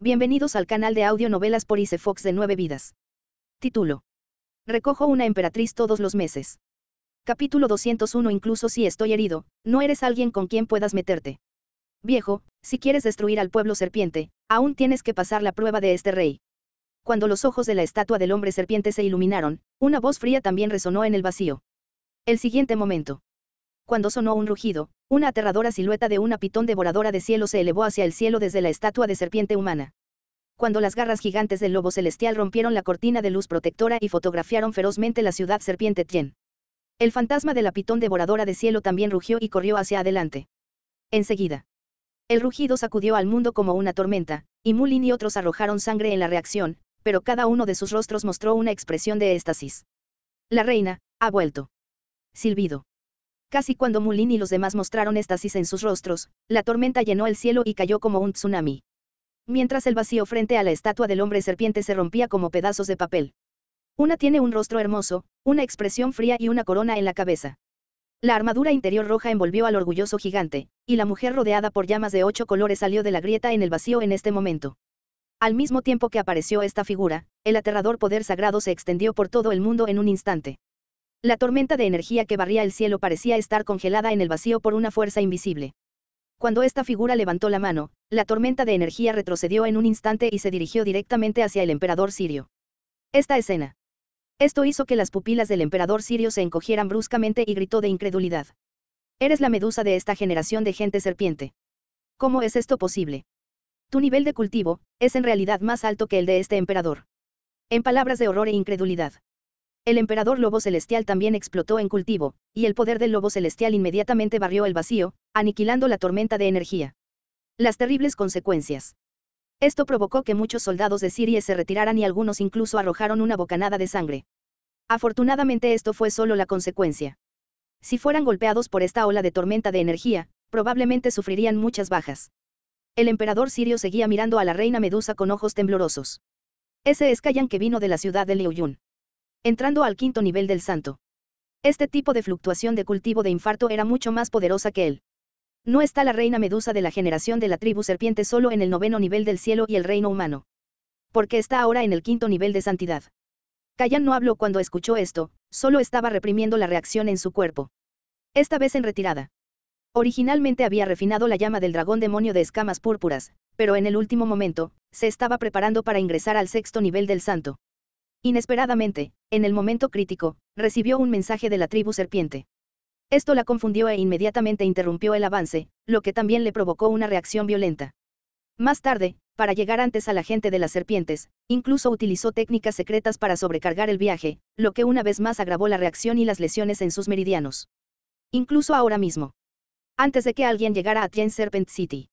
Bienvenidos al canal de audio novelas por Fox de Nueve Vidas. Título. Recojo una emperatriz todos los meses. Capítulo 201 Incluso si estoy herido, no eres alguien con quien puedas meterte. Viejo, si quieres destruir al pueblo serpiente, aún tienes que pasar la prueba de este rey. Cuando los ojos de la estatua del hombre serpiente se iluminaron, una voz fría también resonó en el vacío. El siguiente momento cuando sonó un rugido, una aterradora silueta de una pitón devoradora de cielo se elevó hacia el cielo desde la estatua de serpiente humana. Cuando las garras gigantes del lobo celestial rompieron la cortina de luz protectora y fotografiaron ferozmente la ciudad serpiente Tien. El fantasma de la pitón devoradora de cielo también rugió y corrió hacia adelante. Enseguida. El rugido sacudió al mundo como una tormenta, y Mulin y otros arrojaron sangre en la reacción, pero cada uno de sus rostros mostró una expresión de éxtasis. La reina, ha vuelto. Silbido. Casi cuando Mulin y los demás mostraron éxtasis en sus rostros, la tormenta llenó el cielo y cayó como un tsunami. Mientras el vacío frente a la estatua del hombre serpiente se rompía como pedazos de papel. Una tiene un rostro hermoso, una expresión fría y una corona en la cabeza. La armadura interior roja envolvió al orgulloso gigante, y la mujer rodeada por llamas de ocho colores salió de la grieta en el vacío en este momento. Al mismo tiempo que apareció esta figura, el aterrador poder sagrado se extendió por todo el mundo en un instante. La tormenta de energía que barría el cielo parecía estar congelada en el vacío por una fuerza invisible. Cuando esta figura levantó la mano, la tormenta de energía retrocedió en un instante y se dirigió directamente hacia el emperador sirio. Esta escena. Esto hizo que las pupilas del emperador sirio se encogieran bruscamente y gritó de incredulidad. Eres la medusa de esta generación de gente serpiente. ¿Cómo es esto posible? Tu nivel de cultivo, es en realidad más alto que el de este emperador. En palabras de horror e incredulidad. El emperador lobo celestial también explotó en cultivo, y el poder del lobo celestial inmediatamente barrió el vacío, aniquilando la tormenta de energía. Las terribles consecuencias. Esto provocó que muchos soldados de Siria se retiraran y algunos incluso arrojaron una bocanada de sangre. Afortunadamente esto fue solo la consecuencia. Si fueran golpeados por esta ola de tormenta de energía, probablemente sufrirían muchas bajas. El emperador sirio seguía mirando a la reina Medusa con ojos temblorosos. Ese es Kayan que vino de la ciudad de Liuyun entrando al quinto nivel del santo. Este tipo de fluctuación de cultivo de infarto era mucho más poderosa que él. No está la reina medusa de la generación de la tribu serpiente solo en el noveno nivel del cielo y el reino humano. Porque está ahora en el quinto nivel de santidad. Kayan no habló cuando escuchó esto, solo estaba reprimiendo la reacción en su cuerpo. Esta vez en retirada. Originalmente había refinado la llama del dragón demonio de escamas púrpuras, pero en el último momento, se estaba preparando para ingresar al sexto nivel del santo. Inesperadamente, en el momento crítico, recibió un mensaje de la tribu serpiente. Esto la confundió e inmediatamente interrumpió el avance, lo que también le provocó una reacción violenta. Más tarde, para llegar antes a la gente de las serpientes, incluso utilizó técnicas secretas para sobrecargar el viaje, lo que una vez más agravó la reacción y las lesiones en sus meridianos. Incluso ahora mismo. Antes de que alguien llegara a Tien Serpent City.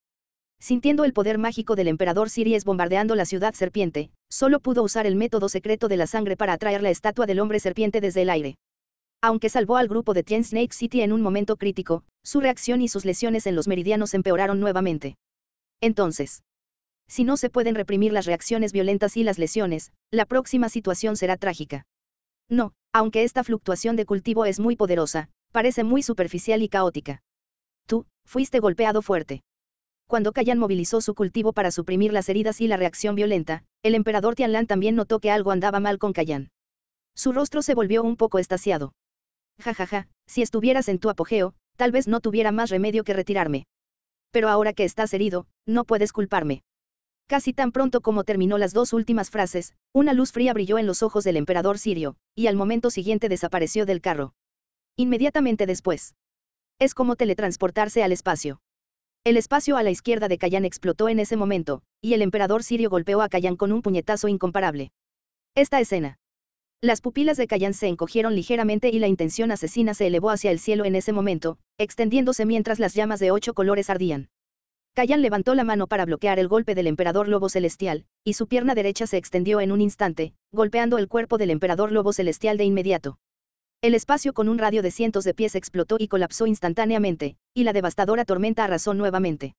Sintiendo el poder mágico del emperador Sirius bombardeando la ciudad serpiente, solo pudo usar el método secreto de la sangre para atraer la estatua del hombre serpiente desde el aire. Aunque salvó al grupo de Tien Snake City en un momento crítico, su reacción y sus lesiones en los meridianos empeoraron nuevamente. Entonces, si no se pueden reprimir las reacciones violentas y las lesiones, la próxima situación será trágica. No, aunque esta fluctuación de cultivo es muy poderosa, parece muy superficial y caótica. Tú, fuiste golpeado fuerte cuando Kayan movilizó su cultivo para suprimir las heridas y la reacción violenta, el emperador Tianlan también notó que algo andaba mal con Kayan. Su rostro se volvió un poco estaciado. Ja ja ja, si estuvieras en tu apogeo, tal vez no tuviera más remedio que retirarme. Pero ahora que estás herido, no puedes culparme. Casi tan pronto como terminó las dos últimas frases, una luz fría brilló en los ojos del emperador sirio, y al momento siguiente desapareció del carro. Inmediatamente después. Es como teletransportarse al espacio. El espacio a la izquierda de Kayan explotó en ese momento, y el emperador sirio golpeó a Kayan con un puñetazo incomparable. Esta escena. Las pupilas de Kayan se encogieron ligeramente y la intención asesina se elevó hacia el cielo en ese momento, extendiéndose mientras las llamas de ocho colores ardían. Kayan levantó la mano para bloquear el golpe del emperador lobo celestial, y su pierna derecha se extendió en un instante, golpeando el cuerpo del emperador lobo celestial de inmediato. El espacio con un radio de cientos de pies explotó y colapsó instantáneamente, y la devastadora tormenta arrasó nuevamente.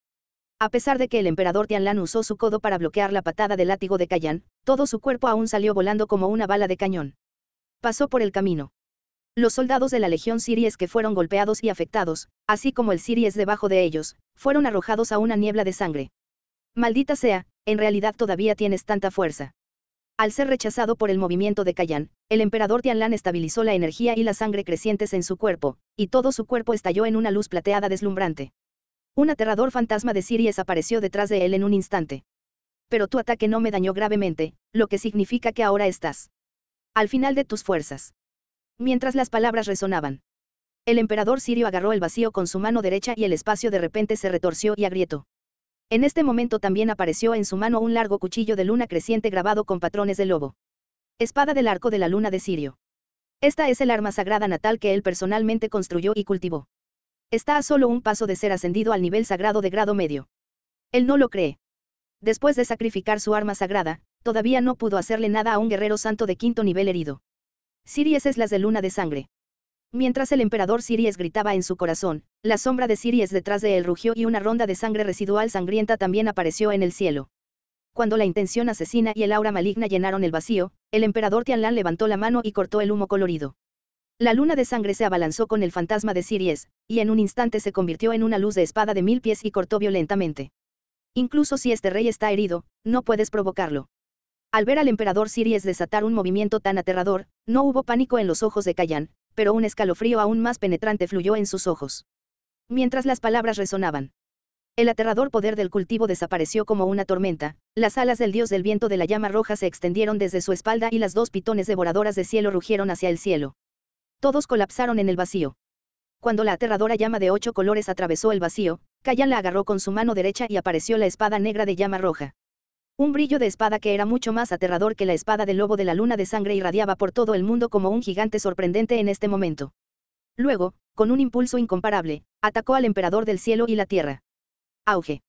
A pesar de que el emperador Tianlan usó su codo para bloquear la patada del látigo de Kayan, todo su cuerpo aún salió volando como una bala de cañón. Pasó por el camino. Los soldados de la Legión Siries que fueron golpeados y afectados, así como el Siries debajo de ellos, fueron arrojados a una niebla de sangre. Maldita sea, en realidad todavía tienes tanta fuerza. Al ser rechazado por el movimiento de Kayan, el emperador Tianlan estabilizó la energía y la sangre crecientes en su cuerpo, y todo su cuerpo estalló en una luz plateada deslumbrante. Un aterrador fantasma de Siries apareció detrás de él en un instante. Pero tu ataque no me dañó gravemente, lo que significa que ahora estás al final de tus fuerzas. Mientras las palabras resonaban, el emperador sirio agarró el vacío con su mano derecha y el espacio de repente se retorció y agrietó. En este momento también apareció en su mano un largo cuchillo de luna creciente grabado con patrones de lobo. Espada del arco de la luna de Sirio. Esta es el arma sagrada natal que él personalmente construyó y cultivó. Está a solo un paso de ser ascendido al nivel sagrado de grado medio. Él no lo cree. Después de sacrificar su arma sagrada, todavía no pudo hacerle nada a un guerrero santo de quinto nivel herido. Siries es las de luna de sangre. Mientras el emperador Siries gritaba en su corazón, la sombra de Siries detrás de él rugió y una ronda de sangre residual sangrienta también apareció en el cielo. Cuando la intención asesina y el aura maligna llenaron el vacío, el emperador Tianlan levantó la mano y cortó el humo colorido. La luna de sangre se abalanzó con el fantasma de Siries, y en un instante se convirtió en una luz de espada de mil pies y cortó violentamente. Incluso si este rey está herido, no puedes provocarlo. Al ver al emperador Siries desatar un movimiento tan aterrador, no hubo pánico en los ojos de Kayan, pero un escalofrío aún más penetrante fluyó en sus ojos. Mientras las palabras resonaban, el aterrador poder del cultivo desapareció como una tormenta, las alas del dios del viento de la llama roja se extendieron desde su espalda y las dos pitones devoradoras de cielo rugieron hacia el cielo. Todos colapsaron en el vacío. Cuando la aterradora llama de ocho colores atravesó el vacío, Kayan la agarró con su mano derecha y apareció la espada negra de llama roja. Un brillo de espada que era mucho más aterrador que la espada del lobo de la luna de sangre irradiaba por todo el mundo como un gigante sorprendente en este momento. Luego, con un impulso incomparable, atacó al emperador del cielo y la tierra. Auge.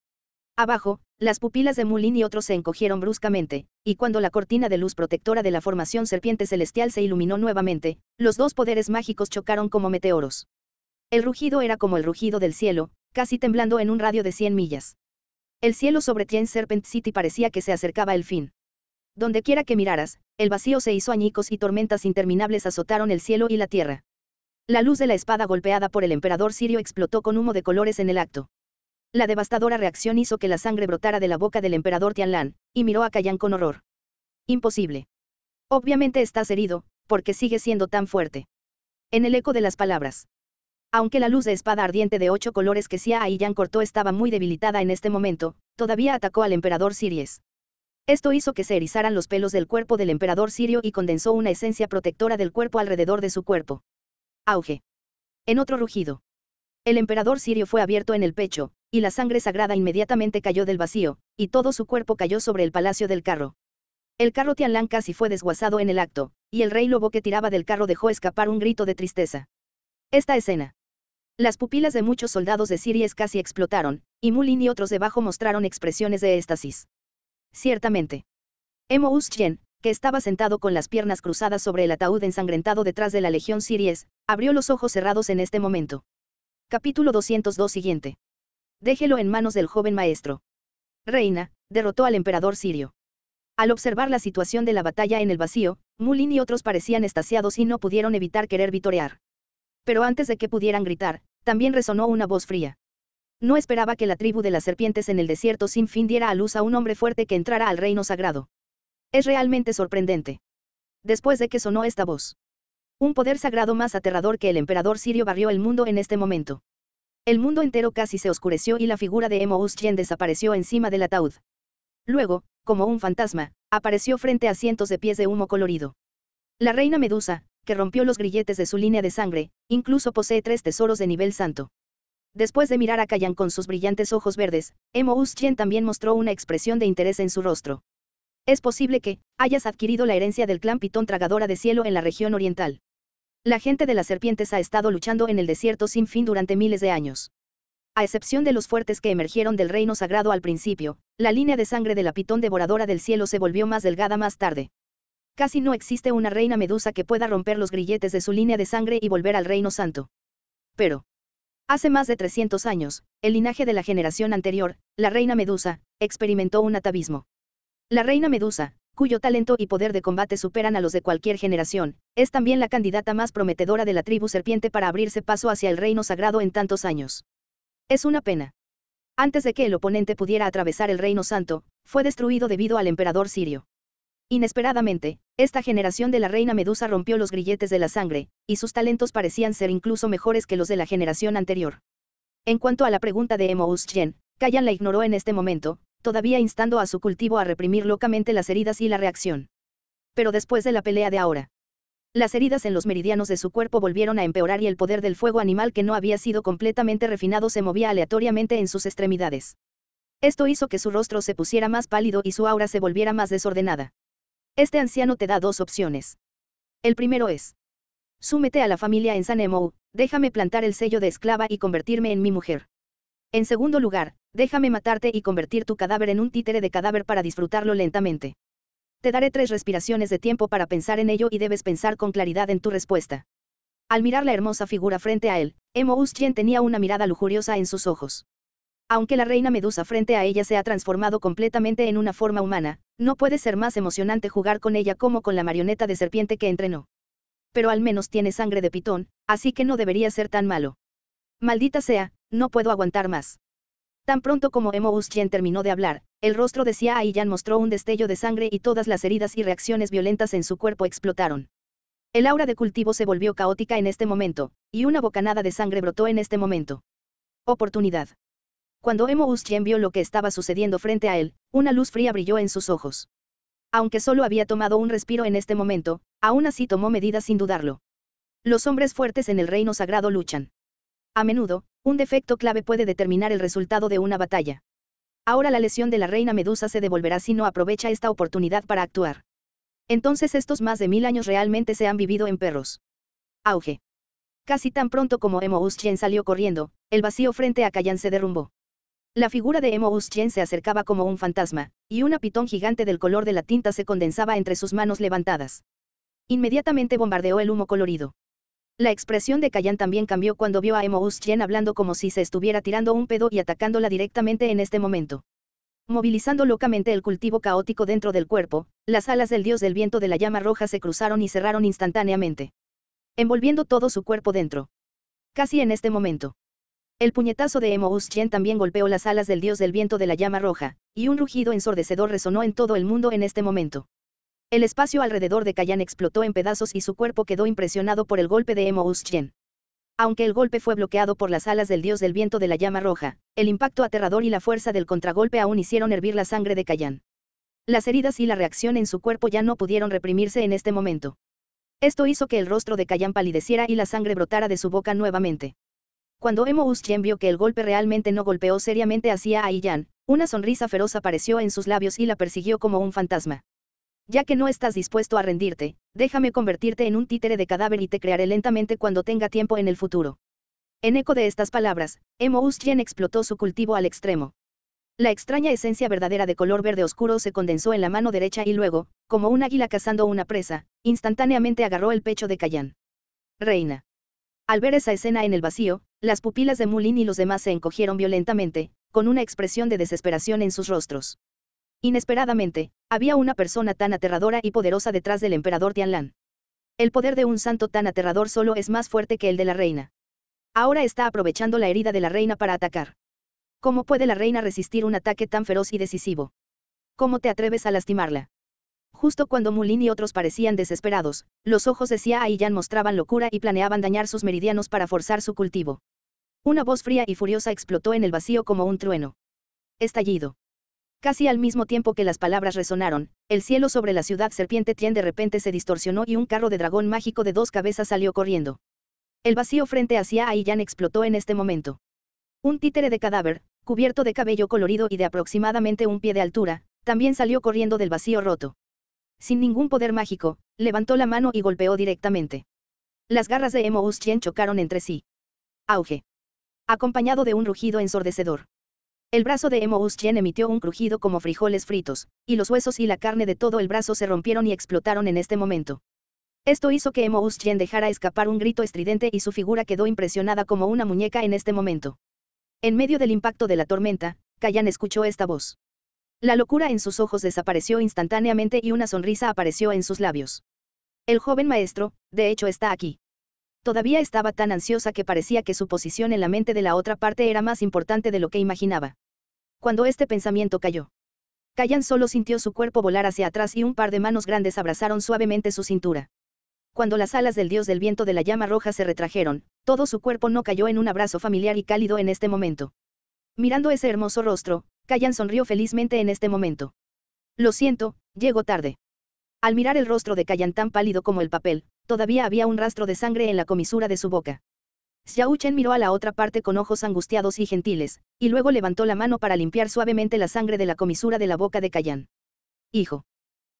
Abajo, las pupilas de Mulin y otros se encogieron bruscamente, y cuando la cortina de luz protectora de la formación serpiente celestial se iluminó nuevamente, los dos poderes mágicos chocaron como meteoros. El rugido era como el rugido del cielo, casi temblando en un radio de 100 millas. El cielo sobre Tien Serpent City parecía que se acercaba el fin. Donde quiera que miraras, el vacío se hizo añicos y tormentas interminables azotaron el cielo y la tierra. La luz de la espada golpeada por el emperador sirio explotó con humo de colores en el acto. La devastadora reacción hizo que la sangre brotara de la boca del emperador Tianlan, y miró a Kayan con horror. Imposible. Obviamente estás herido, porque sigue siendo tan fuerte. En el eco de las palabras. Aunque la luz de espada ardiente de ocho colores que Xia Yan cortó estaba muy debilitada en este momento, todavía atacó al emperador Siries. Esto hizo que se erizaran los pelos del cuerpo del emperador sirio y condensó una esencia protectora del cuerpo alrededor de su cuerpo. Auge. En otro rugido. El emperador sirio fue abierto en el pecho, y la sangre sagrada inmediatamente cayó del vacío, y todo su cuerpo cayó sobre el palacio del carro. El carro Tianlan casi fue desguazado en el acto, y el rey lobo que tiraba del carro dejó escapar un grito de tristeza. Esta escena. Las pupilas de muchos soldados de Siries casi explotaron, y Mulin y otros debajo mostraron expresiones de éxtasis. Ciertamente. Emo que estaba sentado con las piernas cruzadas sobre el ataúd ensangrentado detrás de la legión Siries, abrió los ojos cerrados en este momento. Capítulo 202 siguiente. Déjelo en manos del joven maestro. Reina, derrotó al emperador sirio. Al observar la situación de la batalla en el vacío, Mulin y otros parecían estasiados y no pudieron evitar querer vitorear pero antes de que pudieran gritar, también resonó una voz fría. No esperaba que la tribu de las serpientes en el desierto sin fin diera a luz a un hombre fuerte que entrara al reino sagrado. Es realmente sorprendente. Después de que sonó esta voz. Un poder sagrado más aterrador que el emperador sirio barrió el mundo en este momento. El mundo entero casi se oscureció y la figura de Emo desapareció encima del ataúd. Luego, como un fantasma, apareció frente a cientos de pies de humo colorido. La reina Medusa, que rompió los grilletes de su línea de sangre, incluso posee tres tesoros de nivel santo. Después de mirar a Kayan con sus brillantes ojos verdes, Emo Chen también mostró una expresión de interés en su rostro. Es posible que hayas adquirido la herencia del clan Pitón Tragadora de Cielo en la región oriental. La gente de las serpientes ha estado luchando en el desierto sin fin durante miles de años. A excepción de los fuertes que emergieron del reino sagrado al principio, la línea de sangre de la Pitón Devoradora del Cielo se volvió más delgada más tarde. Casi no existe una reina medusa que pueda romper los grilletes de su línea de sangre y volver al reino santo. Pero, hace más de 300 años, el linaje de la generación anterior, la reina medusa, experimentó un atavismo. La reina medusa, cuyo talento y poder de combate superan a los de cualquier generación, es también la candidata más prometedora de la tribu serpiente para abrirse paso hacia el reino sagrado en tantos años. Es una pena. Antes de que el oponente pudiera atravesar el reino santo, fue destruido debido al emperador sirio. Inesperadamente, esta generación de la reina Medusa rompió los grilletes de la sangre, y sus talentos parecían ser incluso mejores que los de la generación anterior. En cuanto a la pregunta de Emous gen Kayan la ignoró en este momento, todavía instando a su cultivo a reprimir locamente las heridas y la reacción. Pero después de la pelea de ahora, las heridas en los meridianos de su cuerpo volvieron a empeorar y el poder del fuego animal que no había sido completamente refinado se movía aleatoriamente en sus extremidades. Esto hizo que su rostro se pusiera más pálido y su aura se volviera más desordenada. Este anciano te da dos opciones. El primero es. Súmete a la familia en San Emo, déjame plantar el sello de esclava y convertirme en mi mujer. En segundo lugar, déjame matarte y convertir tu cadáver en un títere de cadáver para disfrutarlo lentamente. Te daré tres respiraciones de tiempo para pensar en ello y debes pensar con claridad en tu respuesta. Al mirar la hermosa figura frente a él, Emo tenía una mirada lujuriosa en sus ojos. Aunque la reina medusa frente a ella se ha transformado completamente en una forma humana, no puede ser más emocionante jugar con ella como con la marioneta de serpiente que entrenó. Pero al menos tiene sangre de pitón, así que no debería ser tan malo. Maldita sea, no puedo aguantar más. Tan pronto como Emo Ushien terminó de hablar, el rostro de Xia Aiyan mostró un destello de sangre y todas las heridas y reacciones violentas en su cuerpo explotaron. El aura de cultivo se volvió caótica en este momento, y una bocanada de sangre brotó en este momento. Oportunidad. Cuando Emo Uschen vio lo que estaba sucediendo frente a él, una luz fría brilló en sus ojos. Aunque solo había tomado un respiro en este momento, aún así tomó medidas sin dudarlo. Los hombres fuertes en el reino sagrado luchan. A menudo, un defecto clave puede determinar el resultado de una batalla. Ahora la lesión de la reina Medusa se devolverá si no aprovecha esta oportunidad para actuar. Entonces estos más de mil años realmente se han vivido en perros. Auge. Casi tan pronto como Emo Uschen salió corriendo, el vacío frente a Kayan se derrumbó. La figura de Emo Chen se acercaba como un fantasma, y una pitón gigante del color de la tinta se condensaba entre sus manos levantadas. Inmediatamente bombardeó el humo colorido. La expresión de Kayan también cambió cuando vio a Emo Chen hablando como si se estuviera tirando un pedo y atacándola directamente en este momento. Movilizando locamente el cultivo caótico dentro del cuerpo, las alas del dios del viento de la llama roja se cruzaron y cerraron instantáneamente. Envolviendo todo su cuerpo dentro. Casi en este momento. El puñetazo de Emo Uschen también golpeó las alas del dios del viento de la llama roja, y un rugido ensordecedor resonó en todo el mundo en este momento. El espacio alrededor de Kayan explotó en pedazos y su cuerpo quedó impresionado por el golpe de Emo Uschen. Aunque el golpe fue bloqueado por las alas del dios del viento de la llama roja, el impacto aterrador y la fuerza del contragolpe aún hicieron hervir la sangre de Kayan. Las heridas y la reacción en su cuerpo ya no pudieron reprimirse en este momento. Esto hizo que el rostro de Kayan palideciera y la sangre brotara de su boca nuevamente. Cuando Emo vio que el golpe realmente no golpeó seriamente hacia Aiyan, una sonrisa feroz apareció en sus labios y la persiguió como un fantasma. Ya que no estás dispuesto a rendirte, déjame convertirte en un títere de cadáver y te crearé lentamente cuando tenga tiempo en el futuro. En eco de estas palabras, Emo explotó su cultivo al extremo. La extraña esencia verdadera de color verde oscuro se condensó en la mano derecha y luego, como un águila cazando una presa, instantáneamente agarró el pecho de Kayan. Reina. Al ver esa escena en el vacío, las pupilas de Mulin y los demás se encogieron violentamente, con una expresión de desesperación en sus rostros. Inesperadamente, había una persona tan aterradora y poderosa detrás del emperador Tianlan. El poder de un santo tan aterrador solo es más fuerte que el de la reina. Ahora está aprovechando la herida de la reina para atacar. ¿Cómo puede la reina resistir un ataque tan feroz y decisivo? ¿Cómo te atreves a lastimarla? Justo cuando Mulin y otros parecían desesperados, los ojos de Xia y mostraban locura y planeaban dañar sus meridianos para forzar su cultivo. Una voz fría y furiosa explotó en el vacío como un trueno. Estallido. Casi al mismo tiempo que las palabras resonaron, el cielo sobre la ciudad serpiente Tien de repente se distorsionó y un carro de dragón mágico de dos cabezas salió corriendo. El vacío frente a Xia Aiyan explotó en este momento. Un títere de cadáver, cubierto de cabello colorido y de aproximadamente un pie de altura, también salió corriendo del vacío roto sin ningún poder mágico, levantó la mano y golpeó directamente. Las garras de Emo chocaron entre sí. Auge. Acompañado de un rugido ensordecedor. El brazo de Emo emitió un crujido como frijoles fritos, y los huesos y la carne de todo el brazo se rompieron y explotaron en este momento. Esto hizo que Emo dejara escapar un grito estridente y su figura quedó impresionada como una muñeca en este momento. En medio del impacto de la tormenta, Kayan escuchó esta voz. La locura en sus ojos desapareció instantáneamente y una sonrisa apareció en sus labios. El joven maestro, de hecho, está aquí. Todavía estaba tan ansiosa que parecía que su posición en la mente de la otra parte era más importante de lo que imaginaba. Cuando este pensamiento cayó, Callan solo sintió su cuerpo volar hacia atrás y un par de manos grandes abrazaron suavemente su cintura. Cuando las alas del dios del viento de la llama roja se retrajeron, todo su cuerpo no cayó en un abrazo familiar y cálido en este momento. Mirando ese hermoso rostro, Kayan sonrió felizmente en este momento. Lo siento, llego tarde. Al mirar el rostro de Kayan tan pálido como el papel, todavía había un rastro de sangre en la comisura de su boca. Xiao Chen miró a la otra parte con ojos angustiados y gentiles, y luego levantó la mano para limpiar suavemente la sangre de la comisura de la boca de Kayan. Hijo.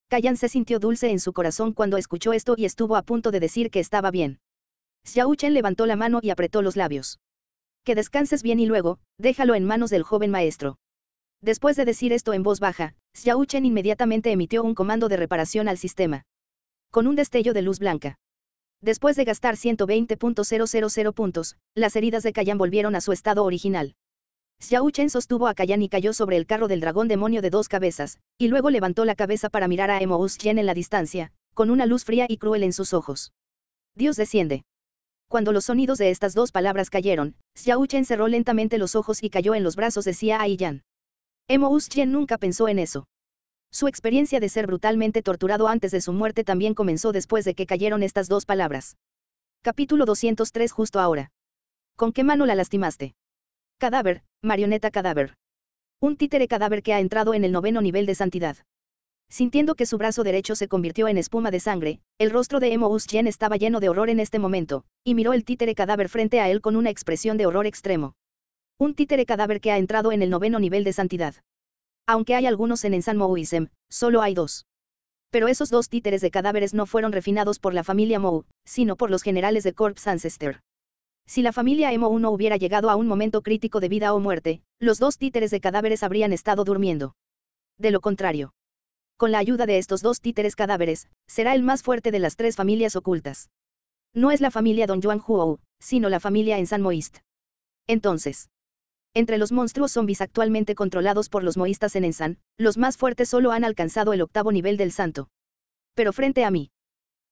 Kayan se sintió dulce en su corazón cuando escuchó esto y estuvo a punto de decir que estaba bien. Xiao Chen levantó la mano y apretó los labios. Que descanses bien y luego, déjalo en manos del joven maestro. Después de decir esto en voz baja, Xiao Chen inmediatamente emitió un comando de reparación al sistema. Con un destello de luz blanca. Después de gastar 120.000 puntos, las heridas de Kayan volvieron a su estado original. Xiao Chen sostuvo a Kayan y cayó sobre el carro del dragón demonio de dos cabezas, y luego levantó la cabeza para mirar a Emous Chen en la distancia, con una luz fría y cruel en sus ojos. Dios desciende. Cuando los sonidos de estas dos palabras cayeron, Xiao Chen cerró lentamente los ojos y cayó en los brazos de Xia Aiyan. Emo nunca pensó en eso. Su experiencia de ser brutalmente torturado antes de su muerte también comenzó después de que cayeron estas dos palabras. Capítulo 203 Justo ahora. ¿Con qué mano la lastimaste? Cadáver, marioneta cadáver. Un títere cadáver que ha entrado en el noveno nivel de santidad. Sintiendo que su brazo derecho se convirtió en espuma de sangre, el rostro de Emo Ushien estaba lleno de horror en este momento, y miró el títere cadáver frente a él con una expresión de horror extremo. Un títere cadáver que ha entrado en el noveno nivel de santidad. Aunque hay algunos en Ensan Sem, solo hay dos. Pero esos dos títeres de cadáveres no fueron refinados por la familia Mou, sino por los generales de Corps Ancestor. Si la familia Emo no hubiera llegado a un momento crítico de vida o muerte, los dos títeres de cadáveres habrían estado durmiendo. De lo contrario. Con la ayuda de estos dos títeres cadáveres, será el más fuerte de las tres familias ocultas. No es la familia Don Juan Huo, sino la familia en San Moist. Entonces. Entre los monstruos zombis actualmente controlados por los moístas en Ensan, los más fuertes solo han alcanzado el octavo nivel del santo. Pero frente a mí.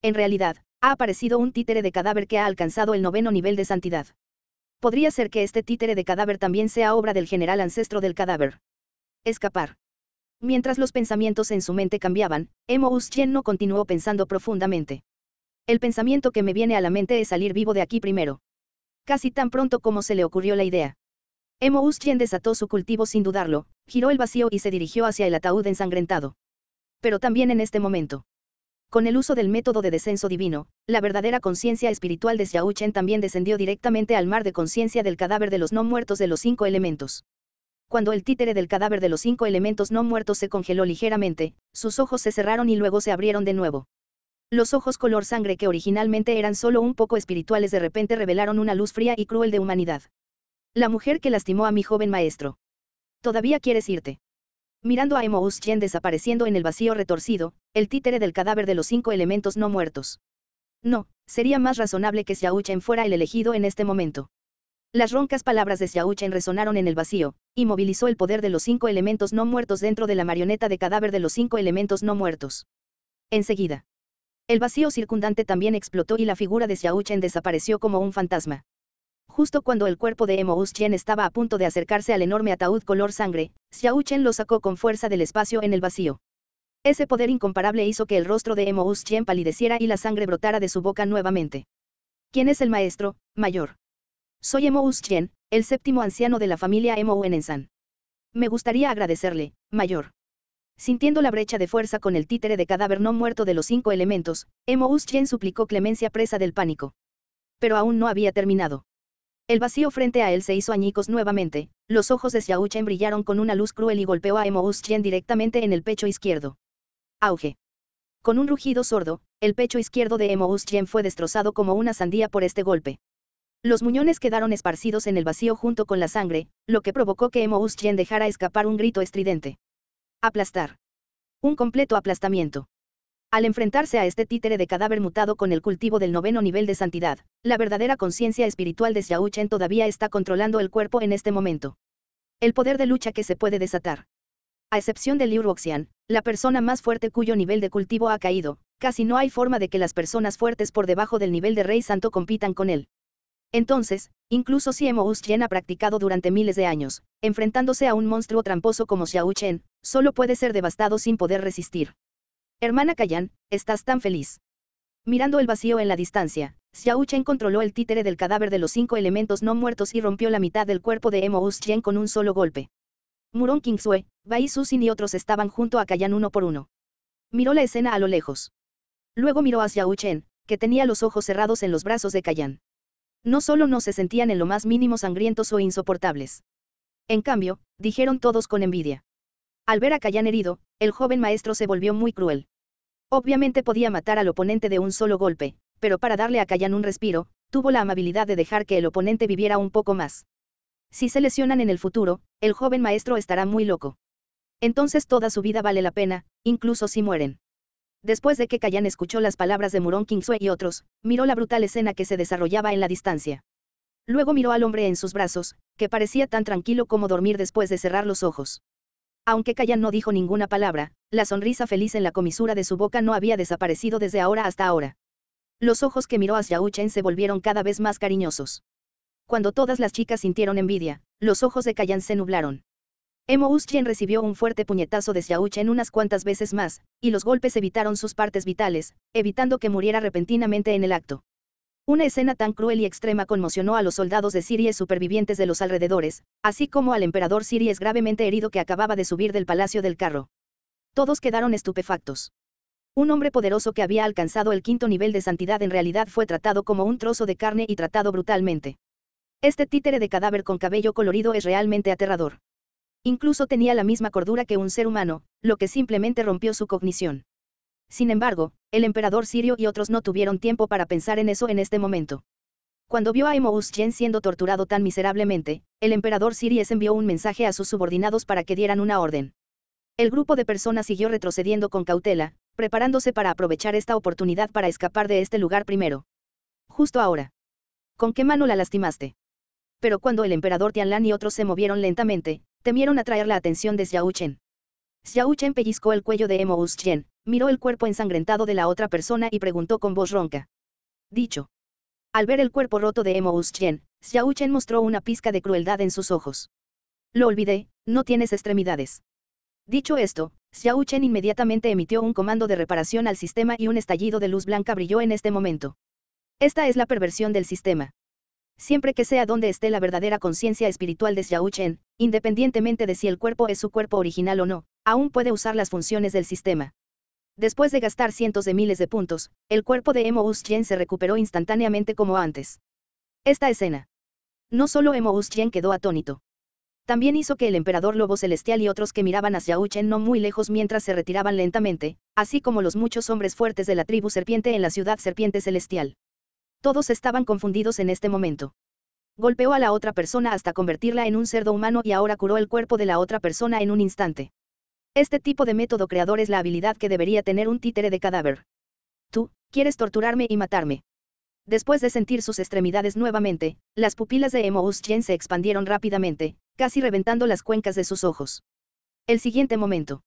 En realidad, ha aparecido un títere de cadáver que ha alcanzado el noveno nivel de santidad. Podría ser que este títere de cadáver también sea obra del general ancestro del cadáver. Escapar. Mientras los pensamientos en su mente cambiaban, Emous no continuó pensando profundamente. El pensamiento que me viene a la mente es salir vivo de aquí primero. Casi tan pronto como se le ocurrió la idea. Emo Ushien desató su cultivo sin dudarlo, giró el vacío y se dirigió hacia el ataúd ensangrentado. Pero también en este momento. Con el uso del método de descenso divino, la verdadera conciencia espiritual de Chen también descendió directamente al mar de conciencia del cadáver de los no muertos de los cinco elementos. Cuando el títere del cadáver de los cinco elementos no muertos se congeló ligeramente, sus ojos se cerraron y luego se abrieron de nuevo. Los ojos color sangre que originalmente eran solo un poco espirituales de repente revelaron una luz fría y cruel de humanidad. La mujer que lastimó a mi joven maestro. Todavía quieres irte. Mirando a Emous Chen desapareciendo en el vacío retorcido, el títere del cadáver de los cinco elementos no muertos. No, sería más razonable que Xiao fuera el elegido en este momento. Las roncas palabras de Xiao resonaron en el vacío, y movilizó el poder de los cinco elementos no muertos dentro de la marioneta de cadáver de los cinco elementos no muertos. Enseguida. El vacío circundante también explotó y la figura de Xiao desapareció como un fantasma. Justo cuando el cuerpo de Emo Chen estaba a punto de acercarse al enorme ataúd color sangre, Xiao Chen lo sacó con fuerza del espacio en el vacío. Ese poder incomparable hizo que el rostro de Emo Chen palideciera y la sangre brotara de su boca nuevamente. ¿Quién es el maestro, mayor? Soy Emo Chen, el séptimo anciano de la familia Emo Enensan. Me gustaría agradecerle, mayor. Sintiendo la brecha de fuerza con el títere de cadáver no muerto de los cinco elementos, Emo Chen suplicó clemencia presa del pánico. Pero aún no había terminado. El vacío frente a él se hizo añicos nuevamente, los ojos de Xiaochen brillaron con una luz cruel y golpeó a Emous directamente en el pecho izquierdo. Auge. Con un rugido sordo, el pecho izquierdo de Emous fue destrozado como una sandía por este golpe. Los muñones quedaron esparcidos en el vacío junto con la sangre, lo que provocó que Emous dejara escapar un grito estridente. Aplastar. Un completo aplastamiento. Al enfrentarse a este títere de cadáver mutado con el cultivo del noveno nivel de santidad, la verdadera conciencia espiritual de Xiao Chen todavía está controlando el cuerpo en este momento. El poder de lucha que se puede desatar. A excepción de Liu Ruoxian, la persona más fuerte cuyo nivel de cultivo ha caído, casi no hay forma de que las personas fuertes por debajo del nivel de Rey Santo compitan con él. Entonces, incluso si Emous Chen ha practicado durante miles de años, enfrentándose a un monstruo tramposo como Xiao Chen, solo puede ser devastado sin poder resistir. Hermana Kayan, estás tan feliz. Mirando el vacío en la distancia, Xiao Chen controló el títere del cadáver de los cinco elementos no muertos y rompió la mitad del cuerpo de Emo Chen con un solo golpe. Murong Kingsue, Bai Susin y otros estaban junto a Kayan uno por uno. Miró la escena a lo lejos. Luego miró a Xiao Chen, que tenía los ojos cerrados en los brazos de Kayan. No solo no se sentían en lo más mínimo sangrientos o insoportables. En cambio, dijeron todos con envidia. Al ver a Kayan herido, el joven maestro se volvió muy cruel. Obviamente podía matar al oponente de un solo golpe, pero para darle a Kayan un respiro, tuvo la amabilidad de dejar que el oponente viviera un poco más. Si se lesionan en el futuro, el joven maestro estará muy loco. Entonces toda su vida vale la pena, incluso si mueren. Después de que Kayan escuchó las palabras de Murong Kingsue y otros, miró la brutal escena que se desarrollaba en la distancia. Luego miró al hombre en sus brazos, que parecía tan tranquilo como dormir después de cerrar los ojos. Aunque Callan no dijo ninguna palabra, la sonrisa feliz en la comisura de su boca no había desaparecido desde ahora hasta ahora. Los ojos que miró a Xiao Chen se volvieron cada vez más cariñosos. Cuando todas las chicas sintieron envidia, los ojos de Kayan se nublaron. Emo Ushien recibió un fuerte puñetazo de Xiao Chen unas cuantas veces más, y los golpes evitaron sus partes vitales, evitando que muriera repentinamente en el acto. Una escena tan cruel y extrema conmocionó a los soldados de Siries supervivientes de los alrededores, así como al emperador Siries gravemente herido que acababa de subir del palacio del carro. Todos quedaron estupefactos. Un hombre poderoso que había alcanzado el quinto nivel de santidad en realidad fue tratado como un trozo de carne y tratado brutalmente. Este títere de cadáver con cabello colorido es realmente aterrador. Incluso tenía la misma cordura que un ser humano, lo que simplemente rompió su cognición. Sin embargo, el emperador sirio y otros no tuvieron tiempo para pensar en eso en este momento. Cuando vio a Emous siendo torturado tan miserablemente, el emperador Siries envió un mensaje a sus subordinados para que dieran una orden. El grupo de personas siguió retrocediendo con cautela, preparándose para aprovechar esta oportunidad para escapar de este lugar primero. Justo ahora. ¿Con qué mano la lastimaste? Pero cuando el emperador Tianlan y otros se movieron lentamente, temieron atraer la atención de Xiao Chen. Xiao Chen pellizcó el cuello de Emous Miró el cuerpo ensangrentado de la otra persona y preguntó con voz ronca. Dicho. Al ver el cuerpo roto de Emo Chen, Xiao Chen mostró una pizca de crueldad en sus ojos. Lo olvidé, no tienes extremidades. Dicho esto, Xiao Chen inmediatamente emitió un comando de reparación al sistema y un estallido de luz blanca brilló en este momento. Esta es la perversión del sistema. Siempre que sea donde esté la verdadera conciencia espiritual de Xiao Chen, independientemente de si el cuerpo es su cuerpo original o no, aún puede usar las funciones del sistema. Después de gastar cientos de miles de puntos, el cuerpo de Emo se recuperó instantáneamente como antes. Esta escena. No solo Emo Yen quedó atónito. También hizo que el emperador Lobo Celestial y otros que miraban hacia Uchen no muy lejos mientras se retiraban lentamente, así como los muchos hombres fuertes de la tribu serpiente en la ciudad serpiente celestial. Todos estaban confundidos en este momento. Golpeó a la otra persona hasta convertirla en un cerdo humano y ahora curó el cuerpo de la otra persona en un instante. Este tipo de método creador es la habilidad que debería tener un títere de cadáver. Tú, quieres torturarme y matarme. Después de sentir sus extremidades nuevamente, las pupilas de Emous Chen se expandieron rápidamente, casi reventando las cuencas de sus ojos. El siguiente momento.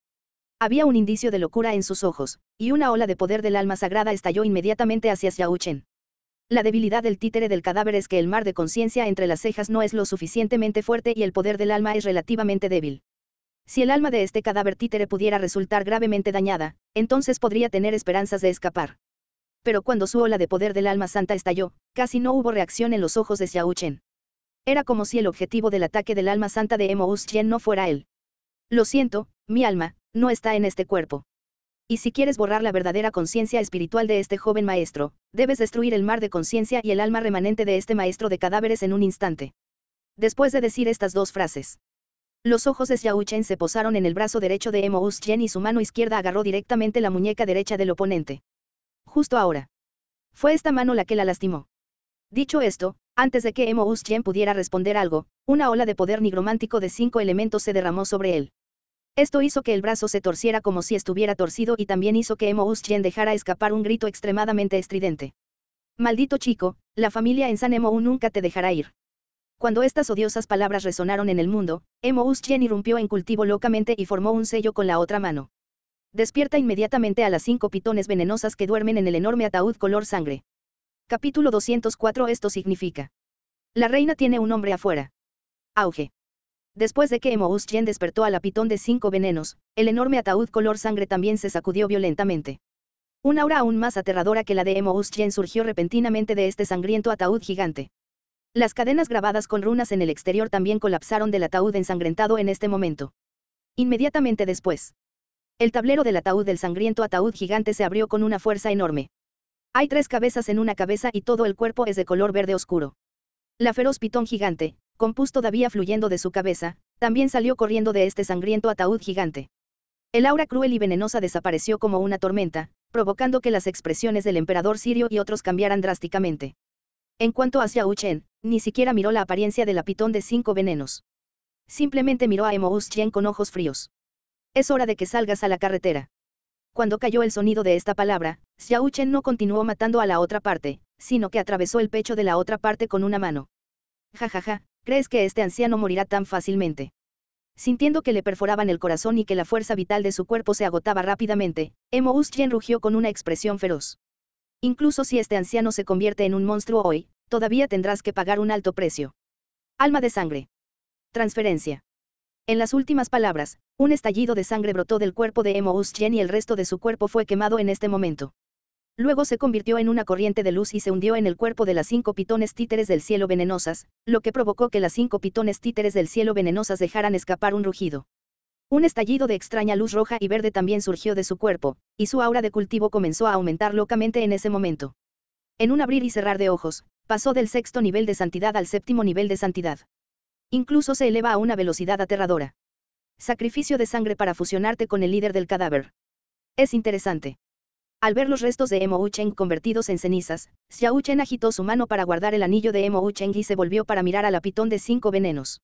Había un indicio de locura en sus ojos, y una ola de poder del alma sagrada estalló inmediatamente hacia Xiao Chen. La debilidad del títere del cadáver es que el mar de conciencia entre las cejas no es lo suficientemente fuerte y el poder del alma es relativamente débil. Si el alma de este cadáver títere pudiera resultar gravemente dañada, entonces podría tener esperanzas de escapar. Pero cuando su ola de poder del alma santa estalló, casi no hubo reacción en los ojos de Xiao Chen. Era como si el objetivo del ataque del alma santa de Emous Chen no fuera él. Lo siento, mi alma, no está en este cuerpo. Y si quieres borrar la verdadera conciencia espiritual de este joven maestro, debes destruir el mar de conciencia y el alma remanente de este maestro de cadáveres en un instante. Después de decir estas dos frases, los ojos de Xiao Chen se posaron en el brazo derecho de Emo Chen y su mano izquierda agarró directamente la muñeca derecha del oponente. Justo ahora. Fue esta mano la que la lastimó. Dicho esto, antes de que Mo Chen pudiera responder algo, una ola de poder nigromántico de cinco elementos se derramó sobre él. Esto hizo que el brazo se torciera como si estuviera torcido y también hizo que Mo Chen dejara escapar un grito extremadamente estridente. Maldito chico, la familia en San nunca te dejará ir. Cuando estas odiosas palabras resonaron en el mundo, Emous irrumpió en cultivo locamente y formó un sello con la otra mano. Despierta inmediatamente a las cinco pitones venenosas que duermen en el enorme ataúd color sangre. Capítulo 204 Esto significa. La reina tiene un hombre afuera. Auge. Después de que Emous Jen despertó a la pitón de cinco venenos, el enorme ataúd color sangre también se sacudió violentamente. Una aura aún más aterradora que la de Emous surgió repentinamente de este sangriento ataúd gigante. Las cadenas grabadas con runas en el exterior también colapsaron del ataúd ensangrentado en este momento. Inmediatamente después, el tablero del ataúd del sangriento ataúd gigante se abrió con una fuerza enorme. Hay tres cabezas en una cabeza y todo el cuerpo es de color verde oscuro. La feroz pitón gigante, compus todavía fluyendo de su cabeza, también salió corriendo de este sangriento ataúd gigante. El aura cruel y venenosa desapareció como una tormenta, provocando que las expresiones del emperador sirio y otros cambiaran drásticamente. En cuanto a Xiao Chen, ni siquiera miró la apariencia del la pitón de cinco venenos. Simplemente miró a Emous Chen con ojos fríos. Es hora de que salgas a la carretera. Cuando cayó el sonido de esta palabra, Xiao Chen no continuó matando a la otra parte, sino que atravesó el pecho de la otra parte con una mano. Ja ja ja, ¿crees que este anciano morirá tan fácilmente? Sintiendo que le perforaban el corazón y que la fuerza vital de su cuerpo se agotaba rápidamente, Emous rugió con una expresión feroz. Incluso si este anciano se convierte en un monstruo hoy, todavía tendrás que pagar un alto precio. Alma de sangre. Transferencia. En las últimas palabras, un estallido de sangre brotó del cuerpo de Emous y el resto de su cuerpo fue quemado en este momento. Luego se convirtió en una corriente de luz y se hundió en el cuerpo de las cinco pitones títeres del cielo venenosas, lo que provocó que las cinco pitones títeres del cielo venenosas dejaran escapar un rugido. Un estallido de extraña luz roja y verde también surgió de su cuerpo, y su aura de cultivo comenzó a aumentar locamente en ese momento. En un abrir y cerrar de ojos, pasó del sexto nivel de santidad al séptimo nivel de santidad. Incluso se eleva a una velocidad aterradora. Sacrificio de sangre para fusionarte con el líder del cadáver. Es interesante. Al ver los restos de Emo Ucheng convertidos en cenizas, Xiao Chen agitó su mano para guardar el anillo de Emo Ucheng y se volvió para mirar a la pitón de cinco venenos.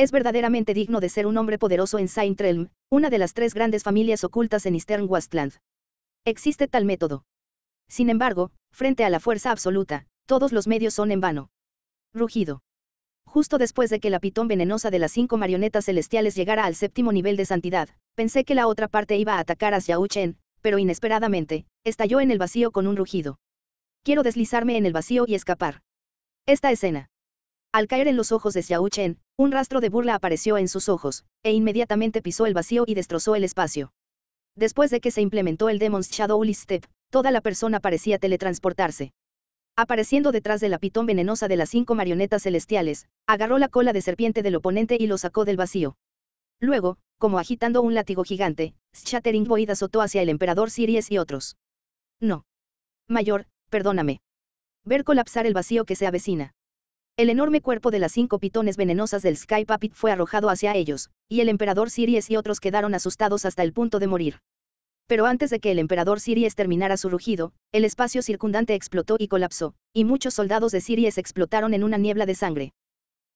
Es verdaderamente digno de ser un hombre poderoso en Saint trelm una de las tres grandes familias ocultas en Eastern Westland. Existe tal método. Sin embargo, frente a la fuerza absoluta, todos los medios son en vano. Rugido. Justo después de que la pitón venenosa de las cinco marionetas celestiales llegara al séptimo nivel de santidad, pensé que la otra parte iba a atacar hacia Chen, pero inesperadamente, estalló en el vacío con un rugido. Quiero deslizarme en el vacío y escapar. Esta escena. Al caer en los ojos de Xiao Chen, un rastro de burla apareció en sus ojos, e inmediatamente pisó el vacío y destrozó el espacio. Después de que se implementó el Demon's Shadowly Step, toda la persona parecía teletransportarse. Apareciendo detrás de la pitón venenosa de las cinco marionetas celestiales, agarró la cola de serpiente del oponente y lo sacó del vacío. Luego, como agitando un látigo gigante, Shattering Void azotó hacia el emperador Sirius y otros. No. Mayor, perdóname. Ver colapsar el vacío que se avecina. El enorme cuerpo de las cinco pitones venenosas del Sky Puppet fue arrojado hacia ellos, y el emperador Siries y otros quedaron asustados hasta el punto de morir. Pero antes de que el emperador Siries terminara su rugido, el espacio circundante explotó y colapsó, y muchos soldados de Siries explotaron en una niebla de sangre.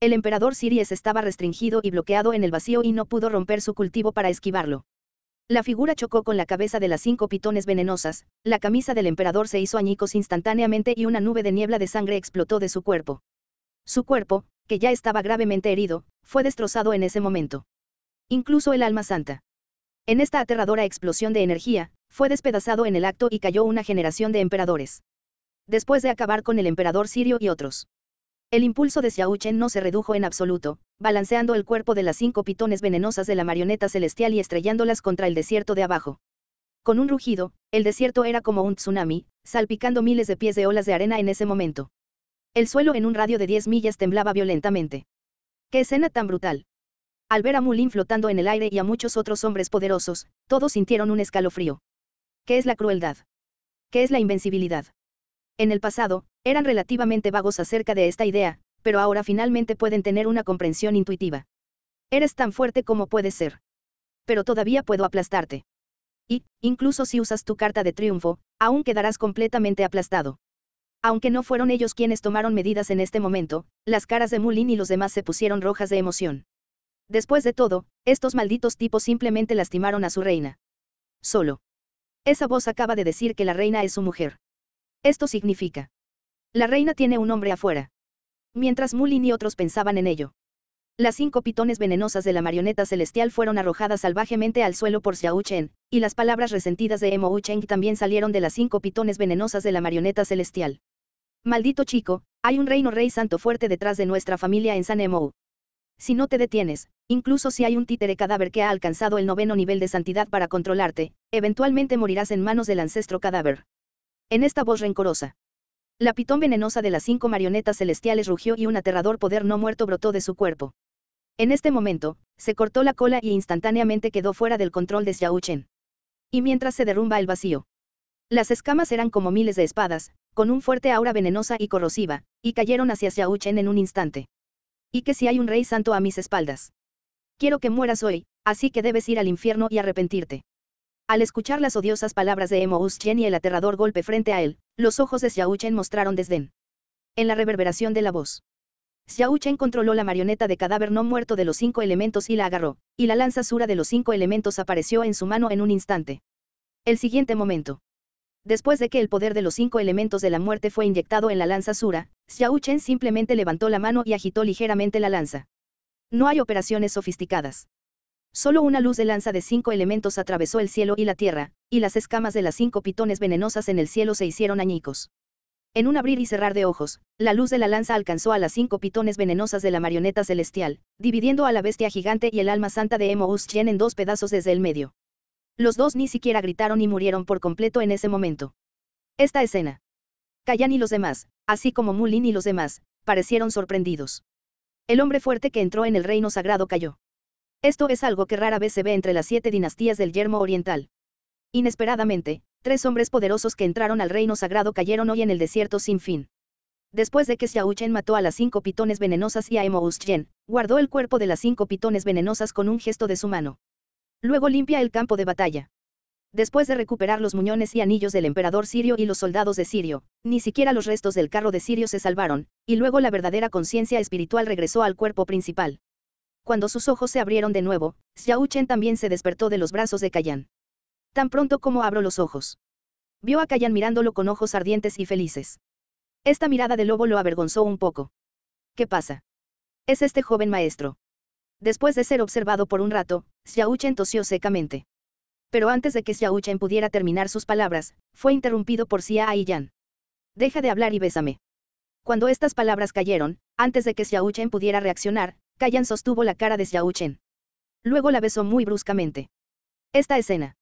El emperador Siries estaba restringido y bloqueado en el vacío y no pudo romper su cultivo para esquivarlo. La figura chocó con la cabeza de las cinco pitones venenosas, la camisa del emperador se hizo añicos instantáneamente y una nube de niebla de sangre explotó de su cuerpo. Su cuerpo, que ya estaba gravemente herido, fue destrozado en ese momento. Incluso el alma santa. En esta aterradora explosión de energía, fue despedazado en el acto y cayó una generación de emperadores. Después de acabar con el emperador sirio y otros. El impulso de Xiaochen no se redujo en absoluto, balanceando el cuerpo de las cinco pitones venenosas de la marioneta celestial y estrellándolas contra el desierto de abajo. Con un rugido, el desierto era como un tsunami, salpicando miles de pies de olas de arena en ese momento. El suelo en un radio de 10 millas temblaba violentamente. ¡Qué escena tan brutal! Al ver a Mulin flotando en el aire y a muchos otros hombres poderosos, todos sintieron un escalofrío. ¿Qué es la crueldad? ¿Qué es la invencibilidad? En el pasado, eran relativamente vagos acerca de esta idea, pero ahora finalmente pueden tener una comprensión intuitiva. Eres tan fuerte como puedes ser. Pero todavía puedo aplastarte. Y, incluso si usas tu carta de triunfo, aún quedarás completamente aplastado. Aunque no fueron ellos quienes tomaron medidas en este momento, las caras de Mulin y los demás se pusieron rojas de emoción. Después de todo, estos malditos tipos simplemente lastimaron a su reina. Solo. Esa voz acaba de decir que la reina es su mujer. Esto significa. La reina tiene un hombre afuera. Mientras Mulin y otros pensaban en ello. Las cinco pitones venenosas de la marioneta celestial fueron arrojadas salvajemente al suelo por Xiao Chen, y las palabras resentidas de Emo también salieron de las cinco pitones venenosas de la marioneta celestial. Maldito chico, hay un reino rey santo fuerte detrás de nuestra familia en San Si no te detienes, incluso si hay un títere cadáver que ha alcanzado el noveno nivel de santidad para controlarte, eventualmente morirás en manos del ancestro cadáver. En esta voz rencorosa. La pitón venenosa de las cinco marionetas celestiales rugió y un aterrador poder no muerto brotó de su cuerpo. En este momento, se cortó la cola y instantáneamente quedó fuera del control de Xiaochen. Y mientras se derrumba el vacío. Las escamas eran como miles de espadas, con un fuerte aura venenosa y corrosiva, y cayeron hacia Xiao Chen en un instante. Y que si hay un rey santo a mis espaldas. Quiero que mueras hoy, así que debes ir al infierno y arrepentirte. Al escuchar las odiosas palabras de Emous Chen y el aterrador golpe frente a él, los ojos de Xiao Chen mostraron desdén. En la reverberación de la voz. Xiao Chen controló la marioneta de cadáver no muerto de los cinco elementos y la agarró, y la lanza Sura de los cinco elementos apareció en su mano en un instante. El siguiente momento. Después de que el poder de los cinco elementos de la muerte fue inyectado en la lanza Sura, Xiao Chen simplemente levantó la mano y agitó ligeramente la lanza. No hay operaciones sofisticadas. Solo una luz de lanza de cinco elementos atravesó el cielo y la tierra, y las escamas de las cinco pitones venenosas en el cielo se hicieron añicos. En un abrir y cerrar de ojos, la luz de la lanza alcanzó a las cinco pitones venenosas de la marioneta celestial, dividiendo a la bestia gigante y el alma santa de Emo Chen en dos pedazos desde el medio. Los dos ni siquiera gritaron y murieron por completo en ese momento. Esta escena. Kayan y los demás, así como Mulin y los demás, parecieron sorprendidos. El hombre fuerte que entró en el reino sagrado cayó. Esto es algo que rara vez se ve entre las siete dinastías del yermo oriental. Inesperadamente, tres hombres poderosos que entraron al reino sagrado cayeron hoy en el desierto sin fin. Después de que Xiaochen mató a las cinco pitones venenosas y a Emo guardó el cuerpo de las cinco pitones venenosas con un gesto de su mano. Luego limpia el campo de batalla. Después de recuperar los muñones y anillos del emperador sirio y los soldados de Sirio, ni siquiera los restos del carro de Sirio se salvaron, y luego la verdadera conciencia espiritual regresó al cuerpo principal. Cuando sus ojos se abrieron de nuevo, Xiao Chen también se despertó de los brazos de Kayan. Tan pronto como abro los ojos. Vio a Kayan mirándolo con ojos ardientes y felices. Esta mirada de lobo lo avergonzó un poco. ¿Qué pasa? Es este joven maestro. Después de ser observado por un rato, Xiaochen tosió secamente. Pero antes de que Xiaochen pudiera terminar sus palabras, fue interrumpido por Xia Aiyan. Deja de hablar y bésame. Cuando estas palabras cayeron, antes de que Xiaochen pudiera reaccionar, Kayan sostuvo la cara de Xiaochen. Luego la besó muy bruscamente. Esta escena.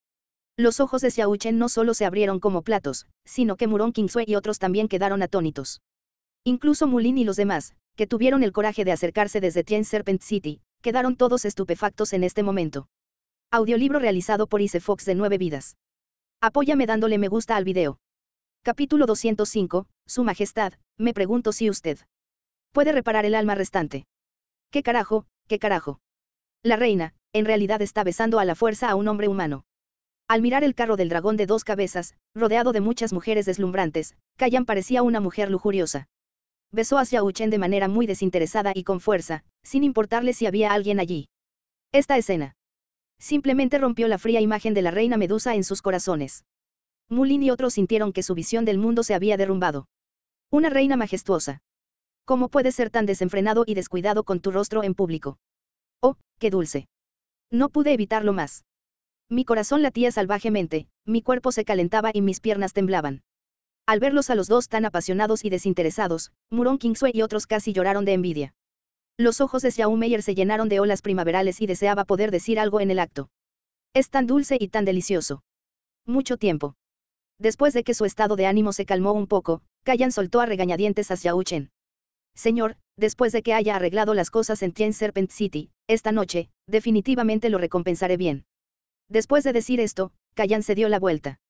Los ojos de Xiaochen no solo se abrieron como platos, sino que Murong Kingsue y otros también quedaron atónitos. Incluso Mulin y los demás, que tuvieron el coraje de acercarse desde Tian Serpent City, quedaron todos estupefactos en este momento. Audiolibro realizado por Ice Fox de Nueve vidas. Apóyame dándole me gusta al video. Capítulo 205, Su Majestad, me pregunto si usted puede reparar el alma restante. ¿Qué carajo, qué carajo? La reina, en realidad está besando a la fuerza a un hombre humano. Al mirar el carro del dragón de dos cabezas, rodeado de muchas mujeres deslumbrantes, Callan parecía una mujer lujuriosa besó hacia Uchen de manera muy desinteresada y con fuerza, sin importarle si había alguien allí. Esta escena. Simplemente rompió la fría imagen de la reina Medusa en sus corazones. Mulin y otros sintieron que su visión del mundo se había derrumbado. Una reina majestuosa. ¿Cómo puedes ser tan desenfrenado y descuidado con tu rostro en público? Oh, qué dulce. No pude evitarlo más. Mi corazón latía salvajemente, mi cuerpo se calentaba y mis piernas temblaban. Al verlos a los dos tan apasionados y desinteresados, Murong Kingsue y otros casi lloraron de envidia. Los ojos de Xiao Meyer se llenaron de olas primaverales y deseaba poder decir algo en el acto. Es tan dulce y tan delicioso. Mucho tiempo. Después de que su estado de ánimo se calmó un poco, Kayan soltó a regañadientes a Xiao Chen. Señor, después de que haya arreglado las cosas en Tien Serpent City, esta noche, definitivamente lo recompensaré bien. Después de decir esto, Kayan se dio la vuelta.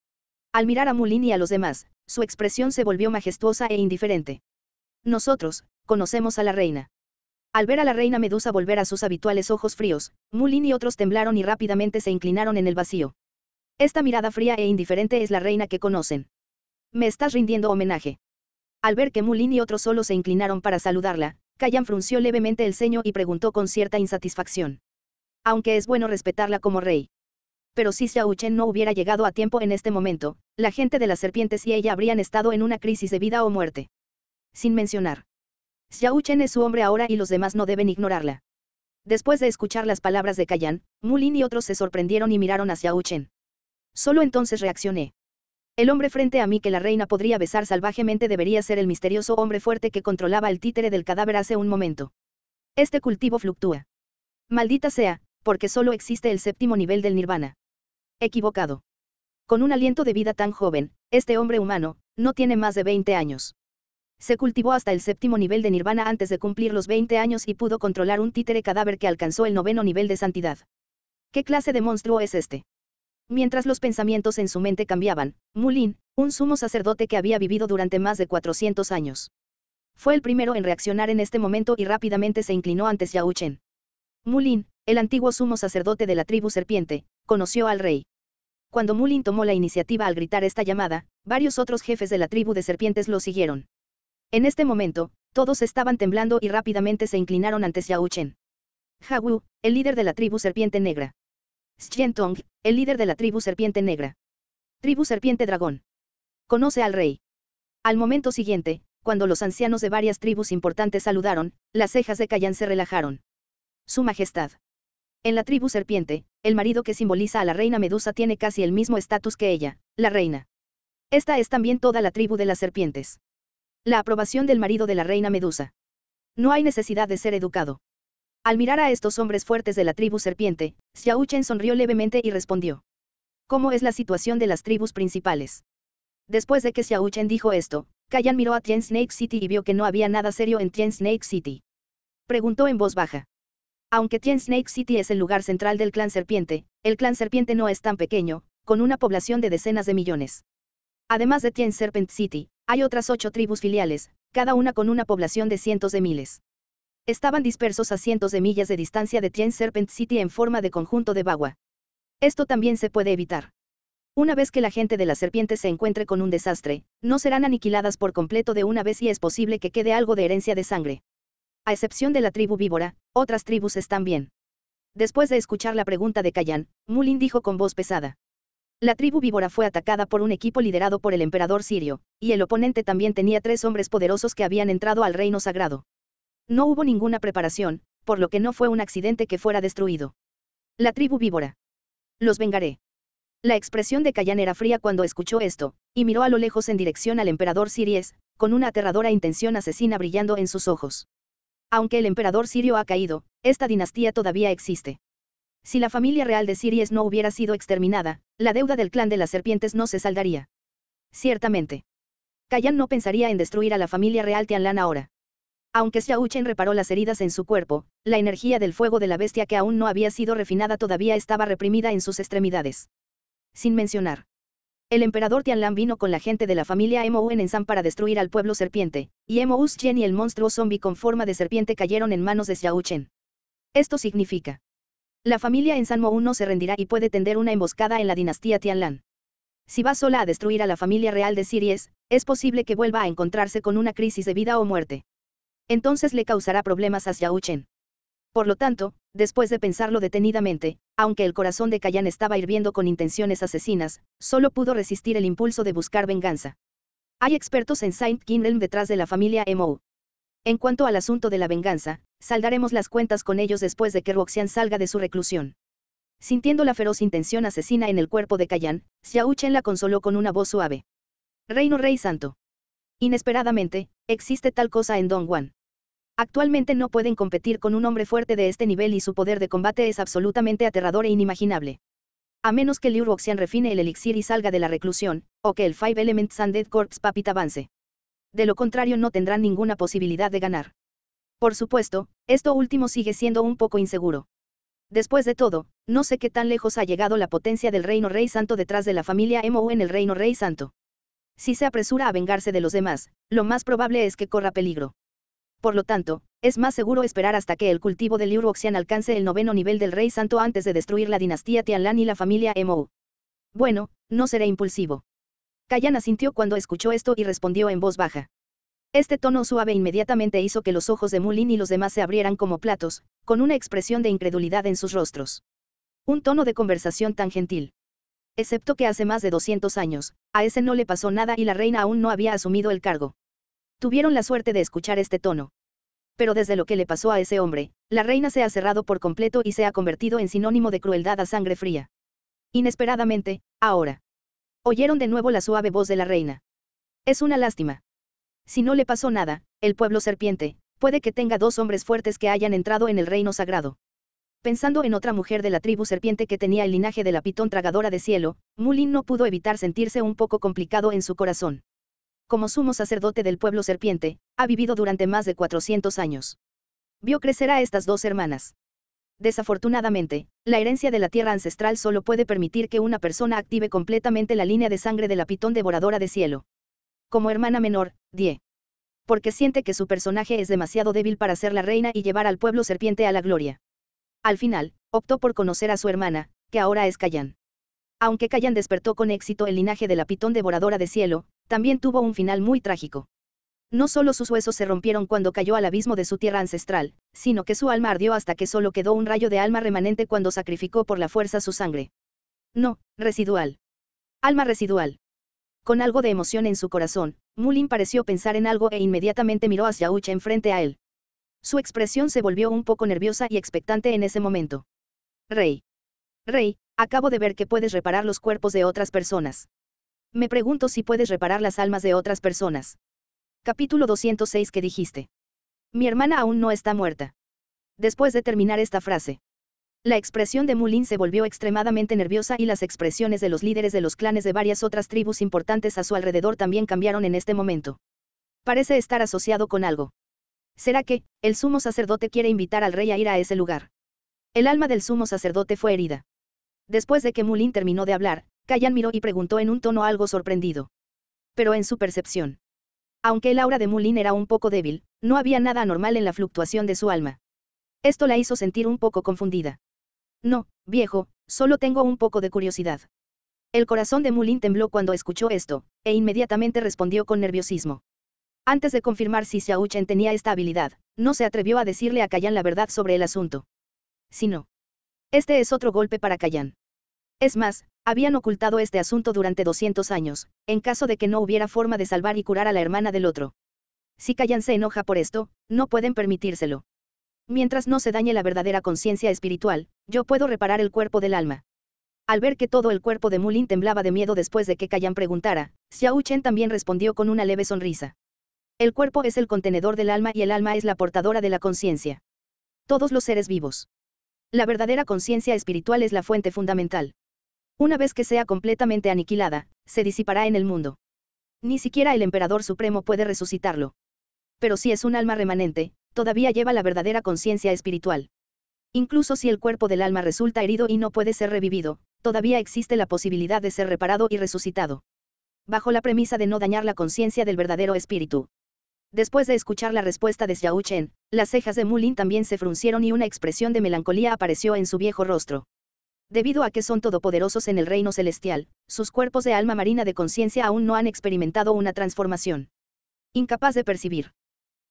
Al mirar a Mulin y a los demás, su expresión se volvió majestuosa e indiferente. Nosotros, conocemos a la reina. Al ver a la reina Medusa volver a sus habituales ojos fríos, Mulin y otros temblaron y rápidamente se inclinaron en el vacío. Esta mirada fría e indiferente es la reina que conocen. Me estás rindiendo homenaje. Al ver que Mulin y otros solo se inclinaron para saludarla, Kayan frunció levemente el ceño y preguntó con cierta insatisfacción. Aunque es bueno respetarla como rey. Pero si Chen no hubiera llegado a tiempo en este momento, la gente de las serpientes y ella habrían estado en una crisis de vida o muerte. Sin mencionar. Xiao Chen es su hombre ahora y los demás no deben ignorarla. Después de escuchar las palabras de Kayan, Mulin y otros se sorprendieron y miraron a Xiao Chen. Solo entonces reaccioné. El hombre frente a mí que la reina podría besar salvajemente debería ser el misterioso hombre fuerte que controlaba el títere del cadáver hace un momento. Este cultivo fluctúa. Maldita sea, porque solo existe el séptimo nivel del nirvana. Equivocado. Con un aliento de vida tan joven, este hombre humano, no tiene más de 20 años. Se cultivó hasta el séptimo nivel de nirvana antes de cumplir los 20 años y pudo controlar un títere cadáver que alcanzó el noveno nivel de santidad. ¿Qué clase de monstruo es este? Mientras los pensamientos en su mente cambiaban, Mulin, un sumo sacerdote que había vivido durante más de 400 años. Fue el primero en reaccionar en este momento y rápidamente se inclinó ante Yauchen. Mulin, el antiguo sumo sacerdote de la tribu serpiente, conoció al rey. Cuando Mulin tomó la iniciativa al gritar esta llamada, varios otros jefes de la tribu de serpientes lo siguieron. En este momento, todos estaban temblando y rápidamente se inclinaron ante Xiao Chen. el líder de la tribu serpiente negra. Xiantong, el líder de la tribu serpiente negra. Tribu serpiente dragón. Conoce al rey. Al momento siguiente, cuando los ancianos de varias tribus importantes saludaron, las cejas de Kayan se relajaron. Su Majestad. En la tribu serpiente, el marido que simboliza a la reina Medusa tiene casi el mismo estatus que ella, la reina. Esta es también toda la tribu de las serpientes. La aprobación del marido de la reina Medusa. No hay necesidad de ser educado. Al mirar a estos hombres fuertes de la tribu serpiente, Xiaochen sonrió levemente y respondió. ¿Cómo es la situación de las tribus principales? Después de que Xiaochen dijo esto, Kayan miró a Tien Snake City y vio que no había nada serio en Tien Snake City. Preguntó en voz baja. Aunque Tien Snake City es el lugar central del clan serpiente, el clan serpiente no es tan pequeño, con una población de decenas de millones. Además de Tien Serpent City, hay otras ocho tribus filiales, cada una con una población de cientos de miles. Estaban dispersos a cientos de millas de distancia de Tien Serpent City en forma de conjunto de bagua. Esto también se puede evitar. Una vez que la gente de la serpiente se encuentre con un desastre, no serán aniquiladas por completo de una vez y es posible que quede algo de herencia de sangre. A excepción de la tribu víbora, otras tribus están bien. Después de escuchar la pregunta de Kayan, Mulin dijo con voz pesada. La tribu víbora fue atacada por un equipo liderado por el emperador sirio, y el oponente también tenía tres hombres poderosos que habían entrado al reino sagrado. No hubo ninguna preparación, por lo que no fue un accidente que fuera destruido. La tribu víbora. Los vengaré. La expresión de Kayan era fría cuando escuchó esto, y miró a lo lejos en dirección al emperador Siries, con una aterradora intención asesina brillando en sus ojos. Aunque el emperador sirio ha caído, esta dinastía todavía existe. Si la familia real de Siries no hubiera sido exterminada, la deuda del clan de las serpientes no se saldaría. Ciertamente. Kayan no pensaría en destruir a la familia real Tianlan ahora. Aunque Xiaochen reparó las heridas en su cuerpo, la energía del fuego de la bestia que aún no había sido refinada todavía estaba reprimida en sus extremidades. Sin mencionar el emperador Tianlan vino con la gente de la familia Mou en San para destruir al pueblo serpiente, y Emous Chen y el monstruo zombie con forma de serpiente cayeron en manos de Xiao Esto significa. La familia en no se rendirá y puede tender una emboscada en la dinastía Tianlan. Si va sola a destruir a la familia real de Siries, es posible que vuelva a encontrarse con una crisis de vida o muerte. Entonces le causará problemas a Xiao por lo tanto, después de pensarlo detenidamente, aunque el corazón de Kayan estaba hirviendo con intenciones asesinas, solo pudo resistir el impulso de buscar venganza. Hay expertos en Saint Kindle detrás de la familia Emo. En cuanto al asunto de la venganza, saldaremos las cuentas con ellos después de que Roxian salga de su reclusión. Sintiendo la feroz intención asesina en el cuerpo de Kayan, Xiao Chen la consoló con una voz suave. Reino Rey Santo. Inesperadamente, existe tal cosa en Juan Actualmente no pueden competir con un hombre fuerte de este nivel y su poder de combate es absolutamente aterrador e inimaginable. A menos que Liu refine el elixir y salga de la reclusión, o que el Five Elements and Dead Corps Papit avance. De lo contrario no tendrán ninguna posibilidad de ganar. Por supuesto, esto último sigue siendo un poco inseguro. Después de todo, no sé qué tan lejos ha llegado la potencia del Reino Rey Santo detrás de la familia Mo en el Reino Rey Santo. Si se apresura a vengarse de los demás, lo más probable es que corra peligro. Por lo tanto, es más seguro esperar hasta que el cultivo del Urboxian alcance el noveno nivel del Rey Santo antes de destruir la dinastía Tianlan y la familia Emou. Bueno, no seré impulsivo. Kayan sintió cuando escuchó esto y respondió en voz baja. Este tono suave inmediatamente hizo que los ojos de Mulin y los demás se abrieran como platos, con una expresión de incredulidad en sus rostros. Un tono de conversación tan gentil. Excepto que hace más de 200 años, a ese no le pasó nada y la reina aún no había asumido el cargo tuvieron la suerte de escuchar este tono. Pero desde lo que le pasó a ese hombre, la reina se ha cerrado por completo y se ha convertido en sinónimo de crueldad a sangre fría. Inesperadamente, ahora. Oyeron de nuevo la suave voz de la reina. Es una lástima. Si no le pasó nada, el pueblo serpiente, puede que tenga dos hombres fuertes que hayan entrado en el reino sagrado. Pensando en otra mujer de la tribu serpiente que tenía el linaje de la pitón tragadora de cielo, Mulin no pudo evitar sentirse un poco complicado en su corazón como sumo sacerdote del pueblo serpiente, ha vivido durante más de 400 años. Vio crecer a estas dos hermanas. Desafortunadamente, la herencia de la tierra ancestral solo puede permitir que una persona active completamente la línea de sangre de la pitón devoradora de cielo. Como hermana menor, Die. Porque siente que su personaje es demasiado débil para ser la reina y llevar al pueblo serpiente a la gloria. Al final, optó por conocer a su hermana, que ahora es Kayan. Aunque Kayan despertó con éxito el linaje de la pitón devoradora de cielo, también tuvo un final muy trágico. No solo sus huesos se rompieron cuando cayó al abismo de su tierra ancestral, sino que su alma ardió hasta que solo quedó un rayo de alma remanente cuando sacrificó por la fuerza su sangre. No, residual. Alma residual. Con algo de emoción en su corazón, Mulin pareció pensar en algo e inmediatamente miró hacia Ucha enfrente a él. Su expresión se volvió un poco nerviosa y expectante en ese momento. Rey. Rey, acabo de ver que puedes reparar los cuerpos de otras personas. Me pregunto si puedes reparar las almas de otras personas. Capítulo 206 que dijiste. Mi hermana aún no está muerta. Después de terminar esta frase, la expresión de Mulin se volvió extremadamente nerviosa y las expresiones de los líderes de los clanes de varias otras tribus importantes a su alrededor también cambiaron en este momento. Parece estar asociado con algo. ¿Será que, el sumo sacerdote quiere invitar al rey a ir a ese lugar? El alma del sumo sacerdote fue herida. Después de que Mulin terminó de hablar, Kayan miró y preguntó en un tono algo sorprendido. Pero en su percepción. Aunque el aura de Mulin era un poco débil, no había nada anormal en la fluctuación de su alma. Esto la hizo sentir un poco confundida. No, viejo, solo tengo un poco de curiosidad. El corazón de Mulin tembló cuando escuchó esto, e inmediatamente respondió con nerviosismo. Antes de confirmar si Xiao tenía esta habilidad, no se atrevió a decirle a Kayan la verdad sobre el asunto. Sino. no. Este es otro golpe para Kayan. Es más, habían ocultado este asunto durante 200 años, en caso de que no hubiera forma de salvar y curar a la hermana del otro. Si Kayan se enoja por esto, no pueden permitírselo. Mientras no se dañe la verdadera conciencia espiritual, yo puedo reparar el cuerpo del alma. Al ver que todo el cuerpo de Mulin temblaba de miedo después de que Kayan preguntara, Xiao Chen también respondió con una leve sonrisa. El cuerpo es el contenedor del alma y el alma es la portadora de la conciencia. Todos los seres vivos. La verdadera conciencia espiritual es la fuente fundamental. Una vez que sea completamente aniquilada, se disipará en el mundo. Ni siquiera el emperador supremo puede resucitarlo. Pero si es un alma remanente, todavía lleva la verdadera conciencia espiritual. Incluso si el cuerpo del alma resulta herido y no puede ser revivido, todavía existe la posibilidad de ser reparado y resucitado. Bajo la premisa de no dañar la conciencia del verdadero espíritu. Después de escuchar la respuesta de Xiao Chen, las cejas de Mulin también se fruncieron y una expresión de melancolía apareció en su viejo rostro. Debido a que son todopoderosos en el reino celestial, sus cuerpos de alma marina de conciencia aún no han experimentado una transformación. Incapaz de percibir.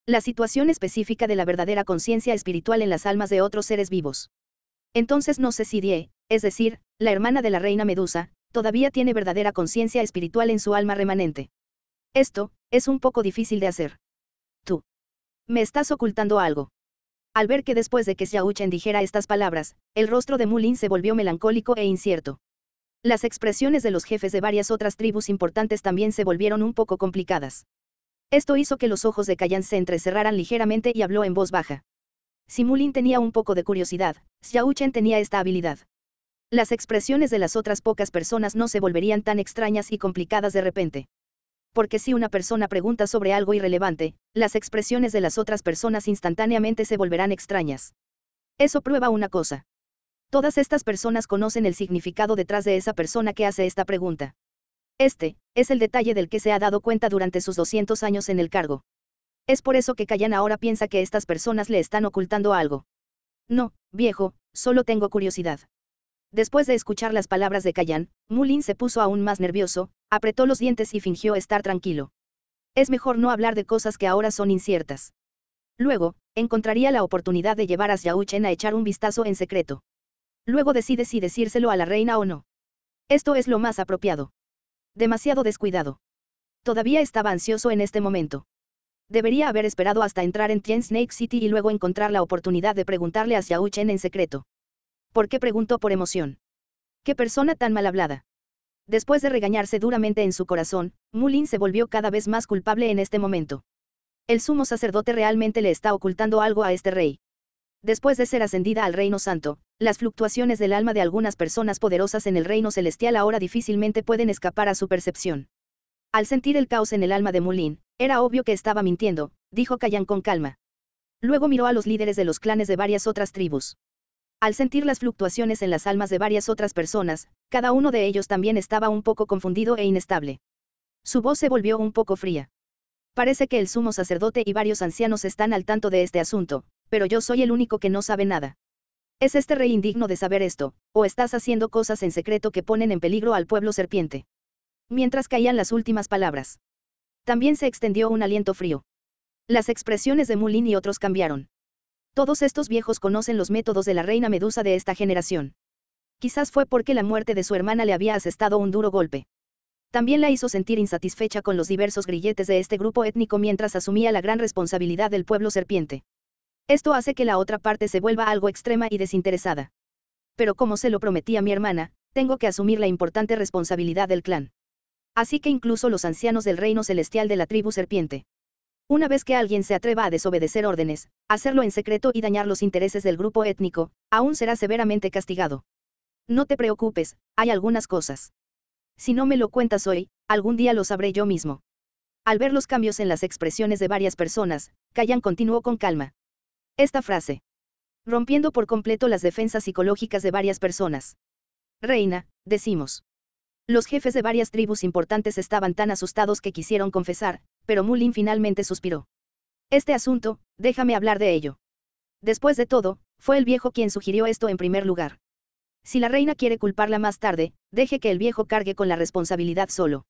La situación específica de la verdadera conciencia espiritual en las almas de otros seres vivos. Entonces no sé si Die, es decir, la hermana de la reina Medusa, todavía tiene verdadera conciencia espiritual en su alma remanente. Esto, es un poco difícil de hacer. Tú. Me estás ocultando algo. Al ver que después de que Xiaochen dijera estas palabras, el rostro de Mulin se volvió melancólico e incierto. Las expresiones de los jefes de varias otras tribus importantes también se volvieron un poco complicadas. Esto hizo que los ojos de Kayan se entrecerraran ligeramente y habló en voz baja. Si Mulin tenía un poco de curiosidad, Xiaochen tenía esta habilidad. Las expresiones de las otras pocas personas no se volverían tan extrañas y complicadas de repente porque si una persona pregunta sobre algo irrelevante, las expresiones de las otras personas instantáneamente se volverán extrañas. Eso prueba una cosa. Todas estas personas conocen el significado detrás de esa persona que hace esta pregunta. Este, es el detalle del que se ha dado cuenta durante sus 200 años en el cargo. Es por eso que Kayan ahora piensa que estas personas le están ocultando algo. No, viejo, solo tengo curiosidad. Después de escuchar las palabras de Kayan, Mulin se puso aún más nervioso, apretó los dientes y fingió estar tranquilo. Es mejor no hablar de cosas que ahora son inciertas. Luego, encontraría la oportunidad de llevar a Chen a echar un vistazo en secreto. Luego decide si decírselo a la reina o no. Esto es lo más apropiado. Demasiado descuidado. Todavía estaba ansioso en este momento. Debería haber esperado hasta entrar en Tien Snake City y luego encontrar la oportunidad de preguntarle a Chen en secreto. ¿Por qué preguntó por emoción? ¿Qué persona tan mal hablada? Después de regañarse duramente en su corazón, Mulin se volvió cada vez más culpable en este momento. El sumo sacerdote realmente le está ocultando algo a este rey. Después de ser ascendida al reino santo, las fluctuaciones del alma de algunas personas poderosas en el reino celestial ahora difícilmente pueden escapar a su percepción. Al sentir el caos en el alma de Mulin, era obvio que estaba mintiendo, dijo Kayan con calma. Luego miró a los líderes de los clanes de varias otras tribus. Al sentir las fluctuaciones en las almas de varias otras personas, cada uno de ellos también estaba un poco confundido e inestable. Su voz se volvió un poco fría. Parece que el sumo sacerdote y varios ancianos están al tanto de este asunto, pero yo soy el único que no sabe nada. ¿Es este rey indigno de saber esto, o estás haciendo cosas en secreto que ponen en peligro al pueblo serpiente? Mientras caían las últimas palabras. También se extendió un aliento frío. Las expresiones de Mulin y otros cambiaron. Todos estos viejos conocen los métodos de la reina Medusa de esta generación. Quizás fue porque la muerte de su hermana le había asestado un duro golpe. También la hizo sentir insatisfecha con los diversos grilletes de este grupo étnico mientras asumía la gran responsabilidad del pueblo serpiente. Esto hace que la otra parte se vuelva algo extrema y desinteresada. Pero como se lo prometí a mi hermana, tengo que asumir la importante responsabilidad del clan. Así que incluso los ancianos del reino celestial de la tribu serpiente una vez que alguien se atreva a desobedecer órdenes, hacerlo en secreto y dañar los intereses del grupo étnico, aún será severamente castigado. No te preocupes, hay algunas cosas. Si no me lo cuentas hoy, algún día lo sabré yo mismo. Al ver los cambios en las expresiones de varias personas, Callan continuó con calma. Esta frase. Rompiendo por completo las defensas psicológicas de varias personas. Reina, decimos. Los jefes de varias tribus importantes estaban tan asustados que quisieron confesar, pero Mulin finalmente suspiró. Este asunto, déjame hablar de ello. Después de todo, fue el viejo quien sugirió esto en primer lugar. Si la reina quiere culparla más tarde, deje que el viejo cargue con la responsabilidad solo.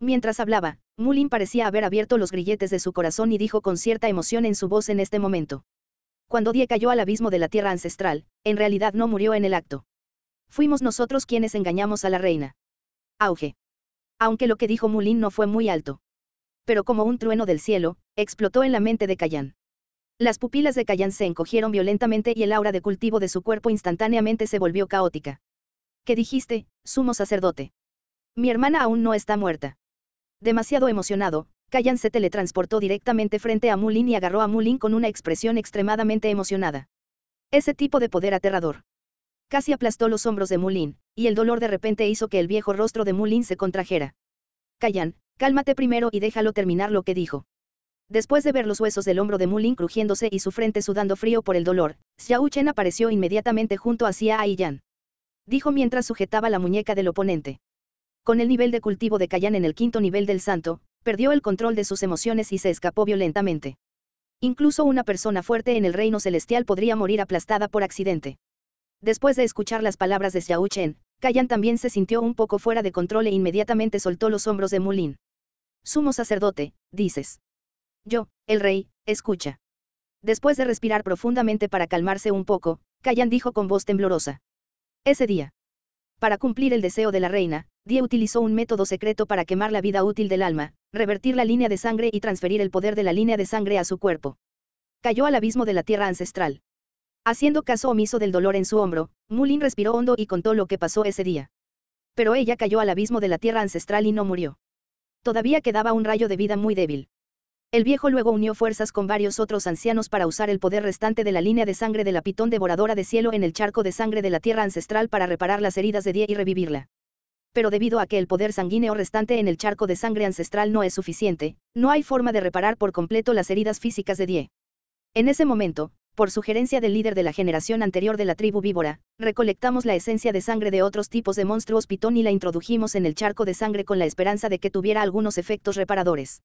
Mientras hablaba, Mulin parecía haber abierto los grilletes de su corazón y dijo con cierta emoción en su voz en este momento. Cuando Die cayó al abismo de la tierra ancestral, en realidad no murió en el acto. Fuimos nosotros quienes engañamos a la reina. Auge. Aunque lo que dijo Mulin no fue muy alto pero como un trueno del cielo, explotó en la mente de Cayán. Las pupilas de Cayán se encogieron violentamente y el aura de cultivo de su cuerpo instantáneamente se volvió caótica. ¿Qué dijiste, sumo sacerdote? Mi hermana aún no está muerta. Demasiado emocionado, Cayán se teletransportó directamente frente a Mulin y agarró a Mulin con una expresión extremadamente emocionada. Ese tipo de poder aterrador. Casi aplastó los hombros de Mulin, y el dolor de repente hizo que el viejo rostro de Mulin se contrajera. Cayán, Cálmate primero y déjalo terminar lo que dijo. Después de ver los huesos del hombro de Mulin crujiéndose y su frente sudando frío por el dolor, Xiao Chen apareció inmediatamente junto a Xia Aiyan. Dijo mientras sujetaba la muñeca del oponente. Con el nivel de cultivo de Kayan en el quinto nivel del santo, perdió el control de sus emociones y se escapó violentamente. Incluso una persona fuerte en el reino celestial podría morir aplastada por accidente. Después de escuchar las palabras de Xiao Chen, Kayan también se sintió un poco fuera de control e inmediatamente soltó los hombros de Mulin. Sumo sacerdote, dices. Yo, el rey, escucha. Después de respirar profundamente para calmarse un poco, Callan dijo con voz temblorosa. Ese día. Para cumplir el deseo de la reina, Die utilizó un método secreto para quemar la vida útil del alma, revertir la línea de sangre y transferir el poder de la línea de sangre a su cuerpo. Cayó al abismo de la tierra ancestral. Haciendo caso omiso del dolor en su hombro, Mulin respiró hondo y contó lo que pasó ese día. Pero ella cayó al abismo de la tierra ancestral y no murió. Todavía quedaba un rayo de vida muy débil. El viejo luego unió fuerzas con varios otros ancianos para usar el poder restante de la línea de sangre de la pitón devoradora de cielo en el charco de sangre de la tierra ancestral para reparar las heridas de Die y revivirla. Pero debido a que el poder sanguíneo restante en el charco de sangre ancestral no es suficiente, no hay forma de reparar por completo las heridas físicas de Die. En ese momento, por sugerencia del líder de la generación anterior de la tribu víbora, recolectamos la esencia de sangre de otros tipos de monstruos pitón y la introdujimos en el charco de sangre con la esperanza de que tuviera algunos efectos reparadores.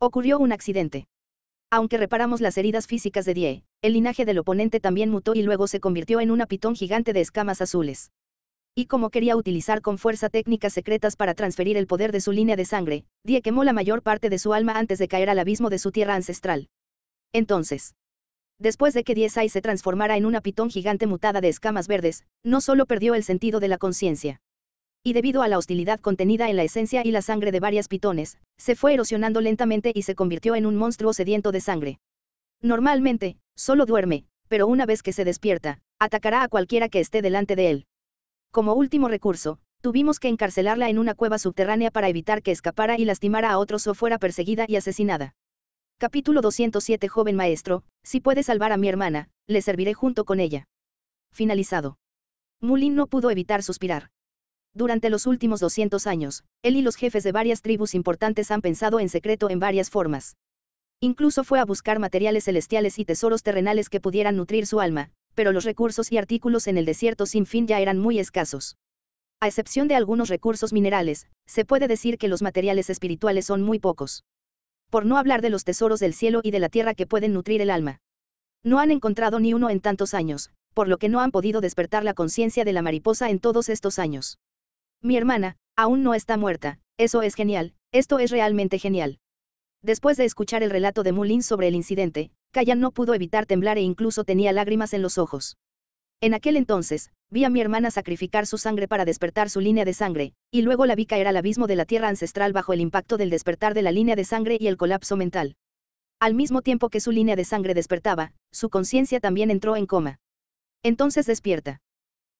Ocurrió un accidente. Aunque reparamos las heridas físicas de Die, el linaje del oponente también mutó y luego se convirtió en una pitón gigante de escamas azules. Y como quería utilizar con fuerza técnicas secretas para transferir el poder de su línea de sangre, Die quemó la mayor parte de su alma antes de caer al abismo de su tierra ancestral. Entonces, Después de que Diez se transformara en una pitón gigante mutada de escamas verdes, no solo perdió el sentido de la conciencia. Y debido a la hostilidad contenida en la esencia y la sangre de varias pitones, se fue erosionando lentamente y se convirtió en un monstruo sediento de sangre. Normalmente, solo duerme, pero una vez que se despierta, atacará a cualquiera que esté delante de él. Como último recurso, tuvimos que encarcelarla en una cueva subterránea para evitar que escapara y lastimara a otros o fuera perseguida y asesinada. Capítulo 207 Joven maestro, si puede salvar a mi hermana, le serviré junto con ella. Finalizado. Mulin no pudo evitar suspirar. Durante los últimos 200 años, él y los jefes de varias tribus importantes han pensado en secreto en varias formas. Incluso fue a buscar materiales celestiales y tesoros terrenales que pudieran nutrir su alma, pero los recursos y artículos en el desierto sin fin ya eran muy escasos. A excepción de algunos recursos minerales, se puede decir que los materiales espirituales son muy pocos por no hablar de los tesoros del cielo y de la tierra que pueden nutrir el alma. No han encontrado ni uno en tantos años, por lo que no han podido despertar la conciencia de la mariposa en todos estos años. Mi hermana, aún no está muerta, eso es genial, esto es realmente genial. Después de escuchar el relato de Mulin sobre el incidente, Kayan no pudo evitar temblar e incluso tenía lágrimas en los ojos. En aquel entonces, vi a mi hermana sacrificar su sangre para despertar su línea de sangre, y luego la vi caer al abismo de la tierra ancestral bajo el impacto del despertar de la línea de sangre y el colapso mental. Al mismo tiempo que su línea de sangre despertaba, su conciencia también entró en coma. Entonces despierta.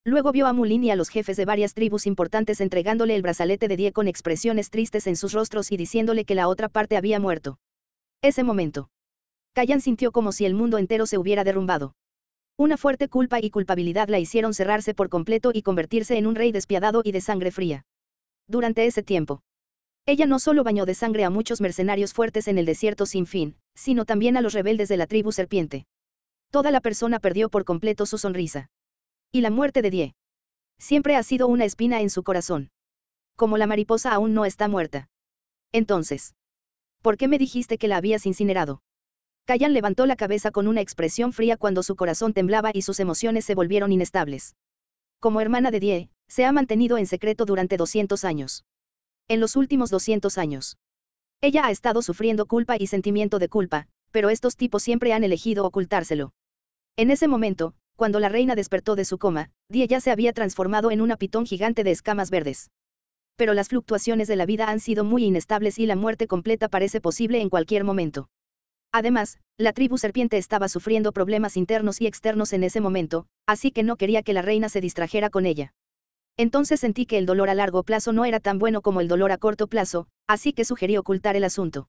Luego vio a Mulin y a los jefes de varias tribus importantes entregándole el brazalete de Die con expresiones tristes en sus rostros y diciéndole que la otra parte había muerto. Ese momento. Kayan sintió como si el mundo entero se hubiera derrumbado. Una fuerte culpa y culpabilidad la hicieron cerrarse por completo y convertirse en un rey despiadado y de sangre fría. Durante ese tiempo, ella no solo bañó de sangre a muchos mercenarios fuertes en el desierto sin fin, sino también a los rebeldes de la tribu serpiente. Toda la persona perdió por completo su sonrisa. Y la muerte de Die. Siempre ha sido una espina en su corazón. Como la mariposa aún no está muerta. Entonces. ¿Por qué me dijiste que la habías incinerado? Kayan levantó la cabeza con una expresión fría cuando su corazón temblaba y sus emociones se volvieron inestables. Como hermana de Die, se ha mantenido en secreto durante 200 años. En los últimos 200 años. Ella ha estado sufriendo culpa y sentimiento de culpa, pero estos tipos siempre han elegido ocultárselo. En ese momento, cuando la reina despertó de su coma, Die ya se había transformado en una pitón gigante de escamas verdes. Pero las fluctuaciones de la vida han sido muy inestables y la muerte completa parece posible en cualquier momento. Además, la tribu serpiente estaba sufriendo problemas internos y externos en ese momento, así que no quería que la reina se distrajera con ella. Entonces sentí que el dolor a largo plazo no era tan bueno como el dolor a corto plazo, así que sugerí ocultar el asunto.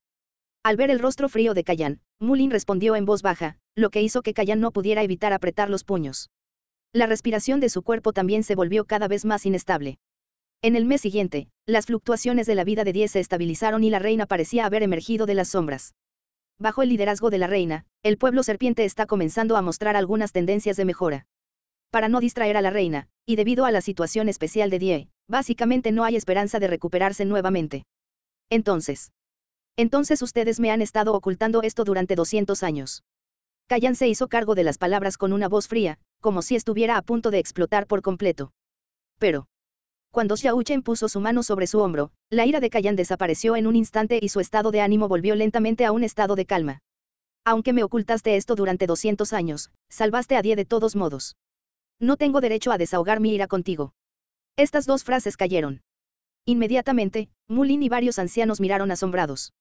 Al ver el rostro frío de Kayan, Mulin respondió en voz baja, lo que hizo que Kayan no pudiera evitar apretar los puños. La respiración de su cuerpo también se volvió cada vez más inestable. En el mes siguiente, las fluctuaciones de la vida de Diez se estabilizaron y la reina parecía haber emergido de las sombras. Bajo el liderazgo de la reina, el pueblo serpiente está comenzando a mostrar algunas tendencias de mejora. Para no distraer a la reina, y debido a la situación especial de Die, básicamente no hay esperanza de recuperarse nuevamente. Entonces. Entonces ustedes me han estado ocultando esto durante 200 años. Kayan se hizo cargo de las palabras con una voz fría, como si estuviera a punto de explotar por completo. Pero. Cuando Xiao puso su mano sobre su hombro, la ira de Kayan desapareció en un instante y su estado de ánimo volvió lentamente a un estado de calma. Aunque me ocultaste esto durante 200 años, salvaste a Die de todos modos. No tengo derecho a desahogar mi ira contigo. Estas dos frases cayeron. Inmediatamente, Mulin y varios ancianos miraron asombrados.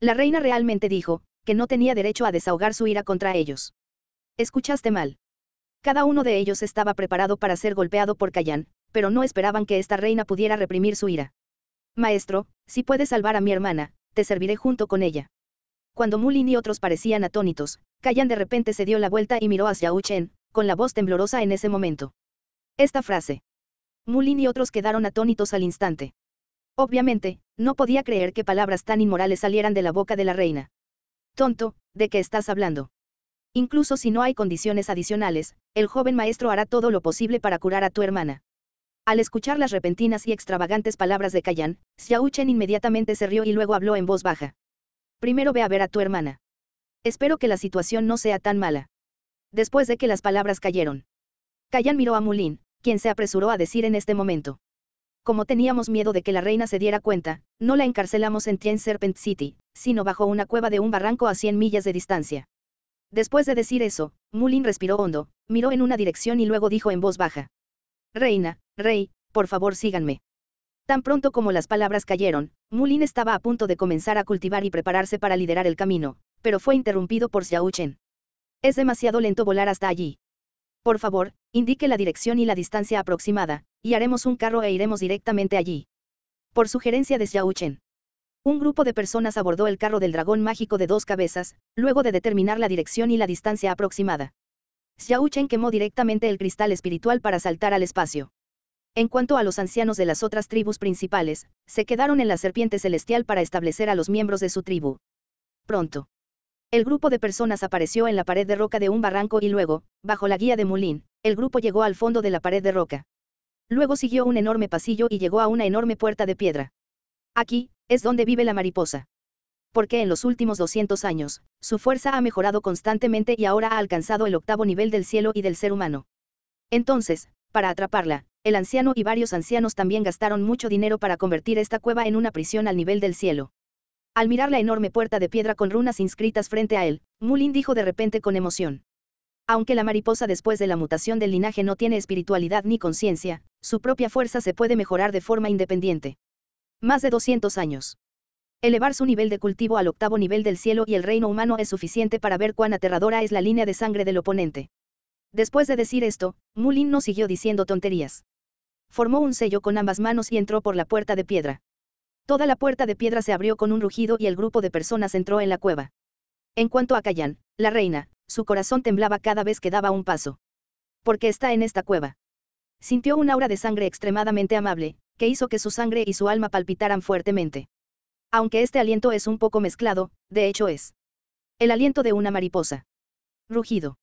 La reina realmente dijo, que no tenía derecho a desahogar su ira contra ellos. Escuchaste mal. Cada uno de ellos estaba preparado para ser golpeado por Kayan, pero no esperaban que esta reina pudiera reprimir su ira. Maestro, si puedes salvar a mi hermana, te serviré junto con ella. Cuando Mulin y otros parecían atónitos, Kayan de repente se dio la vuelta y miró hacia Uchen, con la voz temblorosa en ese momento. Esta frase. Mulin y otros quedaron atónitos al instante. Obviamente, no podía creer que palabras tan inmorales salieran de la boca de la reina. Tonto, ¿de qué estás hablando? Incluso si no hay condiciones adicionales, el joven maestro hará todo lo posible para curar a tu hermana. Al escuchar las repentinas y extravagantes palabras de Kayan, Xiao Chen inmediatamente se rió y luego habló en voz baja. Primero ve a ver a tu hermana. Espero que la situación no sea tan mala. Después de que las palabras cayeron, Kayan miró a Mulin, quien se apresuró a decir en este momento. Como teníamos miedo de que la reina se diera cuenta, no la encarcelamos en Tien Serpent City, sino bajo una cueva de un barranco a 100 millas de distancia. Después de decir eso, Mulin respiró hondo, miró en una dirección y luego dijo en voz baja. Reina, Rey, por favor síganme. Tan pronto como las palabras cayeron, Mulin estaba a punto de comenzar a cultivar y prepararse para liderar el camino, pero fue interrumpido por Xiao Es demasiado lento volar hasta allí. Por favor, indique la dirección y la distancia aproximada, y haremos un carro e iremos directamente allí. Por sugerencia de Xiao Un grupo de personas abordó el carro del dragón mágico de dos cabezas, luego de determinar la dirección y la distancia aproximada. Xiao quemó directamente el cristal espiritual para saltar al espacio. En cuanto a los ancianos de las otras tribus principales, se quedaron en la serpiente celestial para establecer a los miembros de su tribu. Pronto. El grupo de personas apareció en la pared de roca de un barranco y luego, bajo la guía de Mulín, el grupo llegó al fondo de la pared de roca. Luego siguió un enorme pasillo y llegó a una enorme puerta de piedra. Aquí, es donde vive la mariposa. Porque en los últimos 200 años, su fuerza ha mejorado constantemente y ahora ha alcanzado el octavo nivel del cielo y del ser humano. Entonces, para atraparla, el anciano y varios ancianos también gastaron mucho dinero para convertir esta cueva en una prisión al nivel del cielo. Al mirar la enorme puerta de piedra con runas inscritas frente a él, Mulin dijo de repente con emoción. Aunque la mariposa después de la mutación del linaje no tiene espiritualidad ni conciencia, su propia fuerza se puede mejorar de forma independiente. Más de 200 años. Elevar su nivel de cultivo al octavo nivel del cielo y el reino humano es suficiente para ver cuán aterradora es la línea de sangre del oponente. Después de decir esto, Mulin no siguió diciendo tonterías. Formó un sello con ambas manos y entró por la puerta de piedra. Toda la puerta de piedra se abrió con un rugido y el grupo de personas entró en la cueva. En cuanto a Kayan, la reina, su corazón temblaba cada vez que daba un paso. Porque está en esta cueva. Sintió un aura de sangre extremadamente amable, que hizo que su sangre y su alma palpitaran fuertemente. Aunque este aliento es un poco mezclado, de hecho es. El aliento de una mariposa. Rugido.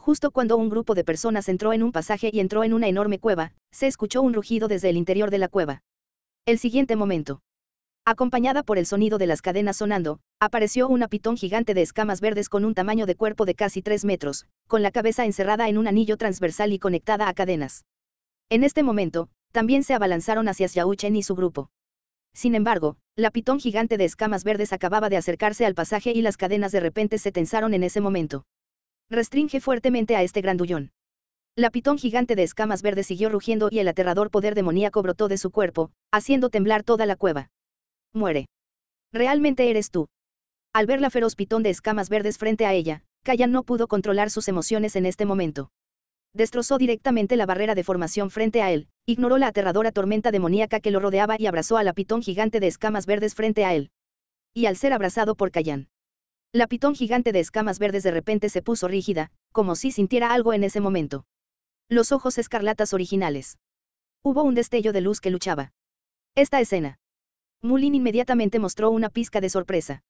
Justo cuando un grupo de personas entró en un pasaje y entró en una enorme cueva, se escuchó un rugido desde el interior de la cueva. El siguiente momento. Acompañada por el sonido de las cadenas sonando, apareció una pitón gigante de escamas verdes con un tamaño de cuerpo de casi 3 metros, con la cabeza encerrada en un anillo transversal y conectada a cadenas. En este momento, también se abalanzaron hacia Xiaochen y su grupo. Sin embargo, la pitón gigante de escamas verdes acababa de acercarse al pasaje y las cadenas de repente se tensaron en ese momento. Restringe fuertemente a este grandullón. La pitón gigante de escamas verdes siguió rugiendo y el aterrador poder demoníaco brotó de su cuerpo, haciendo temblar toda la cueva. Muere. Realmente eres tú. Al ver la feroz pitón de escamas verdes frente a ella, Kayan no pudo controlar sus emociones en este momento. Destrozó directamente la barrera de formación frente a él, ignoró la aterradora tormenta demoníaca que lo rodeaba y abrazó a la pitón gigante de escamas verdes frente a él. Y al ser abrazado por Kayan, la pitón gigante de escamas verdes de repente se puso rígida, como si sintiera algo en ese momento. Los ojos escarlatas originales. Hubo un destello de luz que luchaba. Esta escena. Mulin inmediatamente mostró una pizca de sorpresa.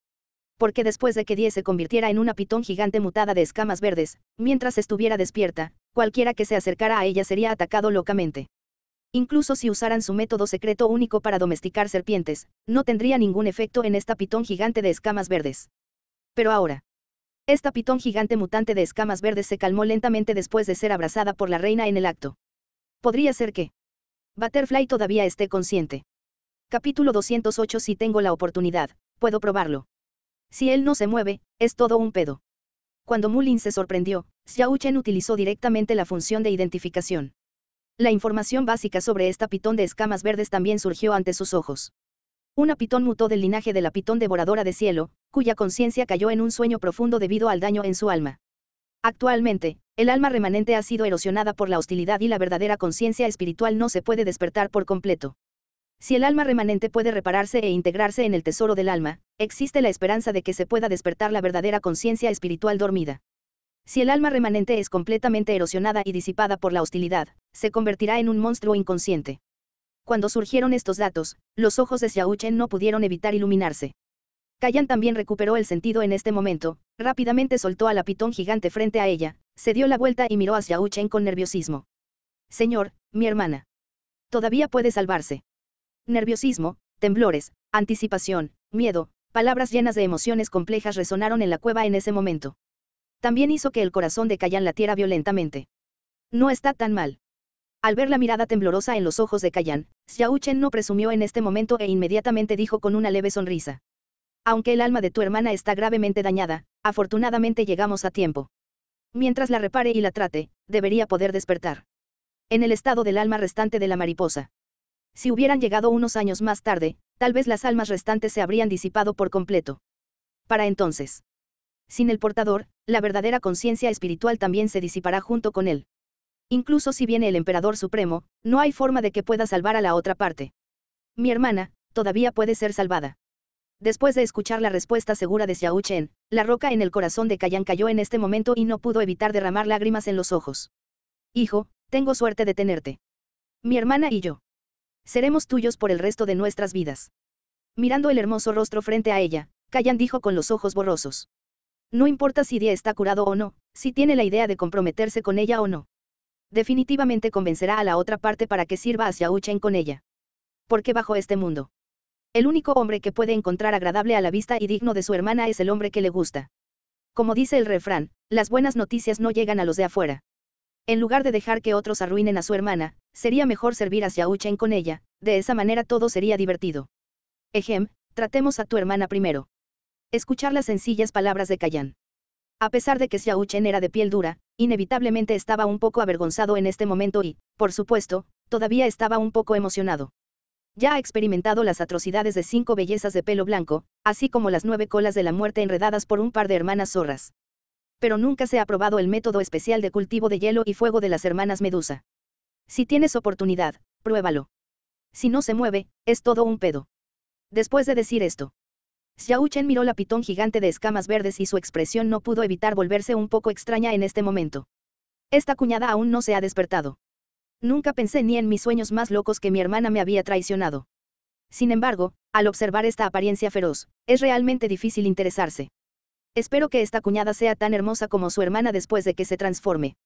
Porque después de que Die se convirtiera en una pitón gigante mutada de escamas verdes, mientras estuviera despierta, cualquiera que se acercara a ella sería atacado locamente. Incluso si usaran su método secreto único para domesticar serpientes, no tendría ningún efecto en esta pitón gigante de escamas verdes. Pero ahora. Esta pitón gigante mutante de escamas verdes se calmó lentamente después de ser abrazada por la reina en el acto. Podría ser que. Butterfly todavía esté consciente. Capítulo 208 Si tengo la oportunidad, puedo probarlo. Si él no se mueve, es todo un pedo. Cuando Mullin se sorprendió, Xiao Chen utilizó directamente la función de identificación. La información básica sobre esta pitón de escamas verdes también surgió ante sus ojos. Una pitón mutó del linaje de la pitón devoradora de cielo, cuya conciencia cayó en un sueño profundo debido al daño en su alma. Actualmente, el alma remanente ha sido erosionada por la hostilidad y la verdadera conciencia espiritual no se puede despertar por completo. Si el alma remanente puede repararse e integrarse en el tesoro del alma, existe la esperanza de que se pueda despertar la verdadera conciencia espiritual dormida. Si el alma remanente es completamente erosionada y disipada por la hostilidad, se convertirá en un monstruo inconsciente. Cuando surgieron estos datos, los ojos de Xiao Chen no pudieron evitar iluminarse. Kayan también recuperó el sentido en este momento, rápidamente soltó a la pitón gigante frente a ella, se dio la vuelta y miró a Xiao Chen con nerviosismo. Señor, mi hermana. Todavía puede salvarse. Nerviosismo, temblores, anticipación, miedo, palabras llenas de emociones complejas resonaron en la cueva en ese momento. También hizo que el corazón de Kayan latiera violentamente. No está tan mal. Al ver la mirada temblorosa en los ojos de Kayan, Xiao Chen no presumió en este momento e inmediatamente dijo con una leve sonrisa. Aunque el alma de tu hermana está gravemente dañada, afortunadamente llegamos a tiempo. Mientras la repare y la trate, debería poder despertar. En el estado del alma restante de la mariposa. Si hubieran llegado unos años más tarde, tal vez las almas restantes se habrían disipado por completo. Para entonces. Sin el portador, la verdadera conciencia espiritual también se disipará junto con él. Incluso si viene el emperador supremo, no hay forma de que pueda salvar a la otra parte. Mi hermana, todavía puede ser salvada. Después de escuchar la respuesta segura de Xiao Chen, la roca en el corazón de Kayan cayó en este momento y no pudo evitar derramar lágrimas en los ojos. Hijo, tengo suerte de tenerte. Mi hermana y yo. Seremos tuyos por el resto de nuestras vidas. Mirando el hermoso rostro frente a ella, Kayan dijo con los ojos borrosos. No importa si Día está curado o no, si tiene la idea de comprometerse con ella o no definitivamente convencerá a la otra parte para que sirva a Xiao con ella. Porque bajo este mundo, el único hombre que puede encontrar agradable a la vista y digno de su hermana es el hombre que le gusta. Como dice el refrán, las buenas noticias no llegan a los de afuera. En lugar de dejar que otros arruinen a su hermana, sería mejor servir a Xiao Chen con ella, de esa manera todo sería divertido. Ejem, tratemos a tu hermana primero. Escuchar las sencillas palabras de Kayan. A pesar de que Xiao Chen era de piel dura, inevitablemente estaba un poco avergonzado en este momento y, por supuesto, todavía estaba un poco emocionado. Ya ha experimentado las atrocidades de cinco bellezas de pelo blanco, así como las nueve colas de la muerte enredadas por un par de hermanas zorras. Pero nunca se ha probado el método especial de cultivo de hielo y fuego de las hermanas Medusa. Si tienes oportunidad, pruébalo. Si no se mueve, es todo un pedo. Después de decir esto, Xiao Chen miró la pitón gigante de escamas verdes y su expresión no pudo evitar volverse un poco extraña en este momento. Esta cuñada aún no se ha despertado. Nunca pensé ni en mis sueños más locos que mi hermana me había traicionado. Sin embargo, al observar esta apariencia feroz, es realmente difícil interesarse. Espero que esta cuñada sea tan hermosa como su hermana después de que se transforme.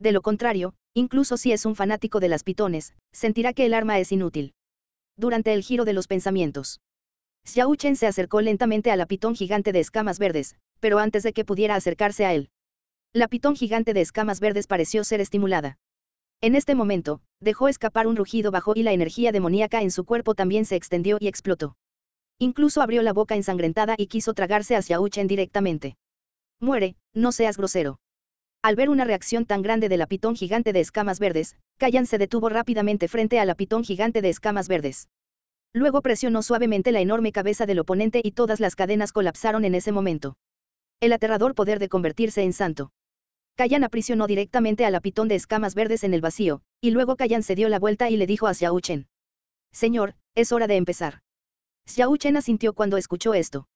De lo contrario, incluso si es un fanático de las pitones, sentirá que el arma es inútil. Durante el giro de los pensamientos, Xiao Chen se acercó lentamente a la pitón gigante de escamas verdes, pero antes de que pudiera acercarse a él, la pitón gigante de escamas verdes pareció ser estimulada. En este momento, dejó escapar un rugido bajo y la energía demoníaca en su cuerpo también se extendió y explotó. Incluso abrió la boca ensangrentada y quiso tragarse a Xiao Chen directamente. Muere, no seas grosero. Al ver una reacción tan grande de la pitón gigante de escamas verdes, Kayan se detuvo rápidamente frente a la pitón gigante de escamas verdes. Luego presionó suavemente la enorme cabeza del oponente y todas las cadenas colapsaron en ese momento. El aterrador poder de convertirse en santo. Kayan aprisionó directamente a la pitón de escamas verdes en el vacío, y luego Kayan se dio la vuelta y le dijo a Xiao Señor, es hora de empezar. Xiao asintió cuando escuchó esto.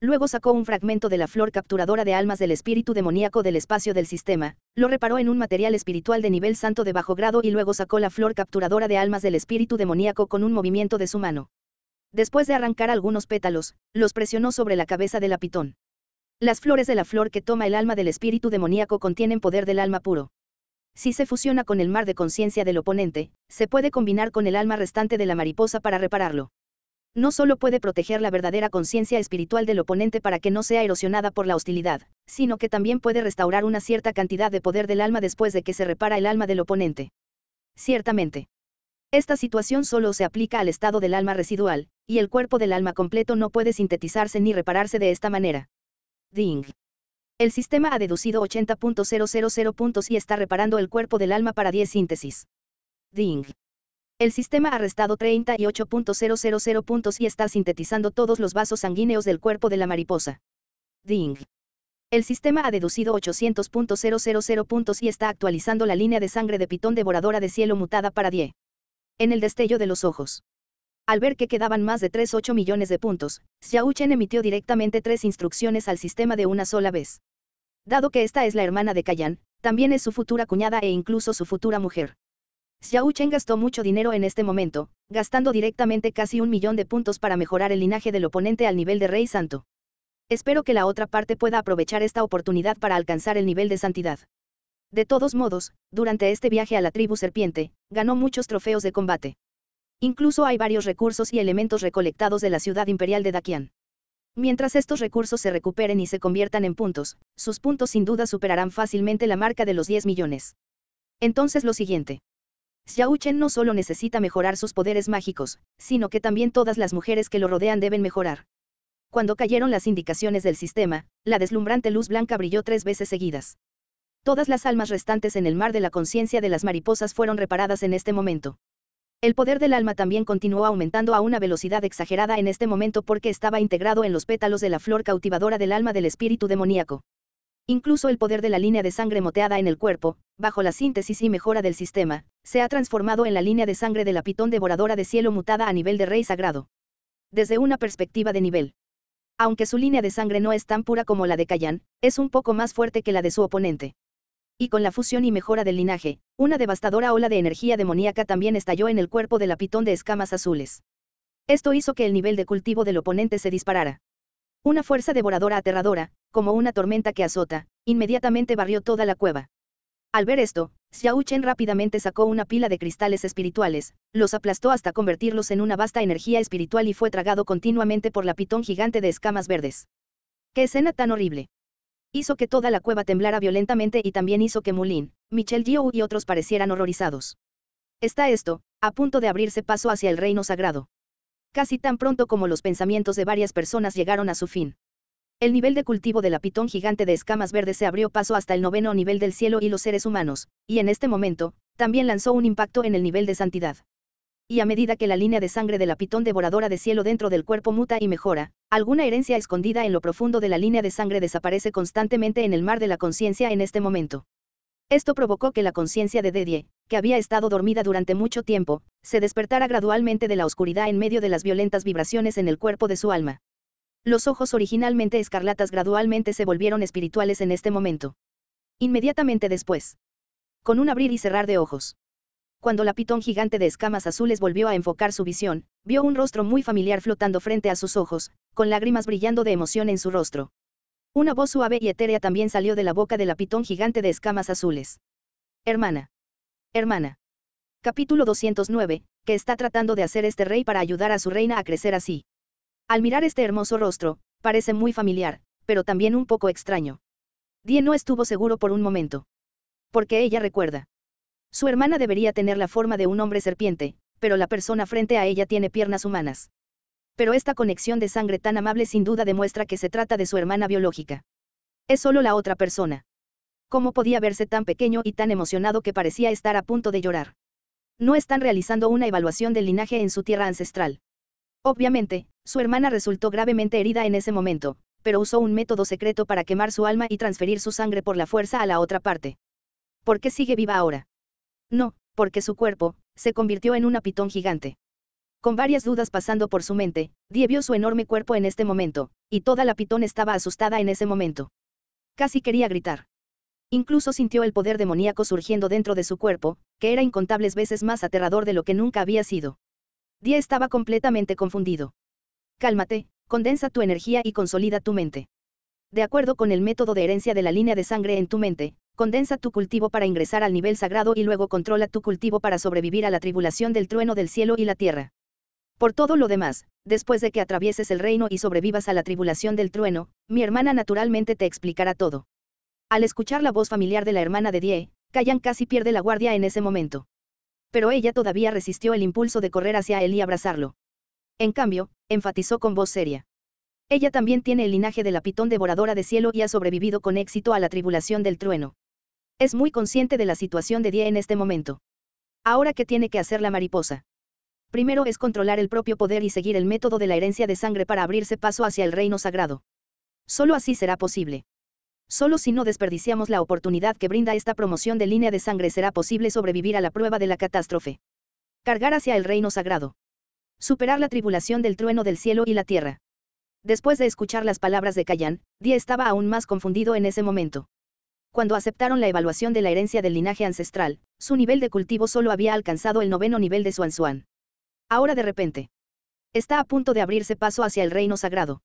Luego sacó un fragmento de la flor capturadora de almas del espíritu demoníaco del espacio del sistema, lo reparó en un material espiritual de nivel santo de bajo grado y luego sacó la flor capturadora de almas del espíritu demoníaco con un movimiento de su mano. Después de arrancar algunos pétalos, los presionó sobre la cabeza del la pitón. Las flores de la flor que toma el alma del espíritu demoníaco contienen poder del alma puro. Si se fusiona con el mar de conciencia del oponente, se puede combinar con el alma restante de la mariposa para repararlo no solo puede proteger la verdadera conciencia espiritual del oponente para que no sea erosionada por la hostilidad, sino que también puede restaurar una cierta cantidad de poder del alma después de que se repara el alma del oponente. Ciertamente. Esta situación solo se aplica al estado del alma residual, y el cuerpo del alma completo no puede sintetizarse ni repararse de esta manera. Ding. El sistema ha deducido 80.000 puntos y está reparando el cuerpo del alma para 10 síntesis. Ding. El sistema ha restado 38.000 puntos y está sintetizando todos los vasos sanguíneos del cuerpo de la mariposa. Ding. El sistema ha deducido 800.000 puntos y está actualizando la línea de sangre de pitón devoradora de cielo mutada para Die. En el destello de los ojos. Al ver que quedaban más de 3.8 millones de puntos, Xiao Chen emitió directamente tres instrucciones al sistema de una sola vez. Dado que esta es la hermana de Kayan, también es su futura cuñada e incluso su futura mujer. Xiao Chen gastó mucho dinero en este momento, gastando directamente casi un millón de puntos para mejorar el linaje del oponente al nivel de Rey Santo. Espero que la otra parte pueda aprovechar esta oportunidad para alcanzar el nivel de santidad. De todos modos, durante este viaje a la tribu serpiente, ganó muchos trofeos de combate. Incluso hay varios recursos y elementos recolectados de la ciudad imperial de Daqian. Mientras estos recursos se recuperen y se conviertan en puntos, sus puntos sin duda superarán fácilmente la marca de los 10 millones. Entonces lo siguiente. Xiao Chen no solo necesita mejorar sus poderes mágicos, sino que también todas las mujeres que lo rodean deben mejorar. Cuando cayeron las indicaciones del sistema, la deslumbrante luz blanca brilló tres veces seguidas. Todas las almas restantes en el mar de la conciencia de las mariposas fueron reparadas en este momento. El poder del alma también continuó aumentando a una velocidad exagerada en este momento porque estaba integrado en los pétalos de la flor cautivadora del alma del espíritu demoníaco. Incluso el poder de la línea de sangre moteada en el cuerpo, bajo la síntesis y mejora del sistema, se ha transformado en la línea de sangre de la pitón devoradora de cielo mutada a nivel de rey sagrado. Desde una perspectiva de nivel. Aunque su línea de sangre no es tan pura como la de Kayan, es un poco más fuerte que la de su oponente. Y con la fusión y mejora del linaje, una devastadora ola de energía demoníaca también estalló en el cuerpo de la pitón de escamas azules. Esto hizo que el nivel de cultivo del oponente se disparara. Una fuerza devoradora aterradora, como una tormenta que azota, inmediatamente barrió toda la cueva. Al ver esto, Xiao Chen rápidamente sacó una pila de cristales espirituales, los aplastó hasta convertirlos en una vasta energía espiritual y fue tragado continuamente por la pitón gigante de escamas verdes. ¡Qué escena tan horrible! Hizo que toda la cueva temblara violentamente y también hizo que Mulin, Michel Gio y otros parecieran horrorizados. Está esto, a punto de abrirse paso hacia el reino sagrado. Casi tan pronto como los pensamientos de varias personas llegaron a su fin. El nivel de cultivo de la pitón gigante de escamas verdes se abrió paso hasta el noveno nivel del cielo y los seres humanos, y en este momento, también lanzó un impacto en el nivel de santidad. Y a medida que la línea de sangre de la pitón devoradora de cielo dentro del cuerpo muta y mejora, alguna herencia escondida en lo profundo de la línea de sangre desaparece constantemente en el mar de la conciencia en este momento. Esto provocó que la conciencia de Dedie, que había estado dormida durante mucho tiempo, se despertara gradualmente de la oscuridad en medio de las violentas vibraciones en el cuerpo de su alma. Los ojos originalmente escarlatas gradualmente se volvieron espirituales en este momento. Inmediatamente después. Con un abrir y cerrar de ojos. Cuando la pitón gigante de escamas azules volvió a enfocar su visión, vio un rostro muy familiar flotando frente a sus ojos, con lágrimas brillando de emoción en su rostro. Una voz suave y etérea también salió de la boca de la pitón gigante de escamas azules. Hermana. Hermana. Capítulo 209, ¿Qué está tratando de hacer este rey para ayudar a su reina a crecer así. Al mirar este hermoso rostro, parece muy familiar, pero también un poco extraño. Die no estuvo seguro por un momento. Porque ella recuerda. Su hermana debería tener la forma de un hombre serpiente, pero la persona frente a ella tiene piernas humanas. Pero esta conexión de sangre tan amable sin duda demuestra que se trata de su hermana biológica. Es solo la otra persona. ¿Cómo podía verse tan pequeño y tan emocionado que parecía estar a punto de llorar? No están realizando una evaluación del linaje en su tierra ancestral. Obviamente, su hermana resultó gravemente herida en ese momento, pero usó un método secreto para quemar su alma y transferir su sangre por la fuerza a la otra parte. ¿Por qué sigue viva ahora? No, porque su cuerpo, se convirtió en una pitón gigante. Con varias dudas pasando por su mente, Die vio su enorme cuerpo en este momento, y toda la pitón estaba asustada en ese momento. Casi quería gritar. Incluso sintió el poder demoníaco surgiendo dentro de su cuerpo, que era incontables veces más aterrador de lo que nunca había sido. Die estaba completamente confundido. Cálmate, condensa tu energía y consolida tu mente. De acuerdo con el método de herencia de la línea de sangre en tu mente, condensa tu cultivo para ingresar al nivel sagrado y luego controla tu cultivo para sobrevivir a la tribulación del trueno del cielo y la tierra. Por todo lo demás, después de que atravieses el reino y sobrevivas a la tribulación del trueno, mi hermana naturalmente te explicará todo. Al escuchar la voz familiar de la hermana de Die, Kayan casi pierde la guardia en ese momento pero ella todavía resistió el impulso de correr hacia él y abrazarlo. En cambio, enfatizó con voz seria. Ella también tiene el linaje de la pitón devoradora de cielo y ha sobrevivido con éxito a la tribulación del trueno. Es muy consciente de la situación de Die en este momento. Ahora, ¿qué tiene que hacer la mariposa? Primero es controlar el propio poder y seguir el método de la herencia de sangre para abrirse paso hacia el reino sagrado. Solo así será posible. Solo si no desperdiciamos la oportunidad que brinda esta promoción de línea de sangre será posible sobrevivir a la prueba de la catástrofe. Cargar hacia el reino sagrado. Superar la tribulación del trueno del cielo y la tierra. Después de escuchar las palabras de Kayan, Día estaba aún más confundido en ese momento. Cuando aceptaron la evaluación de la herencia del linaje ancestral, su nivel de cultivo solo había alcanzado el noveno nivel de Suan Suan. Ahora de repente. Está a punto de abrirse paso hacia el reino sagrado.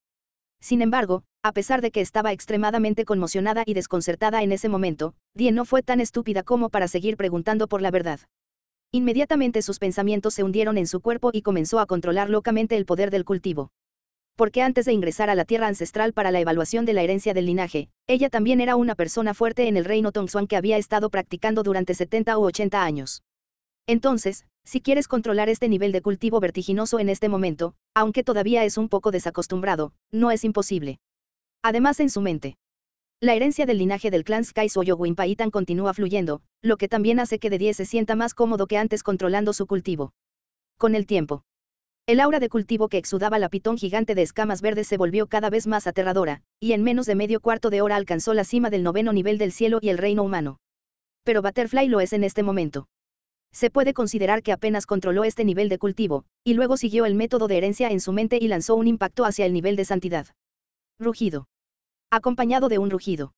Sin embargo, a pesar de que estaba extremadamente conmocionada y desconcertada en ese momento, Dien no fue tan estúpida como para seguir preguntando por la verdad. Inmediatamente sus pensamientos se hundieron en su cuerpo y comenzó a controlar locamente el poder del cultivo. Porque antes de ingresar a la tierra ancestral para la evaluación de la herencia del linaje, ella también era una persona fuerte en el reino Tongsuan que había estado practicando durante 70 u 80 años. Entonces, si quieres controlar este nivel de cultivo vertiginoso en este momento, aunque todavía es un poco desacostumbrado, no es imposible. Además en su mente. La herencia del linaje del clan Sky Soyo Winpaitan continúa fluyendo, lo que también hace que de 10 se sienta más cómodo que antes controlando su cultivo. Con el tiempo. El aura de cultivo que exudaba la pitón gigante de escamas verdes se volvió cada vez más aterradora, y en menos de medio cuarto de hora alcanzó la cima del noveno nivel del cielo y el reino humano. Pero Butterfly lo es en este momento se puede considerar que apenas controló este nivel de cultivo, y luego siguió el método de herencia en su mente y lanzó un impacto hacia el nivel de santidad. Rugido. Acompañado de un rugido.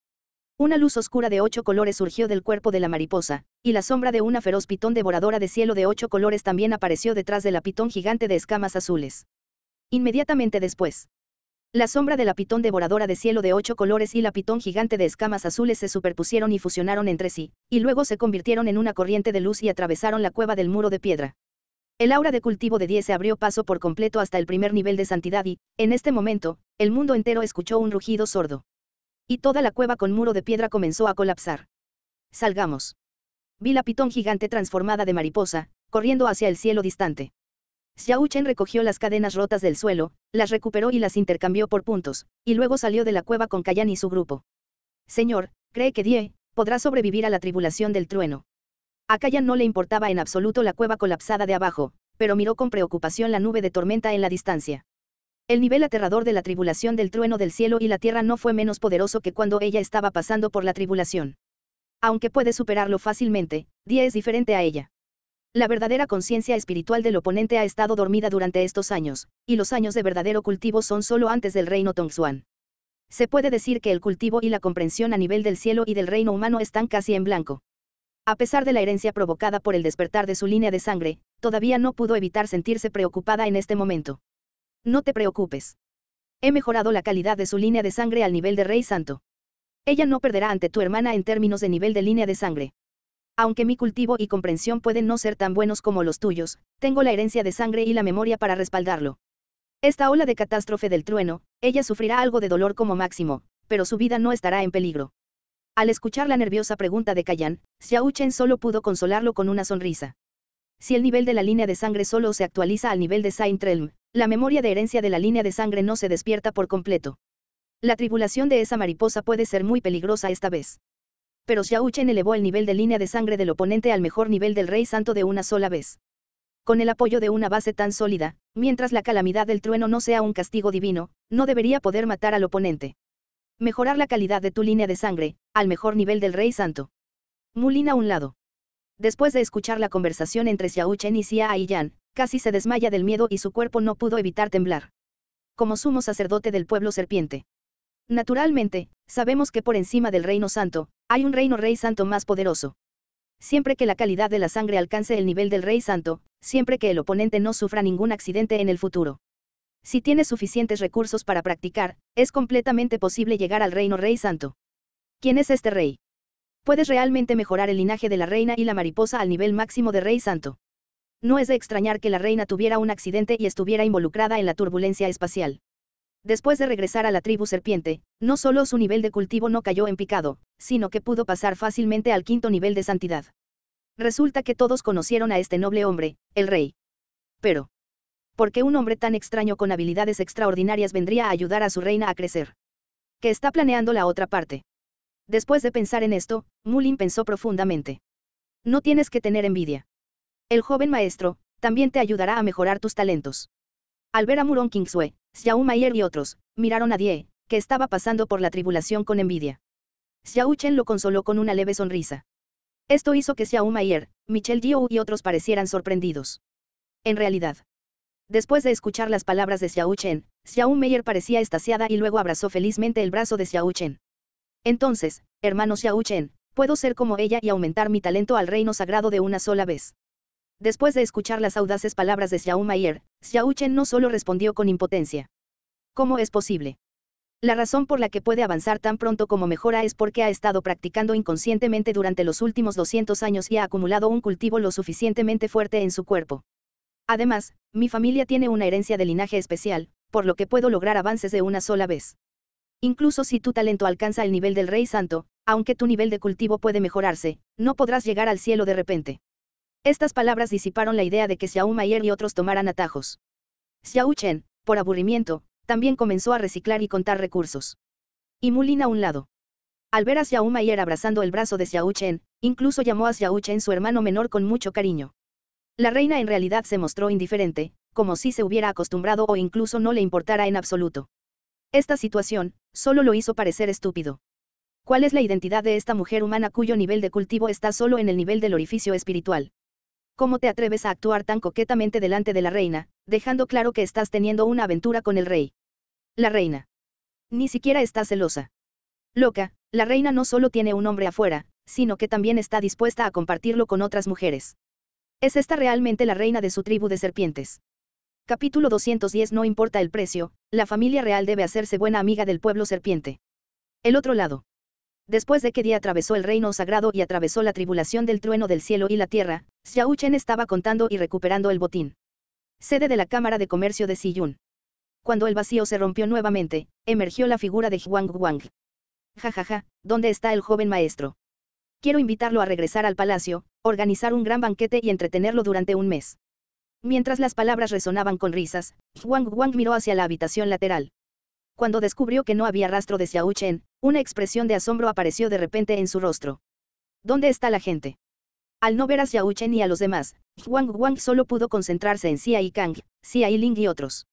Una luz oscura de ocho colores surgió del cuerpo de la mariposa, y la sombra de una feroz pitón devoradora de cielo de ocho colores también apareció detrás de la pitón gigante de escamas azules. Inmediatamente después, la sombra de la pitón devoradora de cielo de ocho colores y la pitón gigante de escamas azules se superpusieron y fusionaron entre sí, y luego se convirtieron en una corriente de luz y atravesaron la cueva del muro de piedra. El aura de cultivo de 10 se abrió paso por completo hasta el primer nivel de santidad y, en este momento, el mundo entero escuchó un rugido sordo. Y toda la cueva con muro de piedra comenzó a colapsar. Salgamos. Vi la pitón gigante transformada de mariposa, corriendo hacia el cielo distante. Xiao Chen recogió las cadenas rotas del suelo, las recuperó y las intercambió por puntos, y luego salió de la cueva con Kayan y su grupo. Señor, cree que Die podrá sobrevivir a la tribulación del trueno. A Kayan no le importaba en absoluto la cueva colapsada de abajo, pero miró con preocupación la nube de tormenta en la distancia. El nivel aterrador de la tribulación del trueno del cielo y la tierra no fue menos poderoso que cuando ella estaba pasando por la tribulación. Aunque puede superarlo fácilmente, Die es diferente a ella. La verdadera conciencia espiritual del oponente ha estado dormida durante estos años, y los años de verdadero cultivo son solo antes del reino Tongxuan. Se puede decir que el cultivo y la comprensión a nivel del cielo y del reino humano están casi en blanco. A pesar de la herencia provocada por el despertar de su línea de sangre, todavía no pudo evitar sentirse preocupada en este momento. No te preocupes. He mejorado la calidad de su línea de sangre al nivel de Rey Santo. Ella no perderá ante tu hermana en términos de nivel de línea de sangre. Aunque mi cultivo y comprensión pueden no ser tan buenos como los tuyos, tengo la herencia de sangre y la memoria para respaldarlo. Esta ola de catástrofe del trueno, ella sufrirá algo de dolor como máximo, pero su vida no estará en peligro. Al escuchar la nerviosa pregunta de Kayan, Xiao Chen solo pudo consolarlo con una sonrisa. Si el nivel de la línea de sangre solo se actualiza al nivel de Saint trelm la memoria de herencia de la línea de sangre no se despierta por completo. La tribulación de esa mariposa puede ser muy peligrosa esta vez pero Xiaochen elevó el nivel de línea de sangre del oponente al mejor nivel del Rey Santo de una sola vez. Con el apoyo de una base tan sólida, mientras la calamidad del trueno no sea un castigo divino, no debería poder matar al oponente. Mejorar la calidad de tu línea de sangre, al mejor nivel del Rey Santo. mulina a un lado. Después de escuchar la conversación entre Xiaochen y Xia Aiyan, casi se desmaya del miedo y su cuerpo no pudo evitar temblar. Como sumo sacerdote del pueblo serpiente. Naturalmente, sabemos que por encima del reino santo, hay un reino rey santo más poderoso. Siempre que la calidad de la sangre alcance el nivel del rey santo, siempre que el oponente no sufra ningún accidente en el futuro. Si tienes suficientes recursos para practicar, es completamente posible llegar al reino rey santo. ¿Quién es este rey? Puedes realmente mejorar el linaje de la reina y la mariposa al nivel máximo de rey santo. No es de extrañar que la reina tuviera un accidente y estuviera involucrada en la turbulencia espacial. Después de regresar a la tribu serpiente, no solo su nivel de cultivo no cayó en picado, sino que pudo pasar fácilmente al quinto nivel de santidad. Resulta que todos conocieron a este noble hombre, el rey. Pero, ¿por qué un hombre tan extraño con habilidades extraordinarias vendría a ayudar a su reina a crecer? ¿Qué está planeando la otra parte. Después de pensar en esto, Mulin pensó profundamente. No tienes que tener envidia. El joven maestro, también te ayudará a mejorar tus talentos. Al ver a Murong Kingsue, Xiao Mayer y otros, miraron a Die, que estaba pasando por la tribulación con envidia. Xiao Chen lo consoló con una leve sonrisa. Esto hizo que Xiao Mayer, Michel Diou y otros parecieran sorprendidos. En realidad. Después de escuchar las palabras de Xiao Chen, Xiao parecía estasiada y luego abrazó felizmente el brazo de Xiao Chen. Entonces, hermano Xiao Chen, puedo ser como ella y aumentar mi talento al reino sagrado de una sola vez. Después de escuchar las audaces palabras de Xiao Mayer, Xiao Chen no solo respondió con impotencia. ¿Cómo es posible? La razón por la que puede avanzar tan pronto como mejora es porque ha estado practicando inconscientemente durante los últimos 200 años y ha acumulado un cultivo lo suficientemente fuerte en su cuerpo. Además, mi familia tiene una herencia de linaje especial, por lo que puedo lograr avances de una sola vez. Incluso si tu talento alcanza el nivel del Rey Santo, aunque tu nivel de cultivo puede mejorarse, no podrás llegar al cielo de repente. Estas palabras disiparon la idea de que Xiao Maier y otros tomaran atajos. Xiao Chen, por aburrimiento, también comenzó a reciclar y contar recursos. Y Mulin a un lado. Al ver a Xiao Maier abrazando el brazo de Xiao Chen, incluso llamó a Xiao Chen su hermano menor con mucho cariño. La reina en realidad se mostró indiferente, como si se hubiera acostumbrado o incluso no le importara en absoluto. Esta situación, solo lo hizo parecer estúpido. ¿Cuál es la identidad de esta mujer humana cuyo nivel de cultivo está solo en el nivel del orificio espiritual? ¿Cómo te atreves a actuar tan coquetamente delante de la reina, dejando claro que estás teniendo una aventura con el rey? La reina. Ni siquiera está celosa. Loca, la reina no solo tiene un hombre afuera, sino que también está dispuesta a compartirlo con otras mujeres. ¿Es esta realmente la reina de su tribu de serpientes? Capítulo 210 No importa el precio, la familia real debe hacerse buena amiga del pueblo serpiente. El otro lado. Después de que Día atravesó el reino sagrado y atravesó la tribulación del trueno del cielo y la tierra, Xiao Chen estaba contando y recuperando el botín. Sede de la Cámara de Comercio de Siyun. Cuando el vacío se rompió nuevamente, emergió la figura de Huang Huang. Ja ja ja, ¿dónde está el joven maestro? Quiero invitarlo a regresar al palacio, organizar un gran banquete y entretenerlo durante un mes. Mientras las palabras resonaban con risas, Huang Huang miró hacia la habitación lateral. Cuando descubrió que no había rastro de Xiao Chen, una expresión de asombro apareció de repente en su rostro. ¿Dónde está la gente? Al no ver a Xiaochen y a los demás, Huang Wang solo pudo concentrarse en Xia y Kang, Xia y Ling y otros.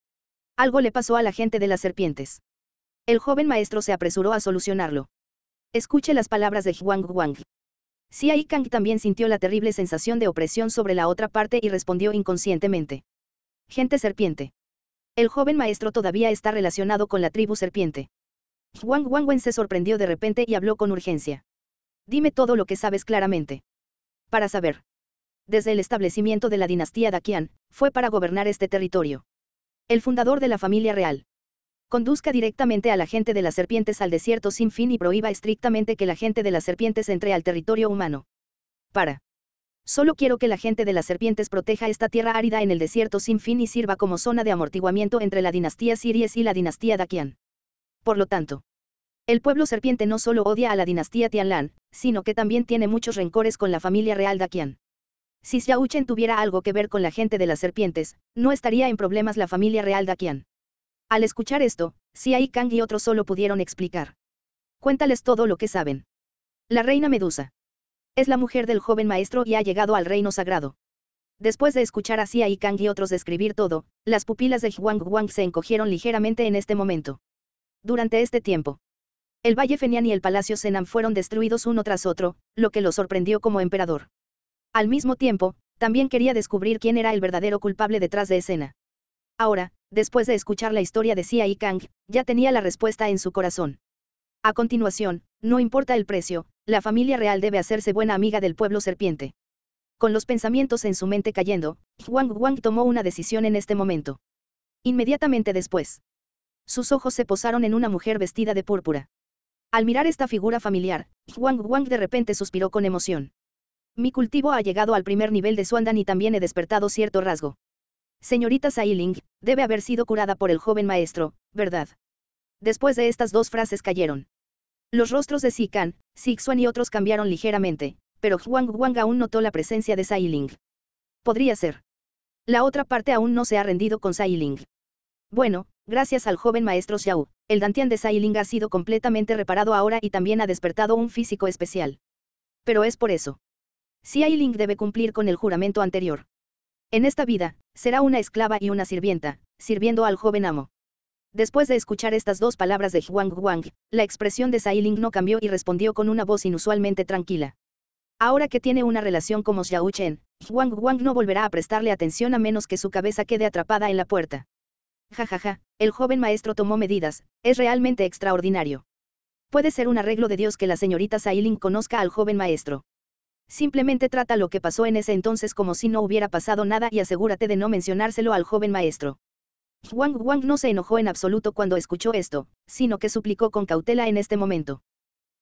Algo le pasó a la gente de las serpientes. El joven maestro se apresuró a solucionarlo. Escuche las palabras de Huang Wang. Xia y Kang también sintió la terrible sensación de opresión sobre la otra parte y respondió inconscientemente. Gente serpiente. El joven maestro todavía está relacionado con la tribu serpiente. Wang Wangwen se sorprendió de repente y habló con urgencia. Dime todo lo que sabes claramente. Para saber. Desde el establecimiento de la dinastía Daqian, fue para gobernar este territorio. El fundador de la familia real. Conduzca directamente a la gente de las serpientes al desierto sin fin y prohíba estrictamente que la gente de las serpientes entre al territorio humano. Para. Solo quiero que la gente de las serpientes proteja esta tierra árida en el desierto sin fin y sirva como zona de amortiguamiento entre la dinastía Siries y la dinastía Daquian. Por lo tanto, el pueblo serpiente no solo odia a la dinastía Tianlan, sino que también tiene muchos rencores con la familia real Daqian. Si Xiaochen tuviera algo que ver con la gente de las serpientes, no estaría en problemas la familia real Daqian. Al escuchar esto, Xia Kang y otros solo pudieron explicar. Cuéntales todo lo que saben. La reina Medusa. Es la mujer del joven maestro y ha llegado al reino sagrado. Después de escuchar a Xia Kang y otros describir todo, las pupilas de Huang Wang se encogieron ligeramente en este momento. Durante este tiempo, el Valle Fenian y el Palacio Senan fueron destruidos uno tras otro, lo que lo sorprendió como emperador. Al mismo tiempo, también quería descubrir quién era el verdadero culpable detrás de escena. Ahora, después de escuchar la historia de Xia y Kang, ya tenía la respuesta en su corazón. A continuación, no importa el precio, la familia real debe hacerse buena amiga del pueblo serpiente. Con los pensamientos en su mente cayendo, Wang Wang tomó una decisión en este momento. Inmediatamente después, sus ojos se posaron en una mujer vestida de púrpura. Al mirar esta figura familiar, Huang Wang de repente suspiró con emoción. Mi cultivo ha llegado al primer nivel de Suandan y también he despertado cierto rasgo. Señorita Ling, debe haber sido curada por el joven maestro, ¿verdad? Después de estas dos frases cayeron. Los rostros de Sikan, Xuan y otros cambiaron ligeramente, pero Huang Wang aún notó la presencia de Ling. Podría ser. La otra parte aún no se ha rendido con Ling. Bueno, Gracias al joven maestro Xiao, el Dantian de Sailing ha sido completamente reparado ahora y también ha despertado un físico especial. Pero es por eso. Ling debe cumplir con el juramento anterior. En esta vida, será una esclava y una sirvienta, sirviendo al joven amo. Después de escuchar estas dos palabras de Huang Huang, la expresión de Sailing no cambió y respondió con una voz inusualmente tranquila. Ahora que tiene una relación como Xiao Chen, Huang Huang no volverá a prestarle atención a menos que su cabeza quede atrapada en la puerta. Jajaja, ja ja, el joven maestro tomó medidas, es realmente extraordinario. Puede ser un arreglo de Dios que la señorita Yiling conozca al joven maestro. Simplemente trata lo que pasó en ese entonces como si no hubiera pasado nada y asegúrate de no mencionárselo al joven maestro. Wang Wang no se enojó en absoluto cuando escuchó esto, sino que suplicó con cautela en este momento.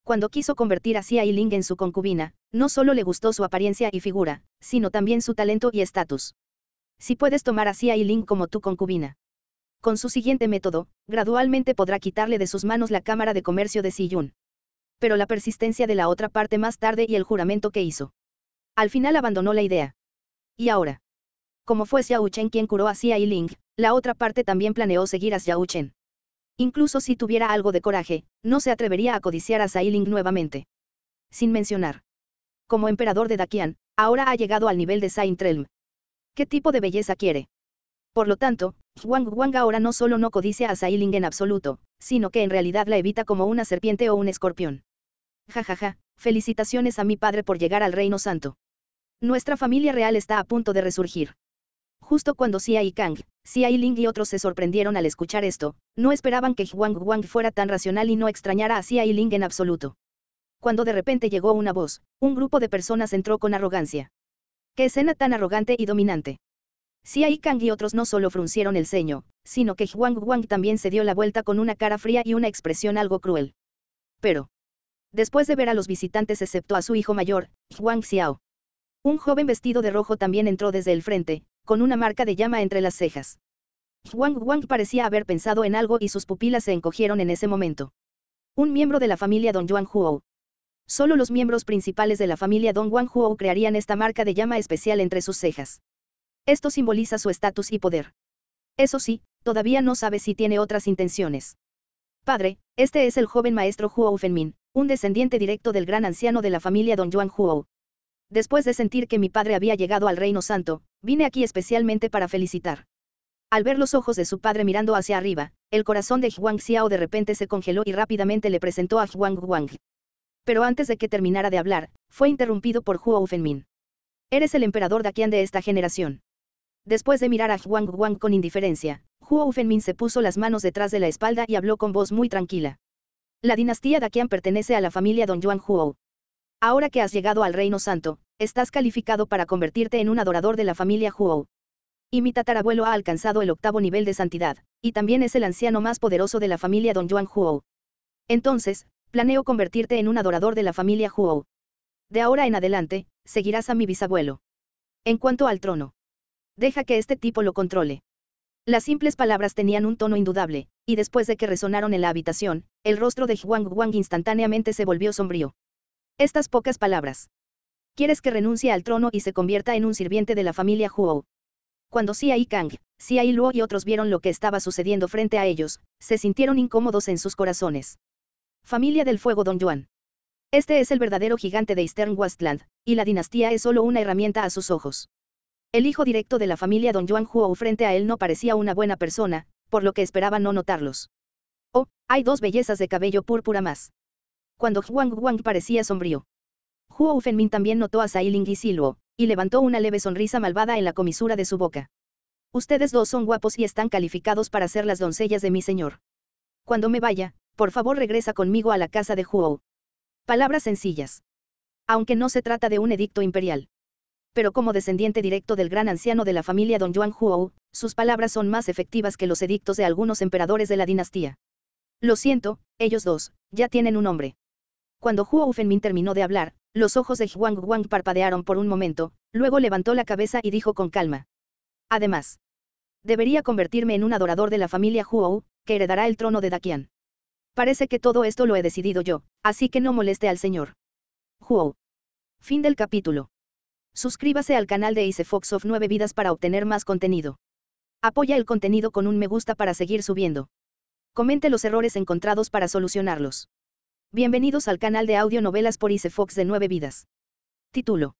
Cuando quiso convertir a Xia Yiling en su concubina, no solo le gustó su apariencia y figura, sino también su talento y estatus. Si puedes tomar a Xia Yiling como tu concubina. Con su siguiente método, gradualmente podrá quitarle de sus manos la Cámara de Comercio de Yun. Pero la persistencia de la otra parte más tarde y el juramento que hizo. Al final abandonó la idea. ¿Y ahora? Como fue Xiao Chen quien curó a Xia Yiling, la otra parte también planeó seguir a Xiao Chen. Incluso si tuviera algo de coraje, no se atrevería a codiciar a Xia nuevamente. Sin mencionar. Como emperador de Daqian, ahora ha llegado al nivel de Saint Trelm. ¿Qué tipo de belleza quiere? Por lo tanto, Huang Wang ahora no solo no codicia a Sailing en absoluto, sino que en realidad la evita como una serpiente o un escorpión. Ja ja ja, felicitaciones a mi padre por llegar al Reino Santo. Nuestra familia real está a punto de resurgir. Justo cuando Xia y Kang, Xia y Ling y otros se sorprendieron al escuchar esto, no esperaban que Huang Wang fuera tan racional y no extrañara a Xia Ling en absoluto. Cuando de repente llegó una voz, un grupo de personas entró con arrogancia. ¡Qué escena tan arrogante y dominante! Xia Kang y otros no solo fruncieron el ceño, sino que Huang Wang también se dio la vuelta con una cara fría y una expresión algo cruel. Pero, después de ver a los visitantes excepto a su hijo mayor, Huang Xiao, un joven vestido de rojo también entró desde el frente, con una marca de llama entre las cejas. Huang Wang parecía haber pensado en algo y sus pupilas se encogieron en ese momento. Un miembro de la familia Don Juan Huo. Solo los miembros principales de la familia Don Juan Huo crearían esta marca de llama especial entre sus cejas. Esto simboliza su estatus y poder. Eso sí, todavía no sabe si tiene otras intenciones. Padre, este es el joven maestro Huo Fenmin, un descendiente directo del gran anciano de la familia Don Juan Huo. Después de sentir que mi padre había llegado al Reino Santo, vine aquí especialmente para felicitar. Al ver los ojos de su padre mirando hacia arriba, el corazón de Huang Xiao de repente se congeló y rápidamente le presentó a Huang Huang. Pero antes de que terminara de hablar, fue interrumpido por Huo Fenmin. Eres el emperador Dakian de esta generación. Después de mirar a Huang Huang con indiferencia, Huo Fenmin se puso las manos detrás de la espalda y habló con voz muy tranquila. La dinastía Daqian pertenece a la familia Don Juan Huo. Ahora que has llegado al Reino Santo, estás calificado para convertirte en un adorador de la familia Huo. Y mi tatarabuelo ha alcanzado el octavo nivel de santidad, y también es el anciano más poderoso de la familia Don Juan Huo. Entonces, planeo convertirte en un adorador de la familia Huo. De ahora en adelante, seguirás a mi bisabuelo. En cuanto al trono, Deja que este tipo lo controle. Las simples palabras tenían un tono indudable, y después de que resonaron en la habitación, el rostro de Huang Wang instantáneamente se volvió sombrío. Estas pocas palabras. ¿Quieres que renuncie al trono y se convierta en un sirviente de la familia Huo? Cuando Xia Kang, Xia Luo y otros vieron lo que estaba sucediendo frente a ellos, se sintieron incómodos en sus corazones. Familia del Fuego Don Yuan. Este es el verdadero gigante de Eastern Westland, y la dinastía es solo una herramienta a sus ojos. El hijo directo de la familia Don Juan Huo frente a él no parecía una buena persona, por lo que esperaba no notarlos. Oh, hay dos bellezas de cabello púrpura más. Cuando Huang Huang parecía sombrío. Huo Fenmin también notó a Ling y Siluo, y levantó una leve sonrisa malvada en la comisura de su boca. Ustedes dos son guapos y están calificados para ser las doncellas de mi señor. Cuando me vaya, por favor regresa conmigo a la casa de Huo. Palabras sencillas. Aunque no se trata de un edicto imperial pero como descendiente directo del gran anciano de la familia don Juan Huo, sus palabras son más efectivas que los edictos de algunos emperadores de la dinastía. Lo siento, ellos dos, ya tienen un hombre. Cuando Huo Fenmin terminó de hablar, los ojos de Huang Huang parpadearon por un momento, luego levantó la cabeza y dijo con calma. Además, debería convertirme en un adorador de la familia Huo, que heredará el trono de Daqian. Parece que todo esto lo he decidido yo, así que no moleste al señor. Huo. Fin del capítulo. Suscríbase al canal de IceFox of 9 Vidas para obtener más contenido. Apoya el contenido con un me gusta para seguir subiendo. Comente los errores encontrados para solucionarlos. Bienvenidos al canal de novelas por Fox de 9 Vidas. Título.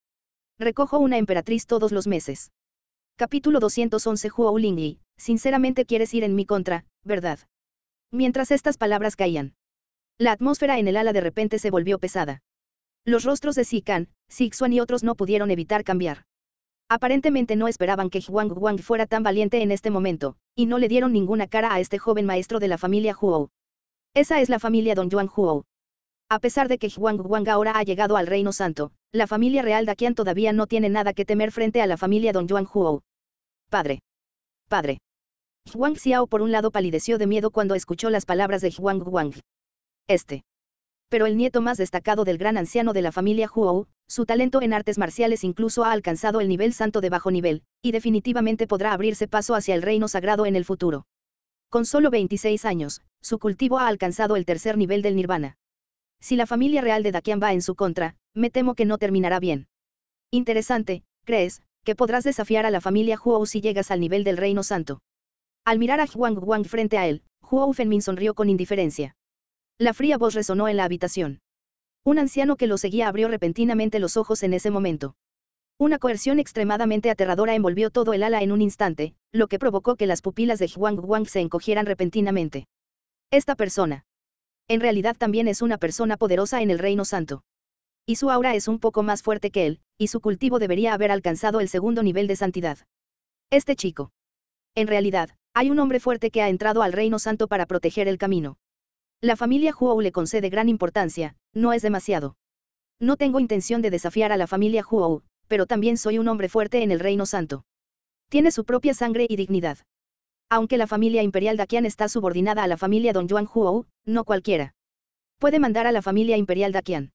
Recojo una emperatriz todos los meses. Capítulo 211 Huo Lingyi, sinceramente quieres ir en mi contra, ¿verdad? Mientras estas palabras caían. La atmósfera en el ala de repente se volvió pesada. Los rostros de Kan... Sixuan y otros no pudieron evitar cambiar. Aparentemente no esperaban que Huang Wang fuera tan valiente en este momento, y no le dieron ninguna cara a este joven maestro de la familia Huo. Esa es la familia Don Yuan Huo. A pesar de que Huang Wang ahora ha llegado al Reino Santo, la familia real de todavía no tiene nada que temer frente a la familia Don Yuan Huo. Padre. Padre. Huang Xiao por un lado palideció de miedo cuando escuchó las palabras de Huang Wang. Este pero el nieto más destacado del gran anciano de la familia Huo, su talento en artes marciales incluso ha alcanzado el nivel santo de bajo nivel, y definitivamente podrá abrirse paso hacia el reino sagrado en el futuro. Con solo 26 años, su cultivo ha alcanzado el tercer nivel del nirvana. Si la familia real de Dakian va en su contra, me temo que no terminará bien. Interesante, ¿crees, que podrás desafiar a la familia Huo si llegas al nivel del reino santo? Al mirar a Huang Huang frente a él, Huo Fenmin sonrió con indiferencia. La fría voz resonó en la habitación. Un anciano que lo seguía abrió repentinamente los ojos en ese momento. Una coerción extremadamente aterradora envolvió todo el ala en un instante, lo que provocó que las pupilas de Huang Wang se encogieran repentinamente. Esta persona. En realidad también es una persona poderosa en el Reino Santo. Y su aura es un poco más fuerte que él, y su cultivo debería haber alcanzado el segundo nivel de santidad. Este chico. En realidad, hay un hombre fuerte que ha entrado al Reino Santo para proteger el camino. La familia Huo le concede gran importancia, no es demasiado. No tengo intención de desafiar a la familia Huo, pero también soy un hombre fuerte en el Reino Santo. Tiene su propia sangre y dignidad. Aunque la familia imperial Daquian está subordinada a la familia Don Juan Huo, no cualquiera. Puede mandar a la familia imperial Daquian.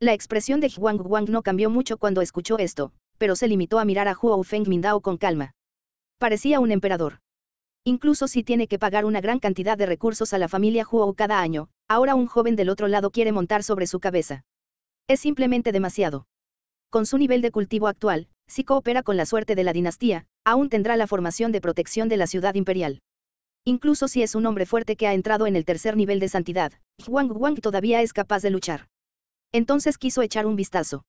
La expresión de Huang Wang no cambió mucho cuando escuchó esto, pero se limitó a mirar a Huo Feng Mindao con calma. Parecía un emperador. Incluso si tiene que pagar una gran cantidad de recursos a la familia Huo cada año, ahora un joven del otro lado quiere montar sobre su cabeza. Es simplemente demasiado. Con su nivel de cultivo actual, si coopera con la suerte de la dinastía, aún tendrá la formación de protección de la ciudad imperial. Incluso si es un hombre fuerte que ha entrado en el tercer nivel de santidad, Huang Huang todavía es capaz de luchar. Entonces quiso echar un vistazo.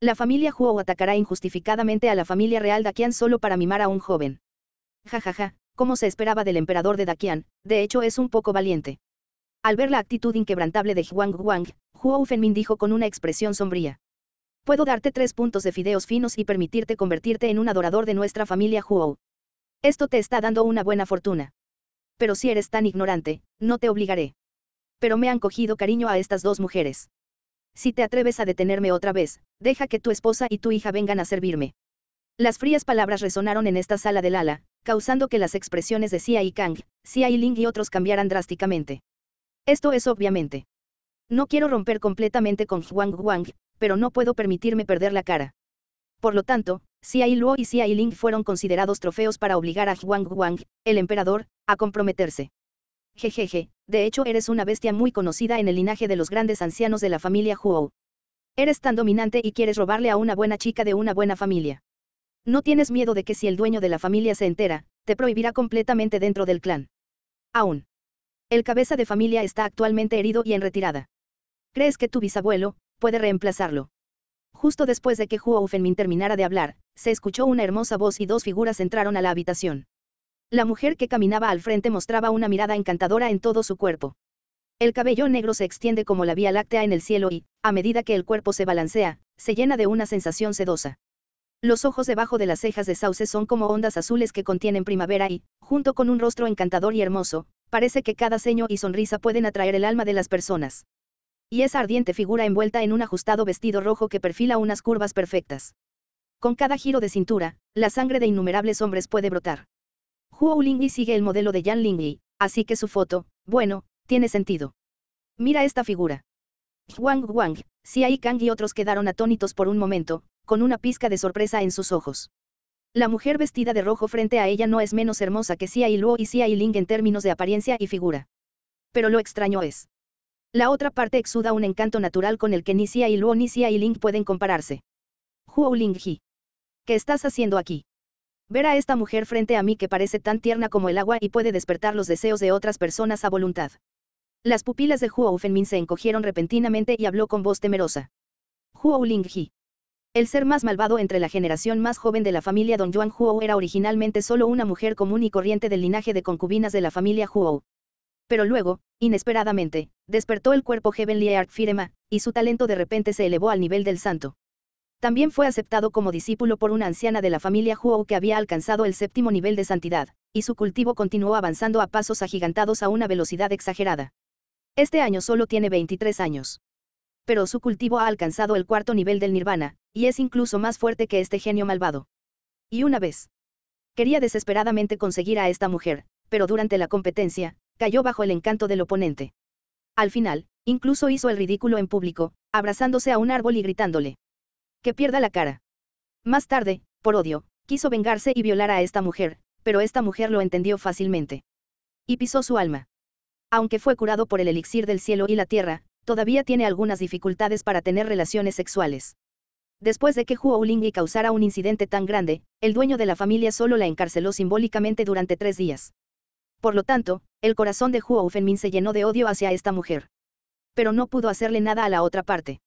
La familia Huo atacará injustificadamente a la familia real Daquian solo para mimar a un joven. Ja ja ja, como se esperaba del emperador de Daqian, de hecho es un poco valiente. Al ver la actitud inquebrantable de Huang Huang, Huo Fenmin dijo con una expresión sombría. Puedo darte tres puntos de fideos finos y permitirte convertirte en un adorador de nuestra familia Huo. Esto te está dando una buena fortuna. Pero si eres tan ignorante, no te obligaré. Pero me han cogido cariño a estas dos mujeres. Si te atreves a detenerme otra vez, deja que tu esposa y tu hija vengan a servirme. Las frías palabras resonaron en esta sala del ala, causando que las expresiones de Xia y Kang, Xia y Ling y otros cambiaran drásticamente. Esto es obviamente. No quiero romper completamente con Huang Huang, pero no puedo permitirme perder la cara. Por lo tanto, Xia Luo y Xia Ling fueron considerados trofeos para obligar a Huang Huang, el emperador, a comprometerse. Jejeje, de hecho eres una bestia muy conocida en el linaje de los grandes ancianos de la familia Huo. Eres tan dominante y quieres robarle a una buena chica de una buena familia. No tienes miedo de que si el dueño de la familia se entera, te prohibirá completamente dentro del clan. Aún. El cabeza de familia está actualmente herido y en retirada. ¿Crees que tu bisabuelo puede reemplazarlo? Justo después de que Huo terminara de hablar, se escuchó una hermosa voz y dos figuras entraron a la habitación. La mujer que caminaba al frente mostraba una mirada encantadora en todo su cuerpo. El cabello negro se extiende como la Vía Láctea en el cielo y, a medida que el cuerpo se balancea, se llena de una sensación sedosa. Los ojos debajo de las cejas de Sauce son como ondas azules que contienen primavera y, junto con un rostro encantador y hermoso, parece que cada ceño y sonrisa pueden atraer el alma de las personas. Y esa ardiente figura envuelta en un ajustado vestido rojo que perfila unas curvas perfectas. Con cada giro de cintura, la sangre de innumerables hombres puede brotar. Huo Lingyi sigue el modelo de Yan Lingyi, así que su foto, bueno, tiene sentido. Mira esta figura. Huang Wang, Si Kang y otros quedaron atónitos por un momento, con una pizca de sorpresa en sus ojos. La mujer vestida de rojo frente a ella no es menos hermosa que Xia Luo y Xia Ling en términos de apariencia y figura. Pero lo extraño es. La otra parte exuda un encanto natural con el que ni Xia Luo ni Xia Ling pueden compararse. Huo Ling ¿Qué estás haciendo aquí? Ver a esta mujer frente a mí que parece tan tierna como el agua y puede despertar los deseos de otras personas a voluntad. Las pupilas de Huo Fenmin se encogieron repentinamente y habló con voz temerosa. Huo Ling el ser más malvado entre la generación más joven de la familia Don Juan Huo era originalmente solo una mujer común y corriente del linaje de concubinas de la familia Huo. Pero luego, inesperadamente, despertó el cuerpo Heavenly Art Firema, y su talento de repente se elevó al nivel del santo. También fue aceptado como discípulo por una anciana de la familia Huo que había alcanzado el séptimo nivel de santidad, y su cultivo continuó avanzando a pasos agigantados a una velocidad exagerada. Este año solo tiene 23 años pero su cultivo ha alcanzado el cuarto nivel del nirvana, y es incluso más fuerte que este genio malvado. Y una vez. Quería desesperadamente conseguir a esta mujer, pero durante la competencia, cayó bajo el encanto del oponente. Al final, incluso hizo el ridículo en público, abrazándose a un árbol y gritándole. Que pierda la cara. Más tarde, por odio, quiso vengarse y violar a esta mujer, pero esta mujer lo entendió fácilmente. Y pisó su alma. Aunque fue curado por el elixir del cielo y la tierra, todavía tiene algunas dificultades para tener relaciones sexuales. Después de que Huo Lingyi causara un incidente tan grande, el dueño de la familia solo la encarceló simbólicamente durante tres días. Por lo tanto, el corazón de Huo Fenmin se llenó de odio hacia esta mujer. Pero no pudo hacerle nada a la otra parte.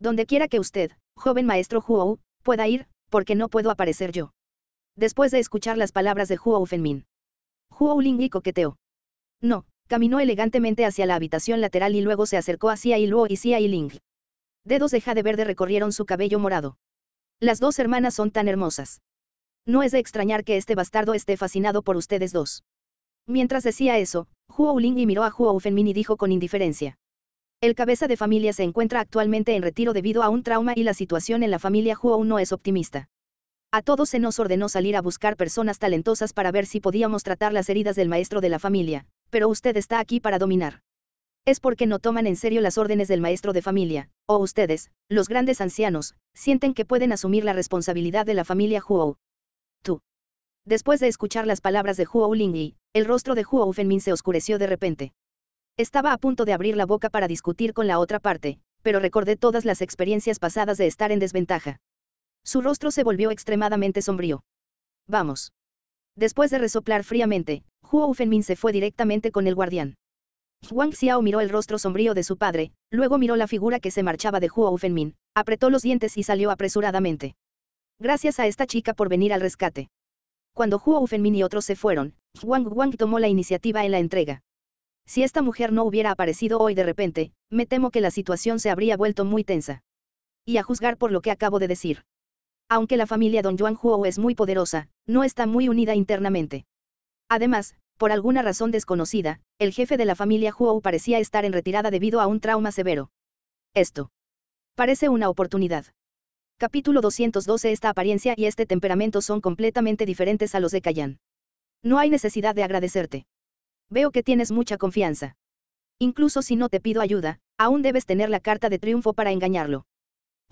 Donde quiera que usted, joven maestro Huo, pueda ir, porque no puedo aparecer yo. Después de escuchar las palabras de Huo Fenmin, Huo Lingyi coqueteó. No, Caminó elegantemente hacia la habitación lateral y luego se acercó a Xia y Xia Ling. Dedos de jade verde recorrieron su cabello morado. Las dos hermanas son tan hermosas. No es de extrañar que este bastardo esté fascinado por ustedes dos. Mientras decía eso, Huo y miró a Huo Fenmin y dijo con indiferencia. El cabeza de familia se encuentra actualmente en retiro debido a un trauma y la situación en la familia Huo no es optimista. A todos se nos ordenó salir a buscar personas talentosas para ver si podíamos tratar las heridas del maestro de la familia, pero usted está aquí para dominar. Es porque no toman en serio las órdenes del maestro de familia, o ustedes, los grandes ancianos, sienten que pueden asumir la responsabilidad de la familia Huo. Tú. Después de escuchar las palabras de Huo Lingyi, el rostro de Huo Fenmin se oscureció de repente. Estaba a punto de abrir la boca para discutir con la otra parte, pero recordé todas las experiencias pasadas de estar en desventaja. Su rostro se volvió extremadamente sombrío. Vamos. Después de resoplar fríamente, Huo Fenmin se fue directamente con el guardián. Huang Xiao miró el rostro sombrío de su padre, luego miró la figura que se marchaba de Huo Fenmin, apretó los dientes y salió apresuradamente. Gracias a esta chica por venir al rescate. Cuando Huo Fenmin y otros se fueron, Huang Wang tomó la iniciativa en la entrega. Si esta mujer no hubiera aparecido hoy de repente, me temo que la situación se habría vuelto muy tensa. Y a juzgar por lo que acabo de decir, aunque la familia Don Juan Huo es muy poderosa, no está muy unida internamente. Además, por alguna razón desconocida, el jefe de la familia Huo parecía estar en retirada debido a un trauma severo. Esto. Parece una oportunidad. Capítulo 212 Esta apariencia y este temperamento son completamente diferentes a los de Kayan. No hay necesidad de agradecerte. Veo que tienes mucha confianza. Incluso si no te pido ayuda, aún debes tener la carta de triunfo para engañarlo.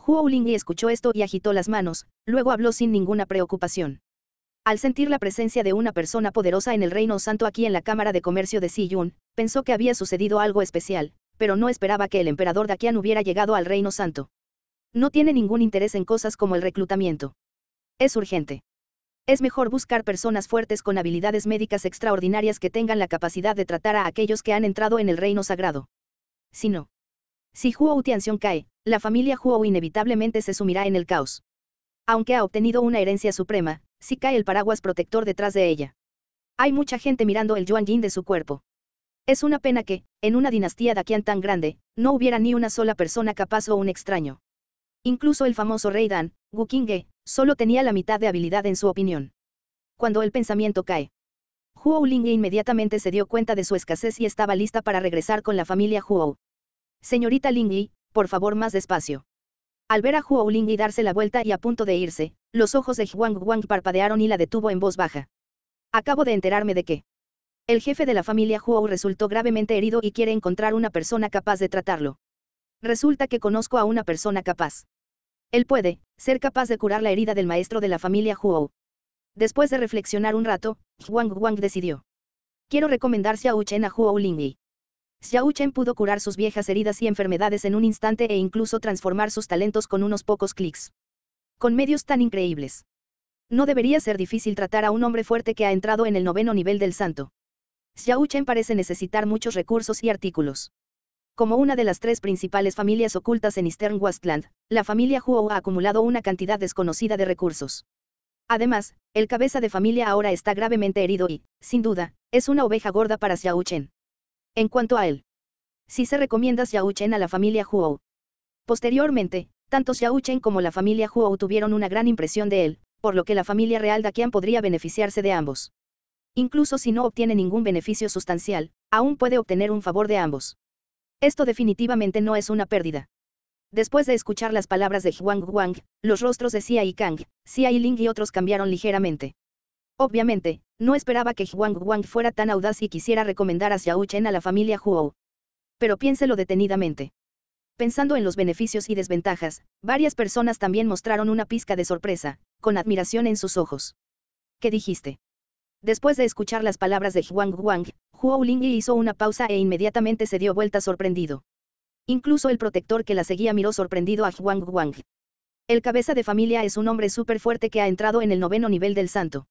Huo y escuchó esto y agitó las manos, luego habló sin ninguna preocupación. Al sentir la presencia de una persona poderosa en el Reino Santo aquí en la Cámara de Comercio de Yun, pensó que había sucedido algo especial, pero no esperaba que el emperador Daquian hubiera llegado al Reino Santo. No tiene ningún interés en cosas como el reclutamiento. Es urgente. Es mejor buscar personas fuertes con habilidades médicas extraordinarias que tengan la capacidad de tratar a aquellos que han entrado en el reino sagrado. Si no, si Huo Tianxiong cae, la familia Huo inevitablemente se sumirá en el caos. Aunque ha obtenido una herencia suprema, si cae el paraguas protector detrás de ella. Hay mucha gente mirando el Yuan Yin de su cuerpo. Es una pena que, en una dinastía Dakian tan grande, no hubiera ni una sola persona capaz o un extraño. Incluso el famoso rey Dan, Wu Qingge, solo tenía la mitad de habilidad en su opinión. Cuando el pensamiento cae, Huo Ling inmediatamente se dio cuenta de su escasez y estaba lista para regresar con la familia Huo. Señorita Ling por favor más despacio. Al ver a Huo Ling y darse la vuelta y a punto de irse, los ojos de Huang Wang parpadearon y la detuvo en voz baja. Acabo de enterarme de que el jefe de la familia Huo resultó gravemente herido y quiere encontrar una persona capaz de tratarlo. Resulta que conozco a una persona capaz. Él puede ser capaz de curar la herida del maestro de la familia Huo. Después de reflexionar un rato, Huang Wang decidió. Quiero recomendarse a Uchen a Huo Lingyi. Xiao Chen pudo curar sus viejas heridas y enfermedades en un instante e incluso transformar sus talentos con unos pocos clics. Con medios tan increíbles. No debería ser difícil tratar a un hombre fuerte que ha entrado en el noveno nivel del santo. Xiao Chen parece necesitar muchos recursos y artículos. Como una de las tres principales familias ocultas en Eastern Westland, la familia Huo ha acumulado una cantidad desconocida de recursos. Además, el cabeza de familia ahora está gravemente herido y, sin duda, es una oveja gorda para Xiao Chen. En cuanto a él, Si se recomienda Xiao a la familia Huo. Posteriormente, tanto Xiao como la familia Huo tuvieron una gran impresión de él, por lo que la familia real Daqian podría beneficiarse de ambos. Incluso si no obtiene ningún beneficio sustancial, aún puede obtener un favor de ambos. Esto definitivamente no es una pérdida. Después de escuchar las palabras de Huang Huang, los rostros de Xia y Kang, Xia y Ling y otros cambiaron ligeramente. Obviamente, no esperaba que Huang Wang fuera tan audaz y quisiera recomendar a Xiao Chen a la familia Huo. Pero piénselo detenidamente. Pensando en los beneficios y desventajas, varias personas también mostraron una pizca de sorpresa, con admiración en sus ojos. ¿Qué dijiste? Después de escuchar las palabras de Huang Wang, Huo Lingyi hizo una pausa e inmediatamente se dio vuelta sorprendido. Incluso el protector que la seguía miró sorprendido a Huang Wang. El cabeza de familia es un hombre súper fuerte que ha entrado en el noveno nivel del santo.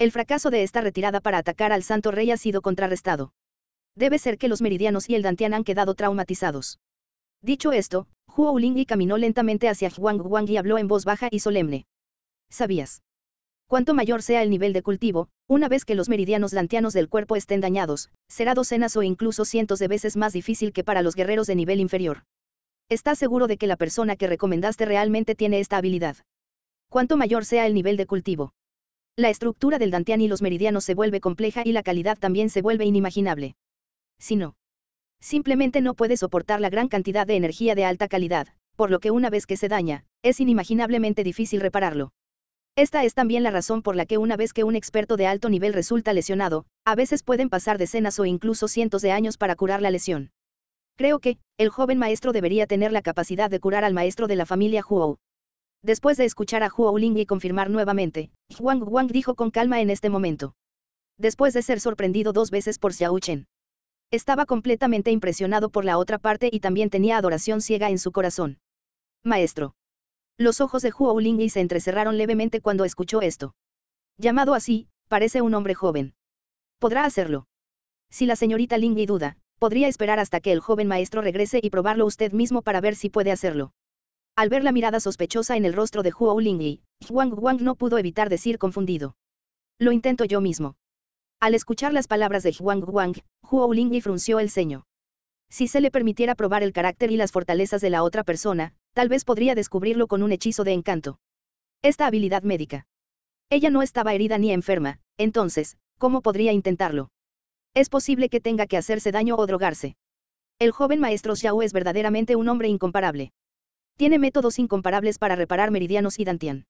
El fracaso de esta retirada para atacar al Santo Rey ha sido contrarrestado. Debe ser que los meridianos y el Dantian han quedado traumatizados. Dicho esto, Huo Lingyi caminó lentamente hacia Huang Huang y habló en voz baja y solemne. ¿Sabías? Cuanto mayor sea el nivel de cultivo, una vez que los meridianos dantianos del cuerpo estén dañados, será docenas o incluso cientos de veces más difícil que para los guerreros de nivel inferior. ¿Estás seguro de que la persona que recomendaste realmente tiene esta habilidad? Cuanto mayor sea el nivel de cultivo, la estructura del dantian y los meridianos se vuelve compleja y la calidad también se vuelve inimaginable. Si no, simplemente no puede soportar la gran cantidad de energía de alta calidad, por lo que una vez que se daña, es inimaginablemente difícil repararlo. Esta es también la razón por la que una vez que un experto de alto nivel resulta lesionado, a veces pueden pasar decenas o incluso cientos de años para curar la lesión. Creo que, el joven maestro debería tener la capacidad de curar al maestro de la familia Huo, Después de escuchar a Huo Ling y confirmar nuevamente, Huang Wang dijo con calma en este momento. Después de ser sorprendido dos veces por Xiao Chen. Estaba completamente impresionado por la otra parte y también tenía adoración ciega en su corazón. Maestro. Los ojos de Huo Ling y se entrecerraron levemente cuando escuchó esto. Llamado así, parece un hombre joven. Podrá hacerlo. Si la señorita Ling y duda, podría esperar hasta que el joven maestro regrese y probarlo usted mismo para ver si puede hacerlo. Al ver la mirada sospechosa en el rostro de Huo Y, Wang Wang no pudo evitar decir confundido. Lo intento yo mismo. Al escuchar las palabras de Huang Wang, Huo frunció el ceño. Si se le permitiera probar el carácter y las fortalezas de la otra persona, tal vez podría descubrirlo con un hechizo de encanto. Esta habilidad médica. Ella no estaba herida ni enferma, entonces, ¿cómo podría intentarlo? Es posible que tenga que hacerse daño o drogarse. El joven maestro Xiao es verdaderamente un hombre incomparable. Tiene métodos incomparables para reparar meridianos y Dantian.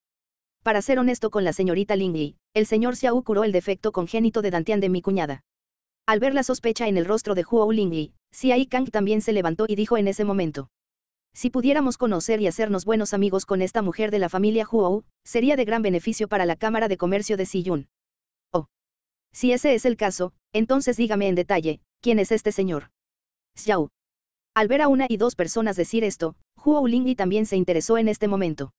Para ser honesto con la señorita Lingli, el señor Xiao curó el defecto congénito de Dantian de mi cuñada. Al ver la sospecha en el rostro de Huo Lingli, Xiao Kang también se levantó y dijo en ese momento. Si pudiéramos conocer y hacernos buenos amigos con esta mujer de la familia Huo, sería de gran beneficio para la Cámara de Comercio de Siyun. Oh. Si ese es el caso, entonces dígame en detalle, ¿quién es este señor? Xiao, al ver a una y dos personas decir esto, Huo y también se interesó en este momento.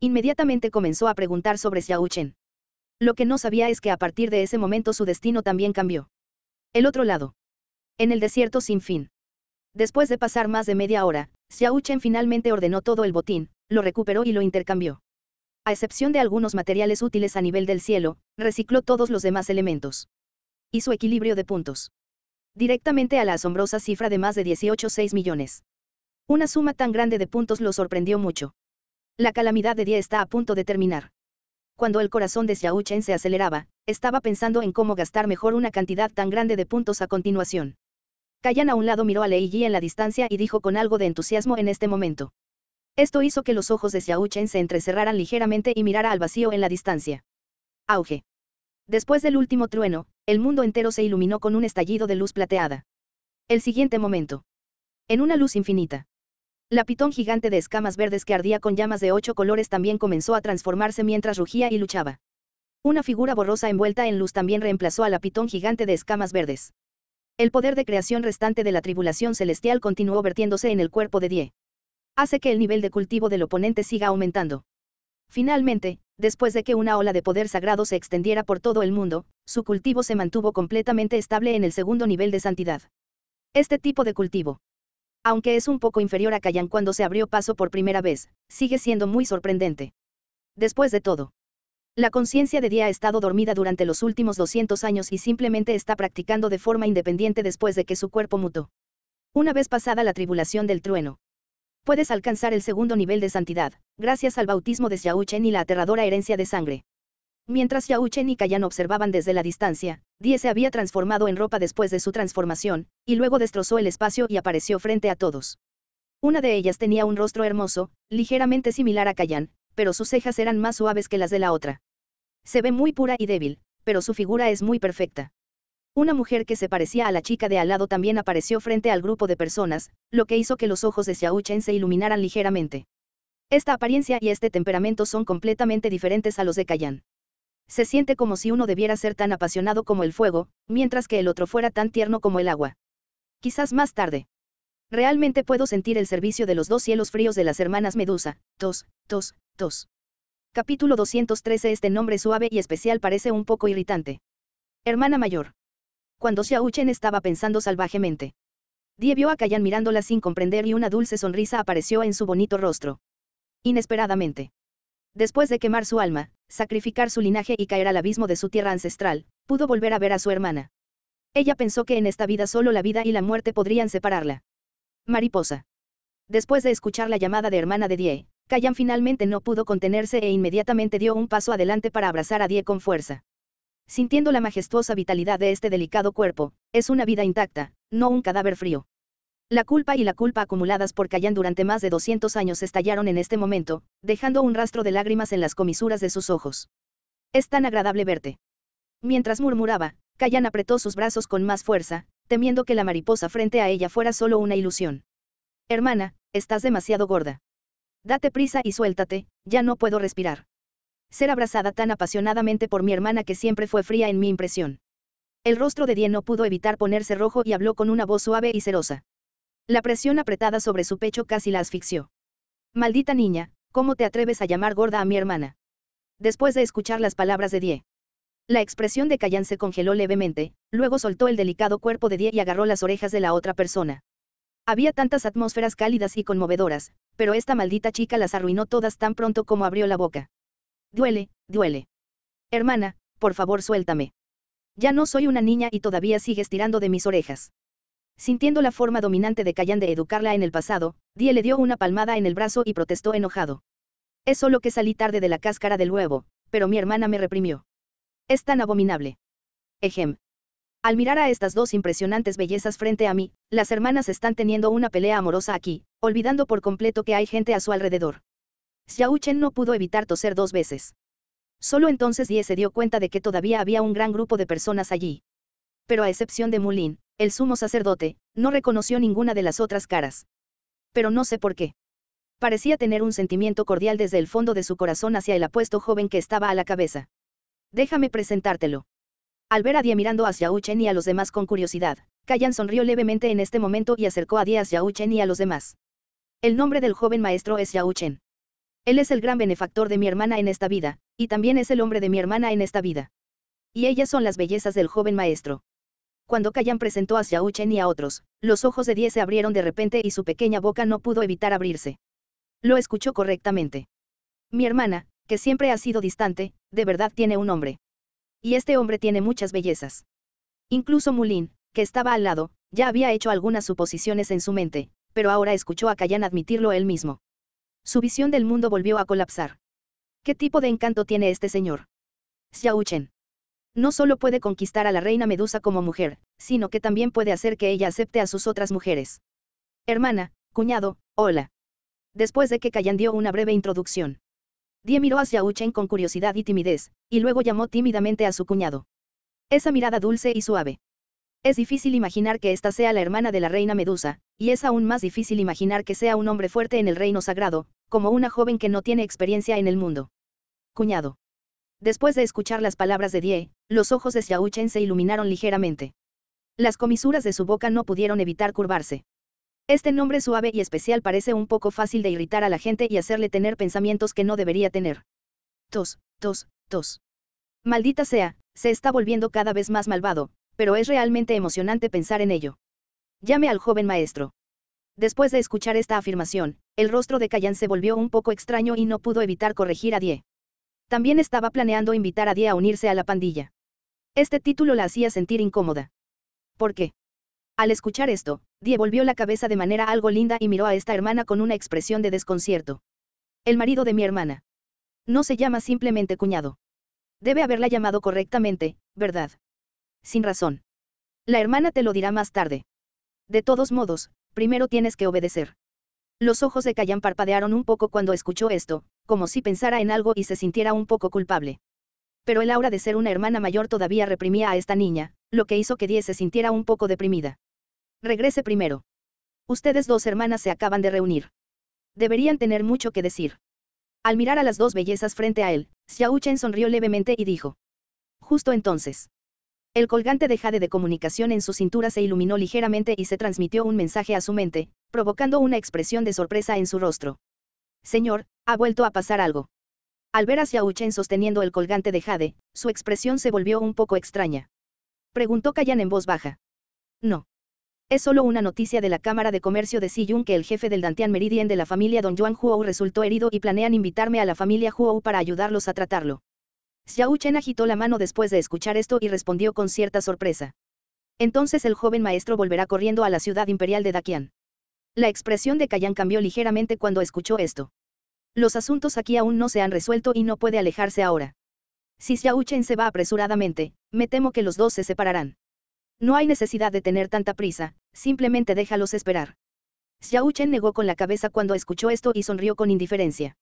Inmediatamente comenzó a preguntar sobre Xiao Chen. Lo que no sabía es que a partir de ese momento su destino también cambió. El otro lado. En el desierto sin fin. Después de pasar más de media hora, Xiao Chen finalmente ordenó todo el botín, lo recuperó y lo intercambió. A excepción de algunos materiales útiles a nivel del cielo, recicló todos los demás elementos. Y su equilibrio de puntos directamente a la asombrosa cifra de más de 18,6 millones. Una suma tan grande de puntos lo sorprendió mucho. La calamidad de día está a punto de terminar. Cuando el corazón de Xiao Chen se aceleraba, estaba pensando en cómo gastar mejor una cantidad tan grande de puntos a continuación. Callan a un lado miró a Lei Yi en la distancia y dijo con algo de entusiasmo en este momento. Esto hizo que los ojos de Xiao Chen se entrecerraran ligeramente y mirara al vacío en la distancia. Auge. Después del último trueno, el mundo entero se iluminó con un estallido de luz plateada. El siguiente momento. En una luz infinita. La pitón gigante de escamas verdes que ardía con llamas de ocho colores también comenzó a transformarse mientras rugía y luchaba. Una figura borrosa envuelta en luz también reemplazó a la pitón gigante de escamas verdes. El poder de creación restante de la tribulación celestial continuó vertiéndose en el cuerpo de Die. Hace que el nivel de cultivo del oponente siga aumentando. Finalmente, Después de que una ola de poder sagrado se extendiera por todo el mundo, su cultivo se mantuvo completamente estable en el segundo nivel de santidad. Este tipo de cultivo, aunque es un poco inferior a Kayan cuando se abrió paso por primera vez, sigue siendo muy sorprendente. Después de todo, la conciencia de Día ha estado dormida durante los últimos 200 años y simplemente está practicando de forma independiente después de que su cuerpo mutó. Una vez pasada la tribulación del trueno, puedes alcanzar el segundo nivel de santidad, gracias al bautismo de Xiaochen y la aterradora herencia de sangre. Mientras Xiaochen y Kayan observaban desde la distancia, Die se había transformado en ropa después de su transformación, y luego destrozó el espacio y apareció frente a todos. Una de ellas tenía un rostro hermoso, ligeramente similar a Kayan, pero sus cejas eran más suaves que las de la otra. Se ve muy pura y débil, pero su figura es muy perfecta. Una mujer que se parecía a la chica de al lado también apareció frente al grupo de personas, lo que hizo que los ojos de Xiao Chen se iluminaran ligeramente. Esta apariencia y este temperamento son completamente diferentes a los de Kayan. Se siente como si uno debiera ser tan apasionado como el fuego, mientras que el otro fuera tan tierno como el agua. Quizás más tarde. Realmente puedo sentir el servicio de los dos cielos fríos de las hermanas Medusa. Tos, tos, tos. Capítulo 213 Este nombre suave y especial parece un poco irritante. Hermana mayor cuando Xiao Chen estaba pensando salvajemente. Die vio a Kayan mirándola sin comprender y una dulce sonrisa apareció en su bonito rostro. Inesperadamente. Después de quemar su alma, sacrificar su linaje y caer al abismo de su tierra ancestral, pudo volver a ver a su hermana. Ella pensó que en esta vida solo la vida y la muerte podrían separarla. Mariposa. Después de escuchar la llamada de hermana de Die, Kayan finalmente no pudo contenerse e inmediatamente dio un paso adelante para abrazar a Die con fuerza sintiendo la majestuosa vitalidad de este delicado cuerpo, es una vida intacta, no un cadáver frío. La culpa y la culpa acumuladas por Kayan durante más de 200 años estallaron en este momento, dejando un rastro de lágrimas en las comisuras de sus ojos. Es tan agradable verte. Mientras murmuraba, Kayan apretó sus brazos con más fuerza, temiendo que la mariposa frente a ella fuera solo una ilusión. Hermana, estás demasiado gorda. Date prisa y suéltate, ya no puedo respirar ser abrazada tan apasionadamente por mi hermana que siempre fue fría en mi impresión. El rostro de Die no pudo evitar ponerse rojo y habló con una voz suave y cerosa. La presión apretada sobre su pecho casi la asfixió. Maldita niña, ¿cómo te atreves a llamar gorda a mi hermana? Después de escuchar las palabras de Die, la expresión de Kayan se congeló levemente, luego soltó el delicado cuerpo de Die y agarró las orejas de la otra persona. Había tantas atmósferas cálidas y conmovedoras, pero esta maldita chica las arruinó todas tan pronto como abrió la boca. Duele, duele. Hermana, por favor suéltame. Ya no soy una niña y todavía sigues tirando de mis orejas. Sintiendo la forma dominante de Callan de educarla en el pasado, Die le dio una palmada en el brazo y protestó enojado. Es solo que salí tarde de la cáscara del huevo, pero mi hermana me reprimió. Es tan abominable. Ejem. Al mirar a estas dos impresionantes bellezas frente a mí, las hermanas están teniendo una pelea amorosa aquí, olvidando por completo que hay gente a su alrededor. Xiao Chen no pudo evitar toser dos veces. Solo entonces Die se dio cuenta de que todavía había un gran grupo de personas allí. Pero a excepción de Mulin, el sumo sacerdote, no reconoció ninguna de las otras caras. Pero no sé por qué. Parecía tener un sentimiento cordial desde el fondo de su corazón hacia el apuesto joven que estaba a la cabeza. Déjame presentártelo. Al ver a Die mirando a Xiaochen y a los demás con curiosidad, Kayan sonrió levemente en este momento y acercó a Die a Xiaochen y a los demás. El nombre del joven maestro es Xiaochen. Él es el gran benefactor de mi hermana en esta vida, y también es el hombre de mi hermana en esta vida. Y ellas son las bellezas del joven maestro. Cuando Kayan presentó a Xiao y a otros, los ojos de Die se abrieron de repente y su pequeña boca no pudo evitar abrirse. Lo escuchó correctamente. Mi hermana, que siempre ha sido distante, de verdad tiene un hombre. Y este hombre tiene muchas bellezas. Incluso Mulin, que estaba al lado, ya había hecho algunas suposiciones en su mente, pero ahora escuchó a Kayan admitirlo él mismo. Su visión del mundo volvió a colapsar. ¿Qué tipo de encanto tiene este señor? Xiaochen? No solo puede conquistar a la reina Medusa como mujer, sino que también puede hacer que ella acepte a sus otras mujeres. Hermana, cuñado, hola. Después de que Kayan dio una breve introducción. Die miró a Xiaochen con curiosidad y timidez, y luego llamó tímidamente a su cuñado. Esa mirada dulce y suave. Es difícil imaginar que esta sea la hermana de la reina Medusa, y es aún más difícil imaginar que sea un hombre fuerte en el reino sagrado, como una joven que no tiene experiencia en el mundo. Cuñado. Después de escuchar las palabras de Die, los ojos de Xiaochen se iluminaron ligeramente. Las comisuras de su boca no pudieron evitar curvarse. Este nombre suave y especial parece un poco fácil de irritar a la gente y hacerle tener pensamientos que no debería tener. Tos, tos, tos. Maldita sea, se está volviendo cada vez más malvado, pero es realmente emocionante pensar en ello. Llame al joven maestro. Después de escuchar esta afirmación, el rostro de Kayan se volvió un poco extraño y no pudo evitar corregir a Die. También estaba planeando invitar a Die a unirse a la pandilla. Este título la hacía sentir incómoda. ¿Por qué? Al escuchar esto, Die volvió la cabeza de manera algo linda y miró a esta hermana con una expresión de desconcierto. El marido de mi hermana. No se llama simplemente cuñado. Debe haberla llamado correctamente, ¿verdad? sin razón. La hermana te lo dirá más tarde. De todos modos, primero tienes que obedecer. Los ojos de Callan parpadearon un poco cuando escuchó esto, como si pensara en algo y se sintiera un poco culpable. Pero el aura de ser una hermana mayor todavía reprimía a esta niña, lo que hizo que Die se sintiera un poco deprimida. Regrese primero. Ustedes dos hermanas se acaban de reunir. Deberían tener mucho que decir. Al mirar a las dos bellezas frente a él, Xiao sonrió levemente y dijo. Justo entonces. El colgante de jade de comunicación en su cintura se iluminó ligeramente y se transmitió un mensaje a su mente, provocando una expresión de sorpresa en su rostro. Señor, ha vuelto a pasar algo. Al ver a Xiao Chen sosteniendo el colgante de jade, su expresión se volvió un poco extraña. Preguntó Kayan en voz baja. No. Es solo una noticia de la Cámara de Comercio de Siyun que el jefe del Dantian Meridian de la familia Don Juan Huo resultó herido y planean invitarme a la familia Huo para ayudarlos a tratarlo. Xiao Chen agitó la mano después de escuchar esto y respondió con cierta sorpresa. Entonces el joven maestro volverá corriendo a la ciudad imperial de Daqian. La expresión de Kayan cambió ligeramente cuando escuchó esto. Los asuntos aquí aún no se han resuelto y no puede alejarse ahora. Si Xiao Chen se va apresuradamente, me temo que los dos se separarán. No hay necesidad de tener tanta prisa, simplemente déjalos esperar. Xiao Chen negó con la cabeza cuando escuchó esto y sonrió con indiferencia.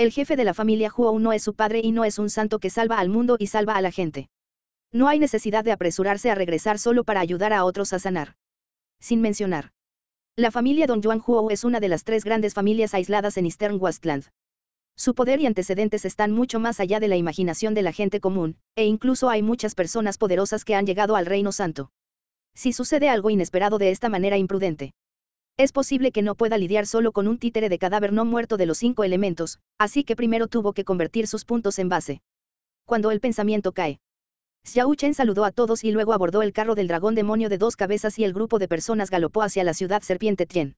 El jefe de la familia Huo no es su padre y no es un santo que salva al mundo y salva a la gente. No hay necesidad de apresurarse a regresar solo para ayudar a otros a sanar. Sin mencionar. La familia Don Juan Huo es una de las tres grandes familias aisladas en Eastern Westland. Su poder y antecedentes están mucho más allá de la imaginación de la gente común, e incluso hay muchas personas poderosas que han llegado al Reino Santo. Si sucede algo inesperado de esta manera imprudente, es posible que no pueda lidiar solo con un títere de cadáver no muerto de los cinco elementos, así que primero tuvo que convertir sus puntos en base. Cuando el pensamiento cae. Xiao Chen saludó a todos y luego abordó el carro del dragón demonio de dos cabezas y el grupo de personas galopó hacia la ciudad serpiente Tien.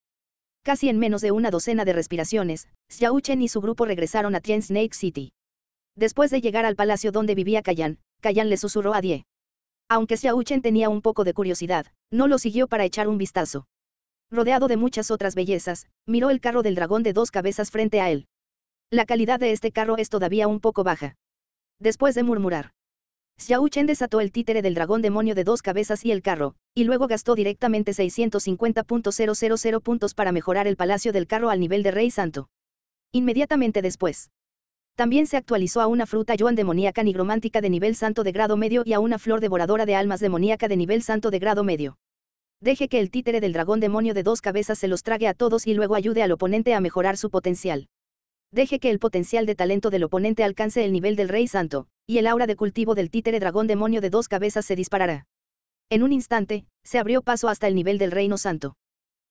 Casi en menos de una docena de respiraciones, Xiao Chen y su grupo regresaron a Tien Snake City. Después de llegar al palacio donde vivía Kayan, Kayan le susurró a Die. Aunque Xiao Chen tenía un poco de curiosidad, no lo siguió para echar un vistazo rodeado de muchas otras bellezas, miró el carro del dragón de dos cabezas frente a él. La calidad de este carro es todavía un poco baja. Después de murmurar, Xiao Chen desató el títere del dragón demonio de dos cabezas y el carro, y luego gastó directamente 650.000 puntos para mejorar el palacio del carro al nivel de Rey Santo. Inmediatamente después. También se actualizó a una fruta yuan demoníaca nigromántica de nivel santo de grado medio y a una flor devoradora de almas demoníaca de nivel santo de grado medio. Deje que el títere del dragón demonio de dos cabezas se los trague a todos y luego ayude al oponente a mejorar su potencial. Deje que el potencial de talento del oponente alcance el nivel del rey santo, y el aura de cultivo del títere dragón demonio de dos cabezas se disparará. En un instante, se abrió paso hasta el nivel del reino santo.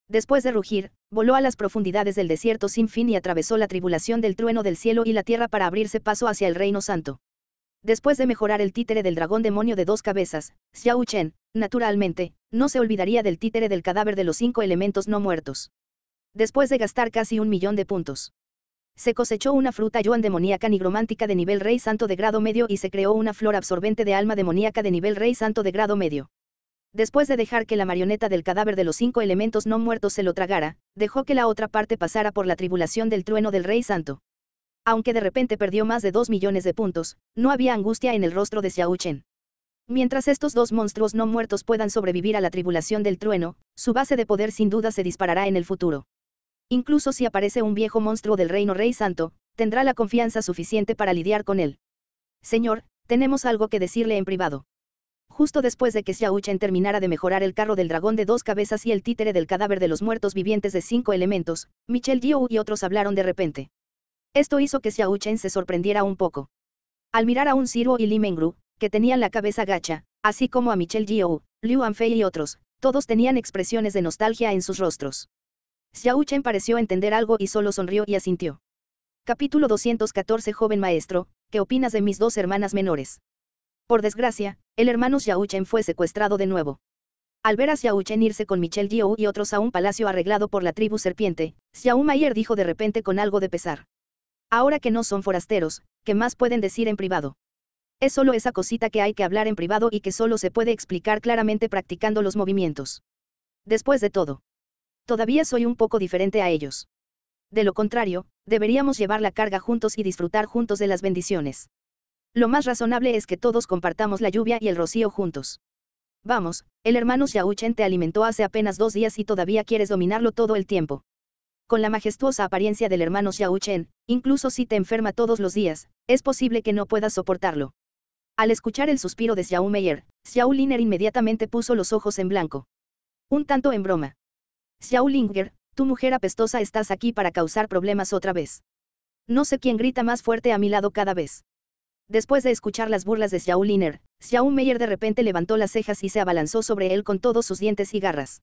Después de rugir, voló a las profundidades del desierto sin fin y atravesó la tribulación del trueno del cielo y la tierra para abrirse paso hacia el reino santo. Después de mejorar el títere del dragón demonio de dos cabezas, Xiao Chen, Naturalmente, no se olvidaría del títere del cadáver de los cinco elementos no muertos. Después de gastar casi un millón de puntos, se cosechó una fruta yuan demoníaca nigromántica de nivel rey santo de grado medio y se creó una flor absorbente de alma demoníaca de nivel rey santo de grado medio. Después de dejar que la marioneta del cadáver de los cinco elementos no muertos se lo tragara, dejó que la otra parte pasara por la tribulación del trueno del rey santo. Aunque de repente perdió más de dos millones de puntos, no había angustia en el rostro de Xiauchen. Mientras estos dos monstruos no muertos puedan sobrevivir a la tribulación del trueno, su base de poder sin duda se disparará en el futuro. Incluso si aparece un viejo monstruo del reino Rey Santo, tendrá la confianza suficiente para lidiar con él. Señor, tenemos algo que decirle en privado. Justo después de que Xiaochen terminara de mejorar el carro del dragón de dos cabezas y el títere del cadáver de los muertos vivientes de cinco elementos, Michel Yu y otros hablaron de repente. Esto hizo que Chen se sorprendiera un poco. Al mirar a un sirvo y Li Mengru, que tenían la cabeza gacha, así como a Michelle Gio, Liu Anfei y otros, todos tenían expresiones de nostalgia en sus rostros. Xiao Chen pareció entender algo y solo sonrió y asintió. Capítulo 214 Joven maestro, ¿qué opinas de mis dos hermanas menores? Por desgracia, el hermano Xiao Chen fue secuestrado de nuevo. Al ver a Xiao Chen irse con Michel Gio y otros a un palacio arreglado por la tribu serpiente, Xiao Mayer dijo de repente con algo de pesar. Ahora que no son forasteros, ¿qué más pueden decir en privado? Es solo esa cosita que hay que hablar en privado y que solo se puede explicar claramente practicando los movimientos. Después de todo. Todavía soy un poco diferente a ellos. De lo contrario, deberíamos llevar la carga juntos y disfrutar juntos de las bendiciones. Lo más razonable es que todos compartamos la lluvia y el rocío juntos. Vamos, el hermano Chen te alimentó hace apenas dos días y todavía quieres dominarlo todo el tiempo. Con la majestuosa apariencia del hermano Chen, incluso si te enferma todos los días, es posible que no puedas soportarlo. Al escuchar el suspiro de Xiao Meyer, Xiao Liner inmediatamente puso los ojos en blanco. Un tanto en broma. Xiao Linger, tu mujer apestosa estás aquí para causar problemas otra vez. No sé quién grita más fuerte a mi lado cada vez. Después de escuchar las burlas de Xiao Liner, Xiao Meyer de repente levantó las cejas y se abalanzó sobre él con todos sus dientes y garras.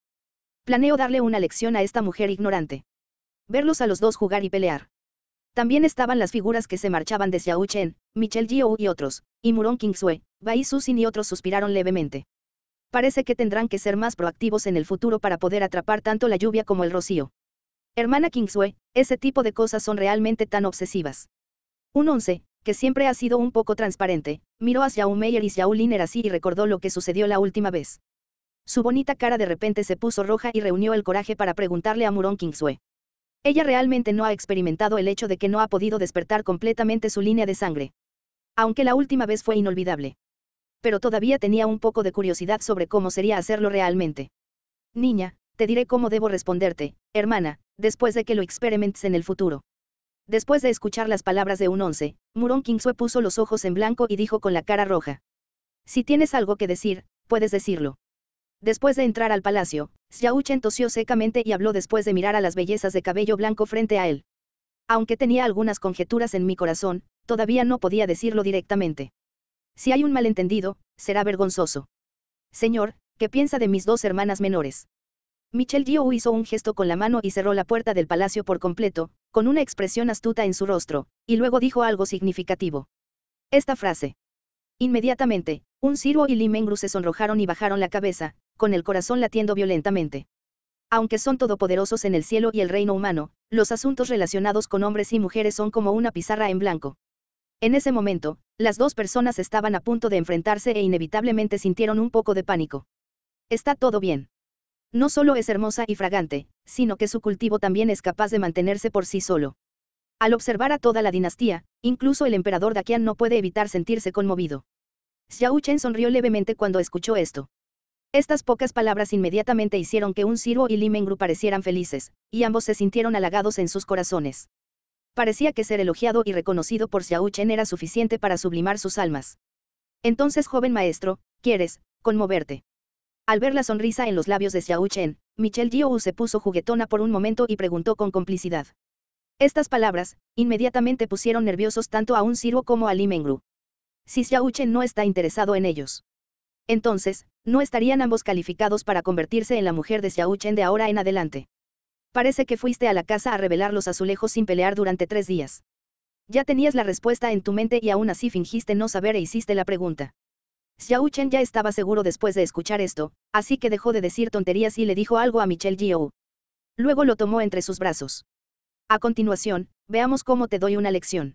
Planeo darle una lección a esta mujer ignorante. Verlos a los dos jugar y pelear. También estaban las figuras que se marchaban de Xiao Chen, Michel Jiu y otros, y Murong Kingsue, Bai Susin y otros suspiraron levemente. Parece que tendrán que ser más proactivos en el futuro para poder atrapar tanto la lluvia como el rocío. Hermana Kingsue, ese tipo de cosas son realmente tan obsesivas. Un once, que siempre ha sido un poco transparente, miró a Xiao Meyer y Xiao Lin era así y recordó lo que sucedió la última vez. Su bonita cara de repente se puso roja y reunió el coraje para preguntarle a Murong Kingsue. Ella realmente no ha experimentado el hecho de que no ha podido despertar completamente su línea de sangre. Aunque la última vez fue inolvidable. Pero todavía tenía un poco de curiosidad sobre cómo sería hacerlo realmente. Niña, te diré cómo debo responderte, hermana, después de que lo experimentes en el futuro. Después de escuchar las palabras de un once, Murón Kingsue puso los ojos en blanco y dijo con la cara roja. Si tienes algo que decir, puedes decirlo. Después de entrar al palacio, Xiaochen tosió secamente y habló después de mirar a las bellezas de cabello blanco frente a él. Aunque tenía algunas conjeturas en mi corazón, todavía no podía decirlo directamente. Si hay un malentendido, será vergonzoso. Señor, ¿qué piensa de mis dos hermanas menores? Michel Gio hizo un gesto con la mano y cerró la puerta del palacio por completo, con una expresión astuta en su rostro, y luego dijo algo significativo. Esta frase. Inmediatamente, un Ciro y Limengru se sonrojaron y bajaron la cabeza, con el corazón latiendo violentamente. Aunque son todopoderosos en el cielo y el reino humano, los asuntos relacionados con hombres y mujeres son como una pizarra en blanco. En ese momento, las dos personas estaban a punto de enfrentarse e inevitablemente sintieron un poco de pánico. Está todo bien. No solo es hermosa y fragante, sino que su cultivo también es capaz de mantenerse por sí solo. Al observar a toda la dinastía, incluso el emperador Dakian no puede evitar sentirse conmovido. Xiao Chen sonrió levemente cuando escuchó esto. Estas pocas palabras inmediatamente hicieron que un sirvo y Limengru parecieran felices, y ambos se sintieron halagados en sus corazones. Parecía que ser elogiado y reconocido por Chen era suficiente para sublimar sus almas. Entonces, joven maestro, quieres conmoverte. Al ver la sonrisa en los labios de Chen, Michelle Jiu se puso juguetona por un momento y preguntó con complicidad. Estas palabras, inmediatamente pusieron nerviosos tanto a un sirvo como a Limengru. Si Chen no está interesado en ellos. Entonces, no estarían ambos calificados para convertirse en la mujer de Xiao Chen de ahora en adelante. Parece que fuiste a la casa a revelar los azulejos sin pelear durante tres días. Ya tenías la respuesta en tu mente y aún así fingiste no saber e hiciste la pregunta. Xiao Chen ya estaba seguro después de escuchar esto, así que dejó de decir tonterías y le dijo algo a Michelle Gio. Luego lo tomó entre sus brazos. A continuación, veamos cómo te doy una lección.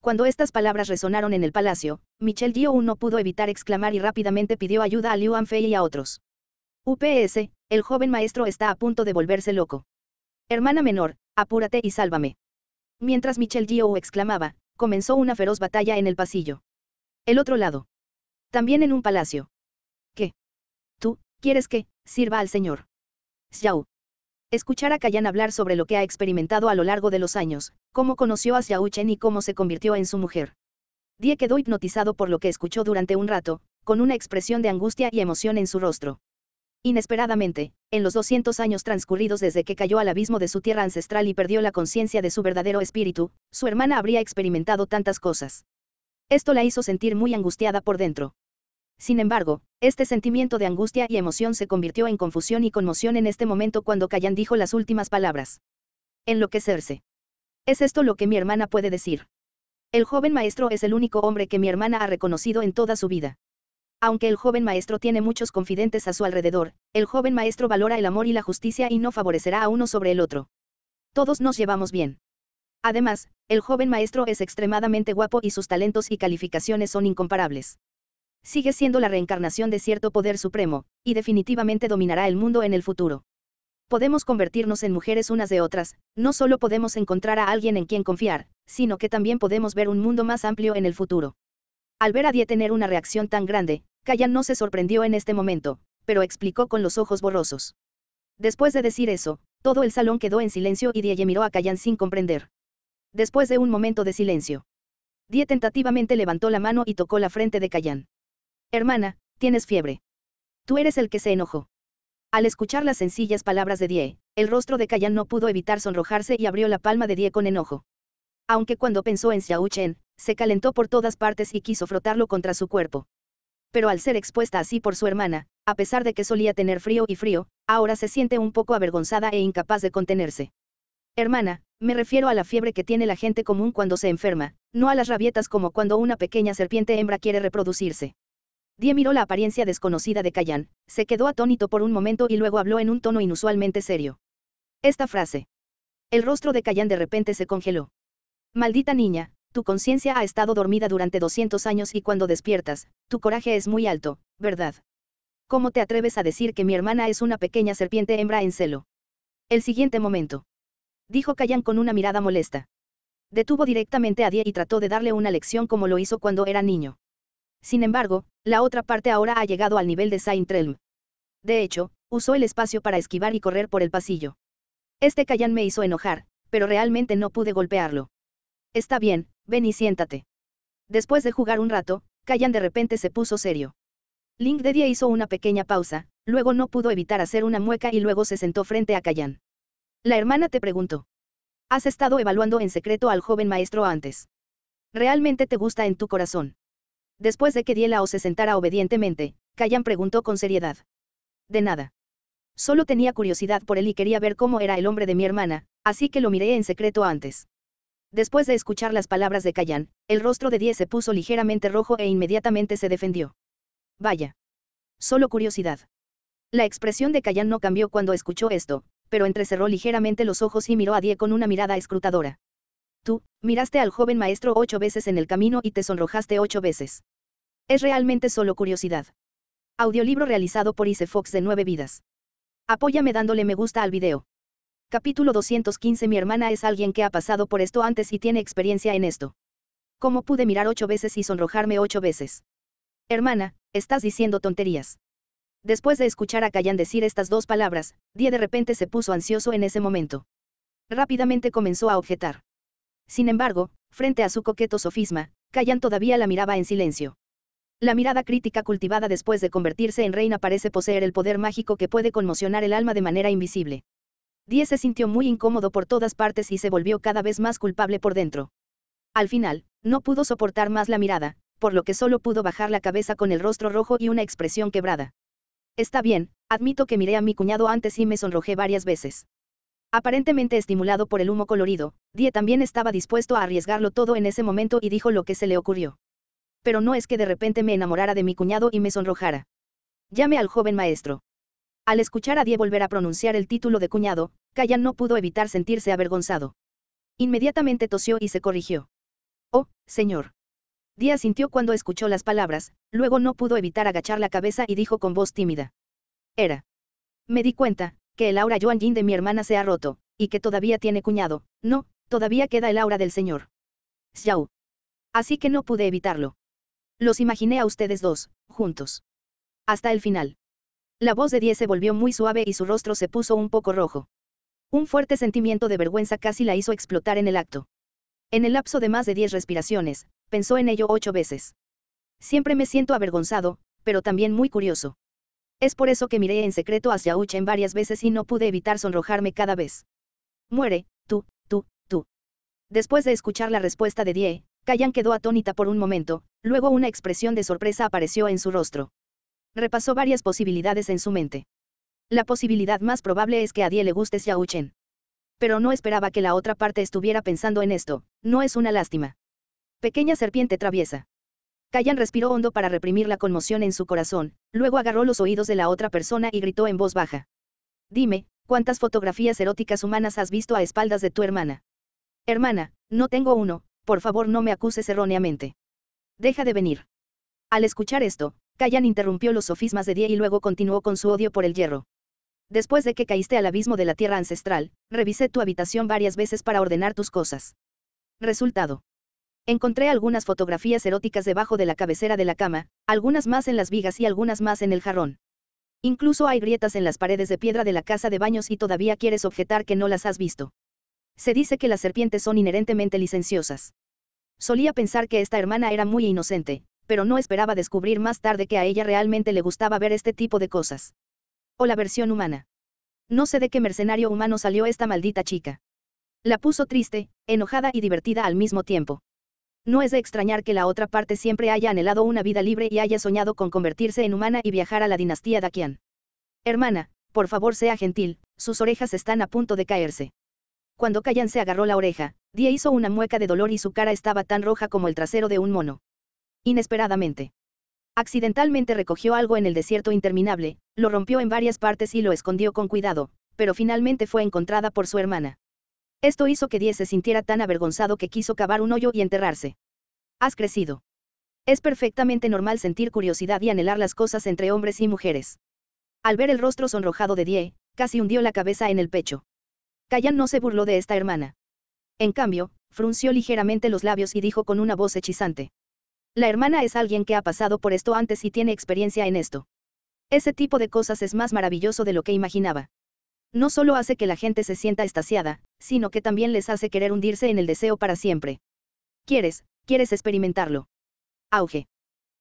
Cuando estas palabras resonaron en el palacio, Michel Dio no pudo evitar exclamar y rápidamente pidió ayuda a Liu Anfei y a otros. UPS, el joven maestro está a punto de volverse loco. Hermana menor, apúrate y sálvame. Mientras Michel Dio exclamaba, comenzó una feroz batalla en el pasillo. El otro lado. También en un palacio. ¿Qué? ¿Tú, quieres que, sirva al señor? Xiao, Escuchar a Kayan hablar sobre lo que ha experimentado a lo largo de los años, cómo conoció a Xiao y cómo se convirtió en su mujer. Die quedó hipnotizado por lo que escuchó durante un rato, con una expresión de angustia y emoción en su rostro. Inesperadamente, en los 200 años transcurridos desde que cayó al abismo de su tierra ancestral y perdió la conciencia de su verdadero espíritu, su hermana habría experimentado tantas cosas. Esto la hizo sentir muy angustiada por dentro. Sin embargo, este sentimiento de angustia y emoción se convirtió en confusión y conmoción en este momento cuando Callan dijo las últimas palabras. Enloquecerse. Es esto lo que mi hermana puede decir. El joven maestro es el único hombre que mi hermana ha reconocido en toda su vida. Aunque el joven maestro tiene muchos confidentes a su alrededor, el joven maestro valora el amor y la justicia y no favorecerá a uno sobre el otro. Todos nos llevamos bien. Además, el joven maestro es extremadamente guapo y sus talentos y calificaciones son incomparables sigue siendo la reencarnación de cierto poder supremo, y definitivamente dominará el mundo en el futuro. Podemos convertirnos en mujeres unas de otras, no solo podemos encontrar a alguien en quien confiar, sino que también podemos ver un mundo más amplio en el futuro. Al ver a Die tener una reacción tan grande, Kayan no se sorprendió en este momento, pero explicó con los ojos borrosos. Después de decir eso, todo el salón quedó en silencio y Die miró a Kayan sin comprender. Después de un momento de silencio, Die tentativamente levantó la mano y tocó la frente de Kayan. Hermana, tienes fiebre. Tú eres el que se enojó. Al escuchar las sencillas palabras de Die, el rostro de Kayan no pudo evitar sonrojarse y abrió la palma de Die con enojo. Aunque cuando pensó en Xiao Chen, se calentó por todas partes y quiso frotarlo contra su cuerpo. Pero al ser expuesta así por su hermana, a pesar de que solía tener frío y frío, ahora se siente un poco avergonzada e incapaz de contenerse. Hermana, me refiero a la fiebre que tiene la gente común cuando se enferma, no a las rabietas como cuando una pequeña serpiente hembra quiere reproducirse. Die miró la apariencia desconocida de Kayan, se quedó atónito por un momento y luego habló en un tono inusualmente serio. Esta frase. El rostro de Kayan de repente se congeló. Maldita niña, tu conciencia ha estado dormida durante 200 años y cuando despiertas, tu coraje es muy alto, ¿verdad? ¿Cómo te atreves a decir que mi hermana es una pequeña serpiente hembra en celo? El siguiente momento. Dijo Kayan con una mirada molesta. Detuvo directamente a Die y trató de darle una lección como lo hizo cuando era niño. Sin embargo, la otra parte ahora ha llegado al nivel de saint De hecho, usó el espacio para esquivar y correr por el pasillo. Este Callan me hizo enojar, pero realmente no pude golpearlo. Está bien, ven y siéntate. Después de jugar un rato, Callan de repente se puso serio. Link de hizo una pequeña pausa, luego no pudo evitar hacer una mueca y luego se sentó frente a Callan. La hermana te preguntó. Has estado evaluando en secreto al joven maestro antes. Realmente te gusta en tu corazón. Después de que o se sentara obedientemente, Kayan preguntó con seriedad. De nada. Solo tenía curiosidad por él y quería ver cómo era el hombre de mi hermana, así que lo miré en secreto antes. Después de escuchar las palabras de Kayan, el rostro de Die se puso ligeramente rojo e inmediatamente se defendió. Vaya. Solo curiosidad. La expresión de Kayan no cambió cuando escuchó esto, pero entrecerró ligeramente los ojos y miró a Die con una mirada escrutadora. Tú, miraste al joven maestro ocho veces en el camino y te sonrojaste ocho veces. Es realmente solo curiosidad. Audiolibro realizado por Ice Fox de Nueve vidas. Apóyame dándole me gusta al video. Capítulo 215 Mi hermana es alguien que ha pasado por esto antes y tiene experiencia en esto. ¿Cómo pude mirar ocho veces y sonrojarme ocho veces? Hermana, estás diciendo tonterías. Después de escuchar a Kayan decir estas dos palabras, Die de repente se puso ansioso en ese momento. Rápidamente comenzó a objetar. Sin embargo, frente a su coqueto sofisma, Callan todavía la miraba en silencio. La mirada crítica cultivada después de convertirse en reina parece poseer el poder mágico que puede conmocionar el alma de manera invisible. Diez se sintió muy incómodo por todas partes y se volvió cada vez más culpable por dentro. Al final, no pudo soportar más la mirada, por lo que solo pudo bajar la cabeza con el rostro rojo y una expresión quebrada. Está bien, admito que miré a mi cuñado antes y me sonrojé varias veces. Aparentemente estimulado por el humo colorido, Die también estaba dispuesto a arriesgarlo todo en ese momento y dijo lo que se le ocurrió. Pero no es que de repente me enamorara de mi cuñado y me sonrojara. Llame al joven maestro. Al escuchar a Die volver a pronunciar el título de cuñado, Kayan no pudo evitar sentirse avergonzado. Inmediatamente tosió y se corrigió. Oh, señor. Die sintió cuando escuchó las palabras, luego no pudo evitar agachar la cabeza y dijo con voz tímida. Era. Me di cuenta, que el aura Yuan Yin de mi hermana se ha roto, y que todavía tiene cuñado, no, todavía queda el aura del señor. Xiao. Así que no pude evitarlo. Los imaginé a ustedes dos, juntos. Hasta el final. La voz de Die se volvió muy suave y su rostro se puso un poco rojo. Un fuerte sentimiento de vergüenza casi la hizo explotar en el acto. En el lapso de más de diez respiraciones, pensó en ello ocho veces. Siempre me siento avergonzado, pero también muy curioso. Es por eso que miré en secreto hacia Chen varias veces y no pude evitar sonrojarme cada vez. Muere, tú, tú, tú. Después de escuchar la respuesta de Die, Kayan quedó atónita por un momento, luego una expresión de sorpresa apareció en su rostro. Repasó varias posibilidades en su mente. La posibilidad más probable es que a Die le guste Xiao Chen. Pero no esperaba que la otra parte estuviera pensando en esto, no es una lástima. Pequeña serpiente traviesa. Kayan respiró hondo para reprimir la conmoción en su corazón, luego agarró los oídos de la otra persona y gritó en voz baja. Dime, ¿cuántas fotografías eróticas humanas has visto a espaldas de tu hermana? Hermana, no tengo uno, por favor no me acuses erróneamente. Deja de venir. Al escuchar esto, Kayan interrumpió los sofismas de Die y luego continuó con su odio por el hierro. Después de que caíste al abismo de la tierra ancestral, revisé tu habitación varias veces para ordenar tus cosas. Resultado. Encontré algunas fotografías eróticas debajo de la cabecera de la cama, algunas más en las vigas y algunas más en el jarrón. Incluso hay grietas en las paredes de piedra de la casa de baños y todavía quieres objetar que no las has visto. Se dice que las serpientes son inherentemente licenciosas. Solía pensar que esta hermana era muy inocente, pero no esperaba descubrir más tarde que a ella realmente le gustaba ver este tipo de cosas. O la versión humana. No sé de qué mercenario humano salió esta maldita chica. La puso triste, enojada y divertida al mismo tiempo. No es de extrañar que la otra parte siempre haya anhelado una vida libre y haya soñado con convertirse en humana y viajar a la dinastía Dakian. Hermana, por favor sea gentil, sus orejas están a punto de caerse. Cuando Kayan se agarró la oreja, Die hizo una mueca de dolor y su cara estaba tan roja como el trasero de un mono. Inesperadamente. Accidentalmente recogió algo en el desierto interminable, lo rompió en varias partes y lo escondió con cuidado, pero finalmente fue encontrada por su hermana. Esto hizo que Die se sintiera tan avergonzado que quiso cavar un hoyo y enterrarse. Has crecido. Es perfectamente normal sentir curiosidad y anhelar las cosas entre hombres y mujeres. Al ver el rostro sonrojado de Die, casi hundió la cabeza en el pecho. Kayan no se burló de esta hermana. En cambio, frunció ligeramente los labios y dijo con una voz hechizante. La hermana es alguien que ha pasado por esto antes y tiene experiencia en esto. Ese tipo de cosas es más maravilloso de lo que imaginaba no solo hace que la gente se sienta estasiada, sino que también les hace querer hundirse en el deseo para siempre. Quieres, quieres experimentarlo. Auge.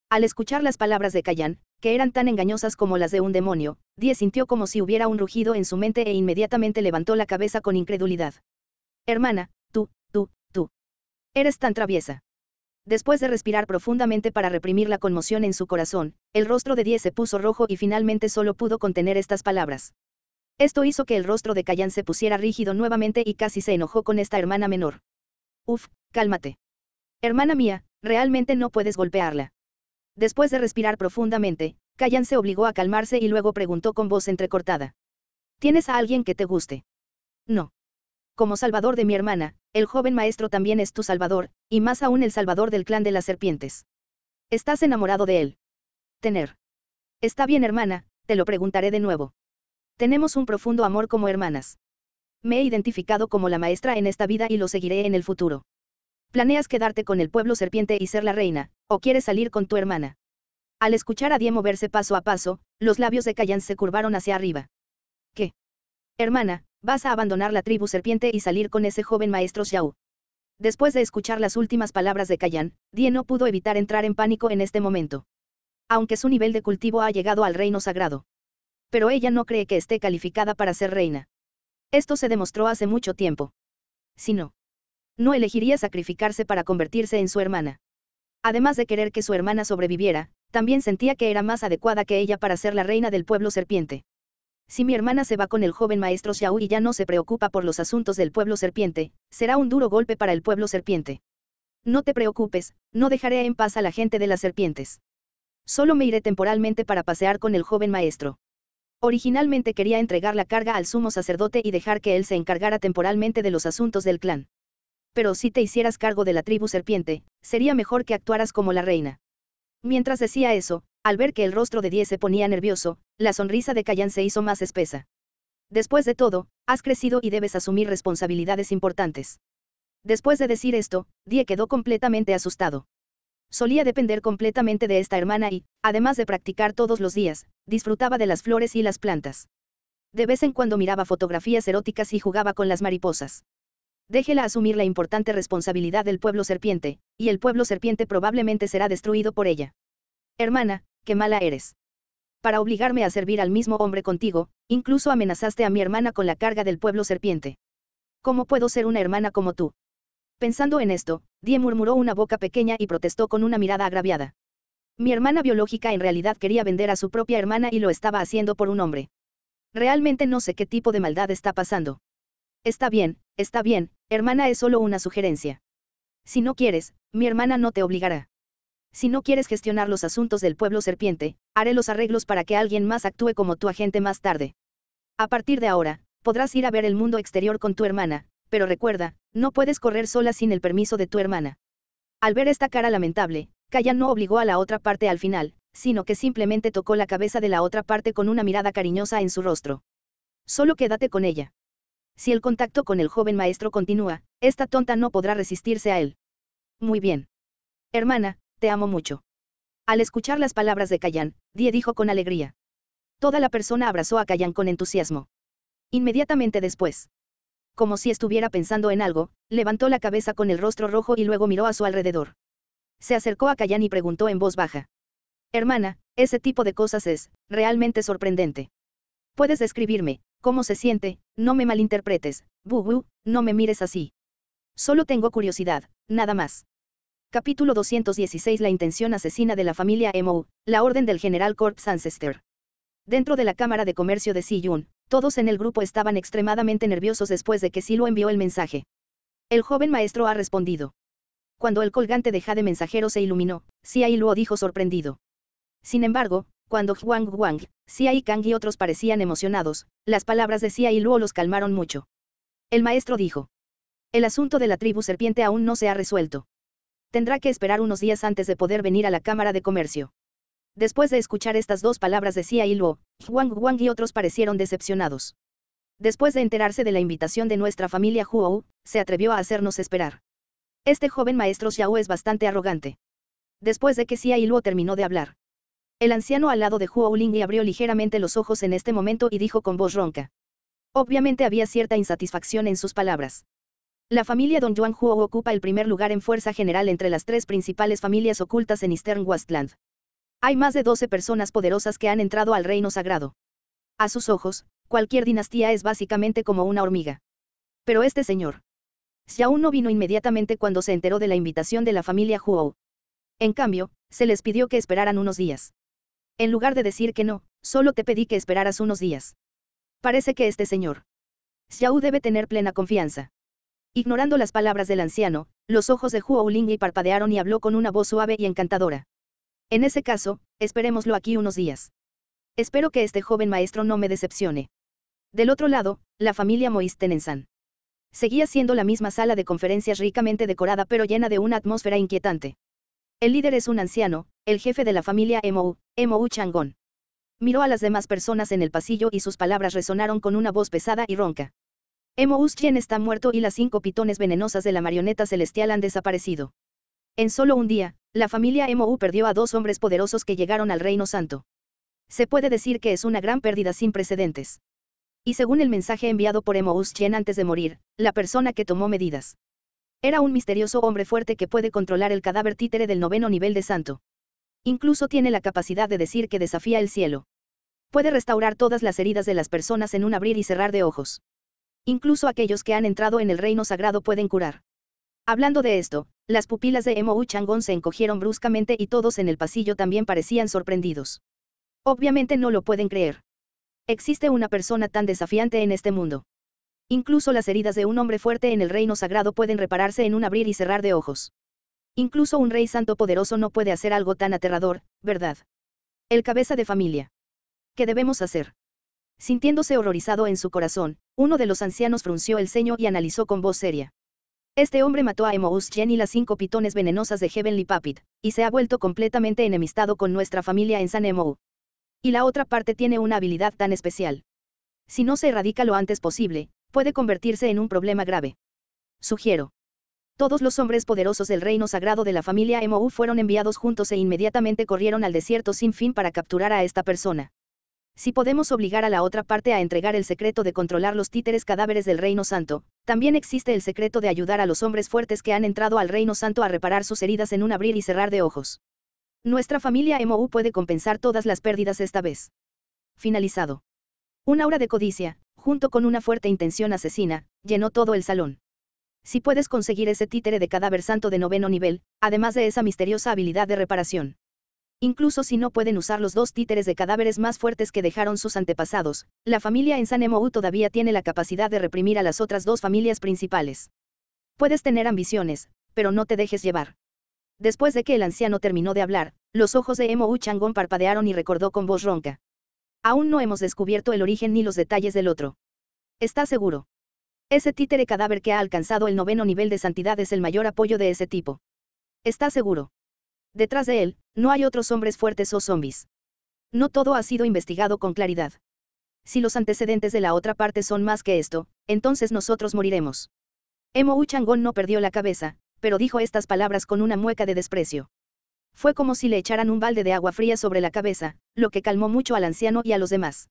Al escuchar las palabras de Kayan, que eran tan engañosas como las de un demonio, Die sintió como si hubiera un rugido en su mente e inmediatamente levantó la cabeza con incredulidad. Hermana, tú, tú, tú. Eres tan traviesa. Después de respirar profundamente para reprimir la conmoción en su corazón, el rostro de Die se puso rojo y finalmente solo pudo contener estas palabras. Esto hizo que el rostro de Cayán se pusiera rígido nuevamente y casi se enojó con esta hermana menor. Uf, cálmate. Hermana mía, realmente no puedes golpearla. Después de respirar profundamente, Cayán se obligó a calmarse y luego preguntó con voz entrecortada. ¿Tienes a alguien que te guste? No. Como salvador de mi hermana, el joven maestro también es tu salvador, y más aún el salvador del clan de las serpientes. Estás enamorado de él. Tener. Está bien hermana, te lo preguntaré de nuevo. Tenemos un profundo amor como hermanas. Me he identificado como la maestra en esta vida y lo seguiré en el futuro. ¿Planeas quedarte con el pueblo serpiente y ser la reina, o quieres salir con tu hermana? Al escuchar a Die moverse paso a paso, los labios de Kayan se curvaron hacia arriba. ¿Qué? Hermana, vas a abandonar la tribu serpiente y salir con ese joven maestro Xiao. Después de escuchar las últimas palabras de Kayan, Die no pudo evitar entrar en pánico en este momento. Aunque su nivel de cultivo ha llegado al reino sagrado pero ella no cree que esté calificada para ser reina. Esto se demostró hace mucho tiempo. Si no, no elegiría sacrificarse para convertirse en su hermana. Además de querer que su hermana sobreviviera, también sentía que era más adecuada que ella para ser la reina del pueblo serpiente. Si mi hermana se va con el joven maestro Xiao y ya no se preocupa por los asuntos del pueblo serpiente, será un duro golpe para el pueblo serpiente. No te preocupes, no dejaré en paz a la gente de las serpientes. Solo me iré temporalmente para pasear con el joven maestro. Originalmente quería entregar la carga al sumo sacerdote y dejar que él se encargara temporalmente de los asuntos del clan. Pero si te hicieras cargo de la tribu serpiente, sería mejor que actuaras como la reina. Mientras decía eso, al ver que el rostro de Die se ponía nervioso, la sonrisa de Kayan se hizo más espesa. Después de todo, has crecido y debes asumir responsabilidades importantes. Después de decir esto, Die quedó completamente asustado solía depender completamente de esta hermana y, además de practicar todos los días, disfrutaba de las flores y las plantas. De vez en cuando miraba fotografías eróticas y jugaba con las mariposas. Déjela asumir la importante responsabilidad del pueblo serpiente, y el pueblo serpiente probablemente será destruido por ella. Hermana, qué mala eres. Para obligarme a servir al mismo hombre contigo, incluso amenazaste a mi hermana con la carga del pueblo serpiente. ¿Cómo puedo ser una hermana como tú? Pensando en esto, Die murmuró una boca pequeña y protestó con una mirada agraviada. Mi hermana biológica en realidad quería vender a su propia hermana y lo estaba haciendo por un hombre. Realmente no sé qué tipo de maldad está pasando. Está bien, está bien, hermana es solo una sugerencia. Si no quieres, mi hermana no te obligará. Si no quieres gestionar los asuntos del pueblo serpiente, haré los arreglos para que alguien más actúe como tu agente más tarde. A partir de ahora, podrás ir a ver el mundo exterior con tu hermana, pero recuerda, no puedes correr sola sin el permiso de tu hermana. Al ver esta cara lamentable, Kayan no obligó a la otra parte al final, sino que simplemente tocó la cabeza de la otra parte con una mirada cariñosa en su rostro. Solo quédate con ella. Si el contacto con el joven maestro continúa, esta tonta no podrá resistirse a él. Muy bien. Hermana, te amo mucho. Al escuchar las palabras de Kayan, Die dijo con alegría. Toda la persona abrazó a Kayan con entusiasmo. Inmediatamente después, como si estuviera pensando en algo, levantó la cabeza con el rostro rojo y luego miró a su alrededor. Se acercó a Kayan y preguntó en voz baja. Hermana, ese tipo de cosas es, realmente sorprendente. Puedes describirme, cómo se siente, no me malinterpretes, bu, no me mires así. Solo tengo curiosidad, nada más. Capítulo 216 La intención asesina de la familia Emo, la orden del general Corps Ancestor. Dentro de la Cámara de Comercio de Siyun, todos en el grupo estaban extremadamente nerviosos después de que Silo envió el mensaje. El joven maestro ha respondido. Cuando el colgante de Jade mensajero se iluminó, y Luo dijo sorprendido. Sin embargo, cuando Huang Huang, Xia Kang y otros parecían emocionados, las palabras de y Luo los calmaron mucho. El maestro dijo. El asunto de la tribu serpiente aún no se ha resuelto. Tendrá que esperar unos días antes de poder venir a la Cámara de Comercio. Después de escuchar estas dos palabras de y Luo, Huang Huang y otros parecieron decepcionados. Después de enterarse de la invitación de nuestra familia Huo, se atrevió a hacernos esperar. Este joven maestro Xiao es bastante arrogante. Después de que Xia y terminó de hablar, el anciano al lado de Huo Ling abrió ligeramente los ojos en este momento y dijo con voz ronca. Obviamente había cierta insatisfacción en sus palabras. La familia Don Juan Huo ocupa el primer lugar en fuerza general entre las tres principales familias ocultas en Eastern Westland. Hay más de 12 personas poderosas que han entrado al reino sagrado. A sus ojos, cualquier dinastía es básicamente como una hormiga. Pero este señor. Si no vino inmediatamente cuando se enteró de la invitación de la familia Huo. En cambio, se les pidió que esperaran unos días. En lugar de decir que no, solo te pedí que esperaras unos días. Parece que este señor. Xiao debe tener plena confianza. Ignorando las palabras del anciano, los ojos de Huo y parpadearon y habló con una voz suave y encantadora. En ese caso, esperémoslo aquí unos días. Espero que este joven maestro no me decepcione. Del otro lado, la familia Mois Tenensan. Seguía siendo la misma sala de conferencias ricamente decorada pero llena de una atmósfera inquietante. El líder es un anciano, el jefe de la familia Emo M.O.U. Changon. Miró a las demás personas en el pasillo y sus palabras resonaron con una voz pesada y ronca. M.O.U. Chen está muerto y las cinco pitones venenosas de la marioneta celestial han desaparecido. En solo un día, la familia Emou perdió a dos hombres poderosos que llegaron al Reino Santo. Se puede decir que es una gran pérdida sin precedentes. Y según el mensaje enviado por Emous Chen antes de morir, la persona que tomó medidas era un misterioso hombre fuerte que puede controlar el cadáver títere del noveno nivel de santo. Incluso tiene la capacidad de decir que desafía el cielo. Puede restaurar todas las heridas de las personas en un abrir y cerrar de ojos. Incluso aquellos que han entrado en el reino sagrado pueden curar. Hablando de esto, las pupilas de Emo Changón se encogieron bruscamente y todos en el pasillo también parecían sorprendidos. Obviamente no lo pueden creer. Existe una persona tan desafiante en este mundo. Incluso las heridas de un hombre fuerte en el reino sagrado pueden repararse en un abrir y cerrar de ojos. Incluso un rey santo poderoso no puede hacer algo tan aterrador, ¿verdad? El cabeza de familia. ¿Qué debemos hacer? Sintiéndose horrorizado en su corazón, uno de los ancianos frunció el ceño y analizó con voz seria. Este hombre mató a Emous Jen y las cinco pitones venenosas de Heavenly Puppet, y se ha vuelto completamente enemistado con nuestra familia en San Emou. Y la otra parte tiene una habilidad tan especial. Si no se erradica lo antes posible, puede convertirse en un problema grave. Sugiero. Todos los hombres poderosos del reino sagrado de la familia Emou fueron enviados juntos e inmediatamente corrieron al desierto sin fin para capturar a esta persona. Si podemos obligar a la otra parte a entregar el secreto de controlar los títeres cadáveres del Reino Santo, también existe el secreto de ayudar a los hombres fuertes que han entrado al Reino Santo a reparar sus heridas en un abrir y cerrar de ojos. Nuestra familia MOU puede compensar todas las pérdidas esta vez. Finalizado. Un aura de codicia, junto con una fuerte intención asesina, llenó todo el salón. Si puedes conseguir ese títere de cadáver santo de noveno nivel, además de esa misteriosa habilidad de reparación, Incluso si no pueden usar los dos títeres de cadáveres más fuertes que dejaron sus antepasados, la familia en Sanemou todavía tiene la capacidad de reprimir a las otras dos familias principales. Puedes tener ambiciones, pero no te dejes llevar. Después de que el anciano terminó de hablar, los ojos de Emo Changón parpadearon y recordó con voz ronca. Aún no hemos descubierto el origen ni los detalles del otro. ¿Estás seguro? Ese títere cadáver que ha alcanzado el noveno nivel de santidad es el mayor apoyo de ese tipo. ¿Estás seguro? Detrás de él, no hay otros hombres fuertes o zombies. No todo ha sido investigado con claridad. Si los antecedentes de la otra parte son más que esto, entonces nosotros moriremos. Emo Uchangón no perdió la cabeza, pero dijo estas palabras con una mueca de desprecio. Fue como si le echaran un balde de agua fría sobre la cabeza, lo que calmó mucho al anciano y a los demás.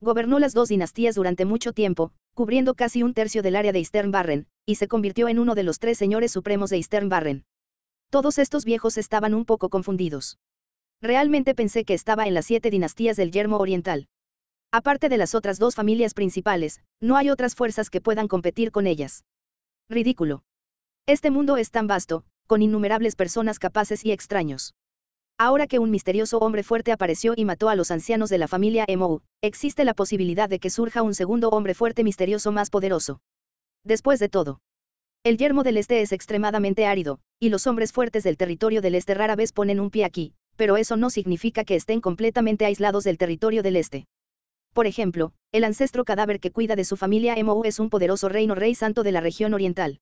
Gobernó las dos dinastías durante mucho tiempo, cubriendo casi un tercio del área de Eastern Barren, y se convirtió en uno de los tres señores supremos de Eastern Barren. Todos estos viejos estaban un poco confundidos. Realmente pensé que estaba en las siete dinastías del yermo oriental. Aparte de las otras dos familias principales, no hay otras fuerzas que puedan competir con ellas. Ridículo. Este mundo es tan vasto, con innumerables personas capaces y extraños. Ahora que un misterioso hombre fuerte apareció y mató a los ancianos de la familia Emo, existe la posibilidad de que surja un segundo hombre fuerte misterioso más poderoso. Después de todo, el yermo del este es extremadamente árido, y los hombres fuertes del territorio del este rara vez ponen un pie aquí, pero eso no significa que estén completamente aislados del territorio del este. Por ejemplo, el ancestro cadáver que cuida de su familia Emou es un poderoso reino rey santo de la región oriental.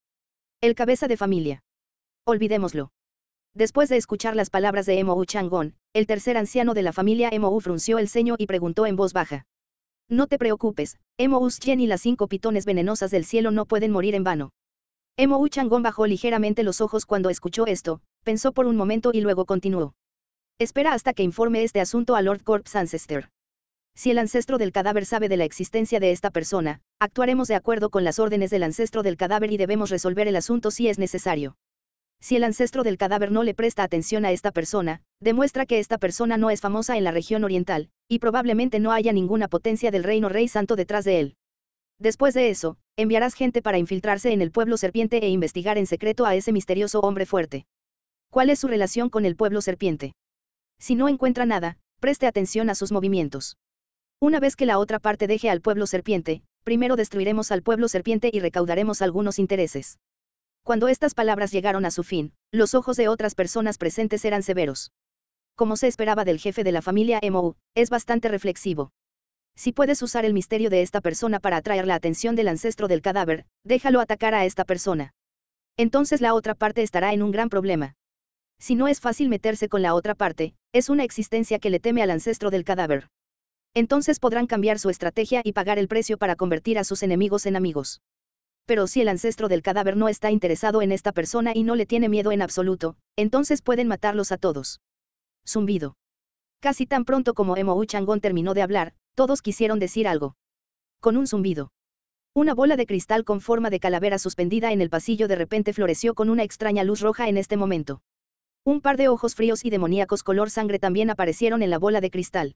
El cabeza de familia. Olvidémoslo. Después de escuchar las palabras de Emou Changon, el tercer anciano de la familia Emu frunció el ceño y preguntó en voz baja. No te preocupes, Emu y las cinco pitones venenosas del cielo no pueden morir en vano. Emo Uchangón bajó ligeramente los ojos cuando escuchó esto, pensó por un momento y luego continuó. Espera hasta que informe este asunto a Lord Corp's Ancestor. Si el ancestro del cadáver sabe de la existencia de esta persona, actuaremos de acuerdo con las órdenes del ancestro del cadáver y debemos resolver el asunto si es necesario. Si el ancestro del cadáver no le presta atención a esta persona, demuestra que esta persona no es famosa en la región oriental, y probablemente no haya ninguna potencia del reino rey santo detrás de él. Después de eso, enviarás gente para infiltrarse en el pueblo serpiente e investigar en secreto a ese misterioso hombre fuerte. ¿Cuál es su relación con el pueblo serpiente? Si no encuentra nada, preste atención a sus movimientos. Una vez que la otra parte deje al pueblo serpiente, primero destruiremos al pueblo serpiente y recaudaremos algunos intereses. Cuando estas palabras llegaron a su fin, los ojos de otras personas presentes eran severos. Como se esperaba del jefe de la familia mou es bastante reflexivo. Si puedes usar el misterio de esta persona para atraer la atención del ancestro del cadáver, déjalo atacar a esta persona. Entonces la otra parte estará en un gran problema. Si no es fácil meterse con la otra parte, es una existencia que le teme al ancestro del cadáver. Entonces podrán cambiar su estrategia y pagar el precio para convertir a sus enemigos en amigos. Pero si el ancestro del cadáver no está interesado en esta persona y no le tiene miedo en absoluto, entonces pueden matarlos a todos. Zumbido. Casi tan pronto como Emo Uchangon terminó de hablar, todos quisieron decir algo. Con un zumbido. Una bola de cristal con forma de calavera suspendida en el pasillo de repente floreció con una extraña luz roja en este momento. Un par de ojos fríos y demoníacos color sangre también aparecieron en la bola de cristal.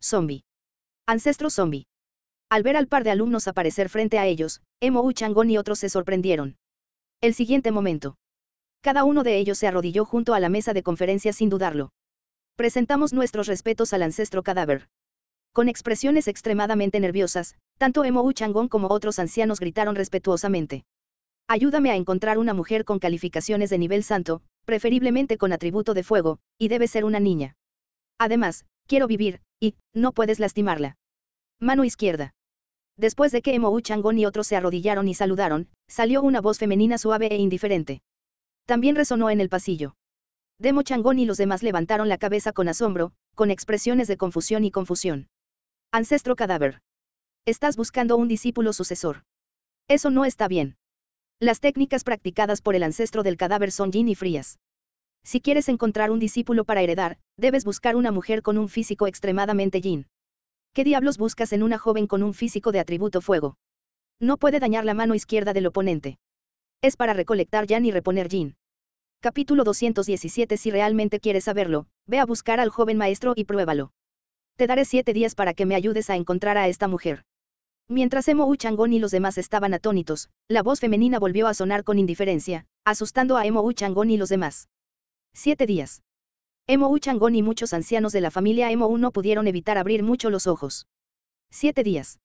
Zombie. Ancestro zombie. Al ver al par de alumnos aparecer frente a ellos, Emo Uchangon y otros se sorprendieron. El siguiente momento. Cada uno de ellos se arrodilló junto a la mesa de conferencia sin dudarlo. Presentamos nuestros respetos al ancestro cadáver, con expresiones extremadamente nerviosas, tanto Emo U como otros ancianos gritaron respetuosamente. Ayúdame a encontrar una mujer con calificaciones de nivel santo, preferiblemente con atributo de fuego, y debe ser una niña. Además, quiero vivir, y, no puedes lastimarla. Mano izquierda. Después de que Emo U y otros se arrodillaron y saludaron, salió una voz femenina suave e indiferente. También resonó en el pasillo. Demo Changón y los demás levantaron la cabeza con asombro, con expresiones de confusión y confusión. Ancestro cadáver. Estás buscando un discípulo sucesor. Eso no está bien. Las técnicas practicadas por el ancestro del cadáver son yin y frías. Si quieres encontrar un discípulo para heredar, debes buscar una mujer con un físico extremadamente yin. ¿Qué diablos buscas en una joven con un físico de atributo fuego? No puede dañar la mano izquierda del oponente. Es para recolectar yan y reponer yin. Capítulo 217 Si realmente quieres saberlo, ve a buscar al joven maestro y pruébalo. Te daré siete días para que me ayudes a encontrar a esta mujer. Mientras Emo Uchangon y los demás estaban atónitos, la voz femenina volvió a sonar con indiferencia, asustando a Emo Uchangon y los demás. Siete días. Emo Uchangon y muchos ancianos de la familia Emo no pudieron evitar abrir mucho los ojos. Siete días.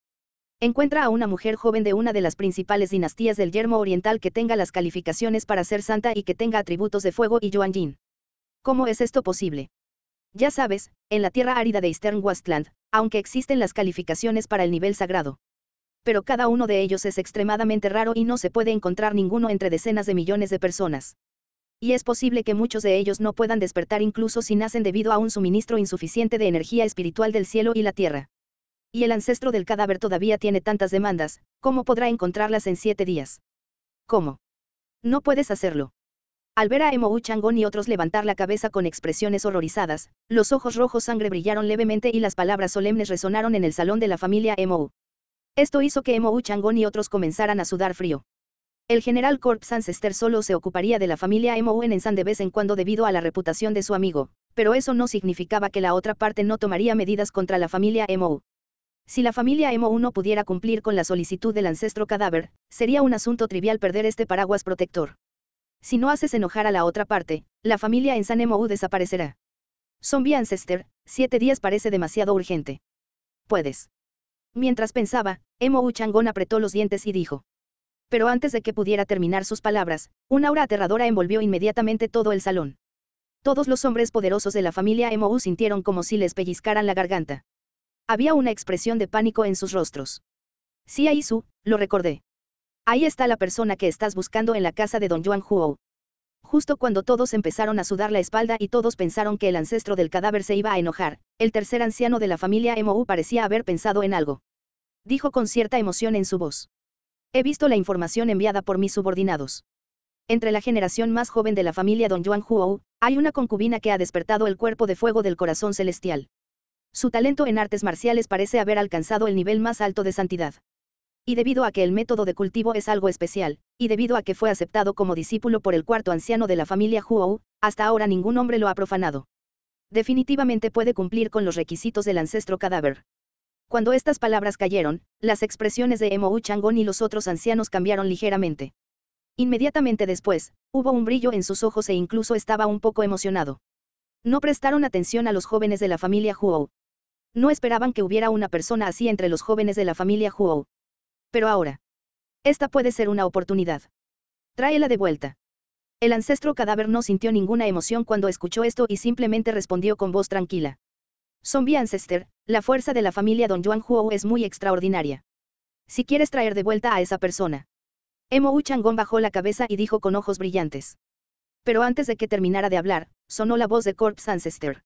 Encuentra a una mujer joven de una de las principales dinastías del yermo oriental que tenga las calificaciones para ser santa y que tenga atributos de fuego y Yuan ¿Cómo es esto posible? Ya sabes, en la tierra árida de Eastern Westland, aunque existen las calificaciones para el nivel sagrado. Pero cada uno de ellos es extremadamente raro y no se puede encontrar ninguno entre decenas de millones de personas. Y es posible que muchos de ellos no puedan despertar incluso si nacen debido a un suministro insuficiente de energía espiritual del cielo y la tierra. Y el ancestro del cadáver todavía tiene tantas demandas, ¿cómo podrá encontrarlas en siete días? ¿Cómo? No puedes hacerlo. Al ver a Emou Changón y otros levantar la cabeza con expresiones horrorizadas, los ojos rojos sangre brillaron levemente y las palabras solemnes resonaron en el salón de la familia Emou. Esto hizo que Emou Changón y otros comenzaran a sudar frío. El general Corps Ancester solo se ocuparía de la familia E-mo-u en San de vez en cuando debido a la reputación de su amigo, pero eso no significaba que la otra parte no tomaría medidas contra la familia Emou. Si la familia E-mo-u no pudiera cumplir con la solicitud del ancestro cadáver, sería un asunto trivial perder este paraguas protector. Si no haces enojar a la otra parte, la familia en Emou desaparecerá. Zombie Ancestor, siete días parece demasiado urgente. Puedes. Mientras pensaba, Emou Changón apretó los dientes y dijo. Pero antes de que pudiera terminar sus palabras, una aura aterradora envolvió inmediatamente todo el salón. Todos los hombres poderosos de la familia Emou sintieron como si les pellizcaran la garganta. Había una expresión de pánico en sus rostros. Sí, su lo recordé. Ahí está la persona que estás buscando en la casa de don Juan Huo. Justo cuando todos empezaron a sudar la espalda y todos pensaron que el ancestro del cadáver se iba a enojar, el tercer anciano de la familia Mou parecía haber pensado en algo. Dijo con cierta emoción en su voz. He visto la información enviada por mis subordinados. Entre la generación más joven de la familia Don Juan Huo, hay una concubina que ha despertado el cuerpo de fuego del corazón celestial. Su talento en artes marciales parece haber alcanzado el nivel más alto de santidad y debido a que el método de cultivo es algo especial, y debido a que fue aceptado como discípulo por el cuarto anciano de la familia Huo, hasta ahora ningún hombre lo ha profanado. Definitivamente puede cumplir con los requisitos del ancestro cadáver. Cuando estas palabras cayeron, las expresiones de Emo Changon y los otros ancianos cambiaron ligeramente. Inmediatamente después, hubo un brillo en sus ojos e incluso estaba un poco emocionado. No prestaron atención a los jóvenes de la familia Huo. No esperaban que hubiera una persona así entre los jóvenes de la familia Huo, pero ahora. Esta puede ser una oportunidad. Tráela de vuelta. El ancestro cadáver no sintió ninguna emoción cuando escuchó esto y simplemente respondió con voz tranquila. Zombie Ancestor, la fuerza de la familia Don Juan Huo es muy extraordinaria. Si quieres traer de vuelta a esa persona. Emo Uchangón bajó la cabeza y dijo con ojos brillantes. Pero antes de que terminara de hablar, sonó la voz de Corpse Ancestor.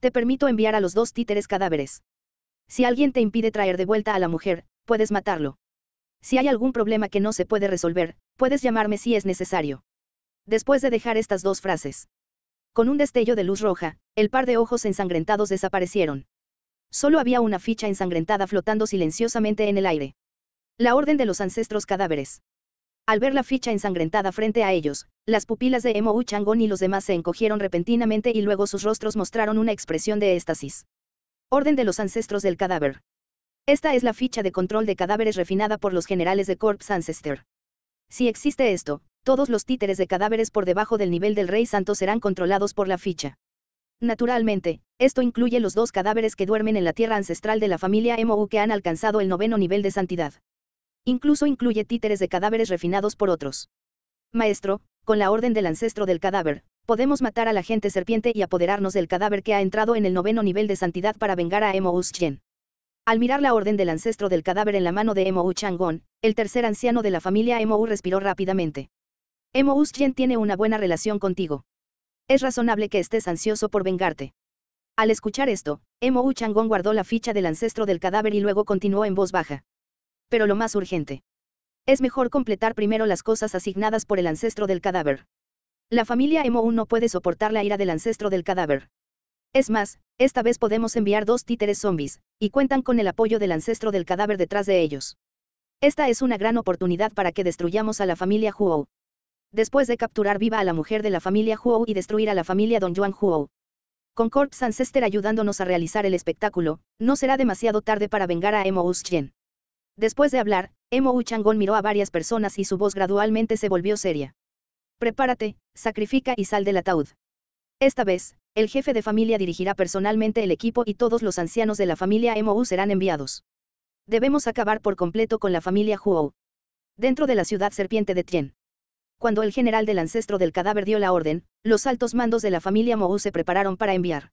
Te permito enviar a los dos títeres cadáveres. Si alguien te impide traer de vuelta a la mujer, puedes matarlo. Si hay algún problema que no se puede resolver, puedes llamarme si es necesario. Después de dejar estas dos frases, con un destello de luz roja, el par de ojos ensangrentados desaparecieron. Solo había una ficha ensangrentada flotando silenciosamente en el aire. La orden de los ancestros cadáveres. Al ver la ficha ensangrentada frente a ellos, las pupilas de Emo Changón y los demás se encogieron repentinamente y luego sus rostros mostraron una expresión de éxtasis. Orden de los ancestros del cadáver. Esta es la ficha de control de cadáveres refinada por los generales de Corps Ancestor. Si existe esto, todos los títeres de cadáveres por debajo del nivel del Rey Santo serán controlados por la ficha. Naturalmente, esto incluye los dos cadáveres que duermen en la tierra ancestral de la familia U que han alcanzado el noveno nivel de santidad. Incluso incluye títeres de cadáveres refinados por otros. Maestro, con la orden del ancestro del cadáver, podemos matar a la gente serpiente y apoderarnos del cadáver que ha entrado en el noveno nivel de santidad para vengar a Emou al mirar la orden del ancestro del cadáver en la mano de Chang Chang'on, el tercer anciano de la familia U respiró rápidamente. U Chen tiene una buena relación contigo. Es razonable que estés ansioso por vengarte. Al escuchar esto, Chang Chang'on guardó la ficha del ancestro del cadáver y luego continuó en voz baja. Pero lo más urgente. Es mejor completar primero las cosas asignadas por el ancestro del cadáver. La familia U no puede soportar la ira del ancestro del cadáver. Es más, esta vez podemos enviar dos títeres zombies, y cuentan con el apoyo del ancestro del cadáver detrás de ellos. Esta es una gran oportunidad para que destruyamos a la familia Huo. Después de capturar viva a la mujer de la familia Huo y destruir a la familia Don Juan Huo. Con Corpse Ancestor ayudándonos a realizar el espectáculo, no será demasiado tarde para vengar a Emo Chen. Después de hablar, Emo Changon miró a varias personas y su voz gradualmente se volvió seria. Prepárate, sacrifica y sal del ataúd. Esta vez, el jefe de familia dirigirá personalmente el equipo y todos los ancianos de la familia MOU serán enviados. Debemos acabar por completo con la familia Huo. Dentro de la ciudad serpiente de Tien. Cuando el general del ancestro del cadáver dio la orden, los altos mandos de la familia Mou se prepararon para enviar.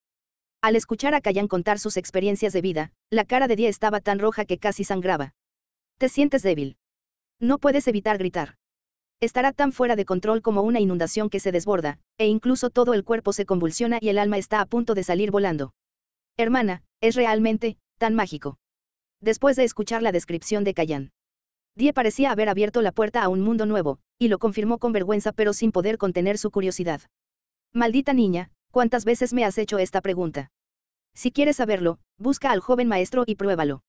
Al escuchar a Kayan contar sus experiencias de vida, la cara de Día estaba tan roja que casi sangraba. Te sientes débil. No puedes evitar gritar. Estará tan fuera de control como una inundación que se desborda, e incluso todo el cuerpo se convulsiona y el alma está a punto de salir volando. Hermana, es realmente, tan mágico. Después de escuchar la descripción de Kayan. Die parecía haber abierto la puerta a un mundo nuevo, y lo confirmó con vergüenza pero sin poder contener su curiosidad. Maldita niña, ¿cuántas veces me has hecho esta pregunta? Si quieres saberlo, busca al joven maestro y pruébalo.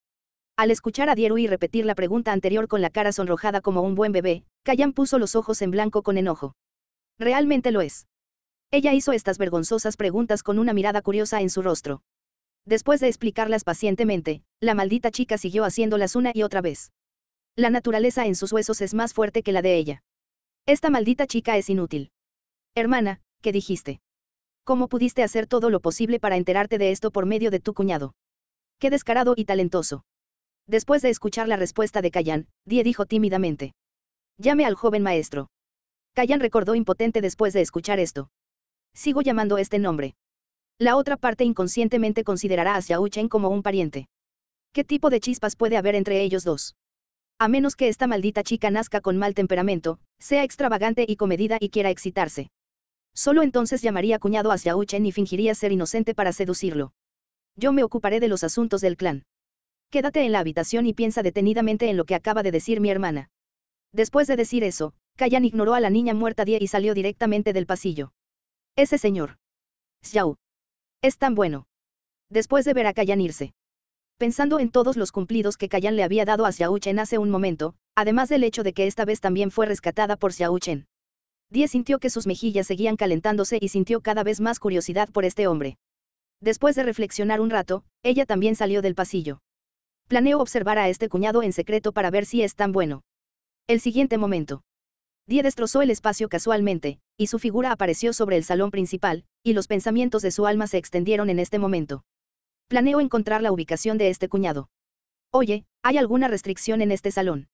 Al escuchar a Dieru y repetir la pregunta anterior con la cara sonrojada como un buen bebé, Callan puso los ojos en blanco con enojo. Realmente lo es. Ella hizo estas vergonzosas preguntas con una mirada curiosa en su rostro. Después de explicarlas pacientemente, la maldita chica siguió haciéndolas una y otra vez. La naturaleza en sus huesos es más fuerte que la de ella. Esta maldita chica es inútil. Hermana, ¿qué dijiste? ¿Cómo pudiste hacer todo lo posible para enterarte de esto por medio de tu cuñado? Qué descarado y talentoso. Después de escuchar la respuesta de Kayan, Die dijo tímidamente. Llame al joven maestro. Kayan recordó impotente después de escuchar esto. Sigo llamando este nombre. La otra parte inconscientemente considerará a Xiao Chen como un pariente. ¿Qué tipo de chispas puede haber entre ellos dos? A menos que esta maldita chica nazca con mal temperamento, sea extravagante y comedida y quiera excitarse. Solo entonces llamaría cuñado a Xiao Chen y fingiría ser inocente para seducirlo. Yo me ocuparé de los asuntos del clan. Quédate en la habitación y piensa detenidamente en lo que acaba de decir mi hermana. Después de decir eso, Kayan ignoró a la niña muerta Die y salió directamente del pasillo. Ese señor. Xiao. Es tan bueno. Después de ver a Kayan irse. Pensando en todos los cumplidos que Kayan le había dado a Xiao Chen hace un momento, además del hecho de que esta vez también fue rescatada por Xiao Chen. Die sintió que sus mejillas seguían calentándose y sintió cada vez más curiosidad por este hombre. Después de reflexionar un rato, ella también salió del pasillo. Planeó observar a este cuñado en secreto para ver si es tan bueno. El siguiente momento. Die destrozó el espacio casualmente, y su figura apareció sobre el salón principal, y los pensamientos de su alma se extendieron en este momento. Planeo encontrar la ubicación de este cuñado. Oye, ¿hay alguna restricción en este salón?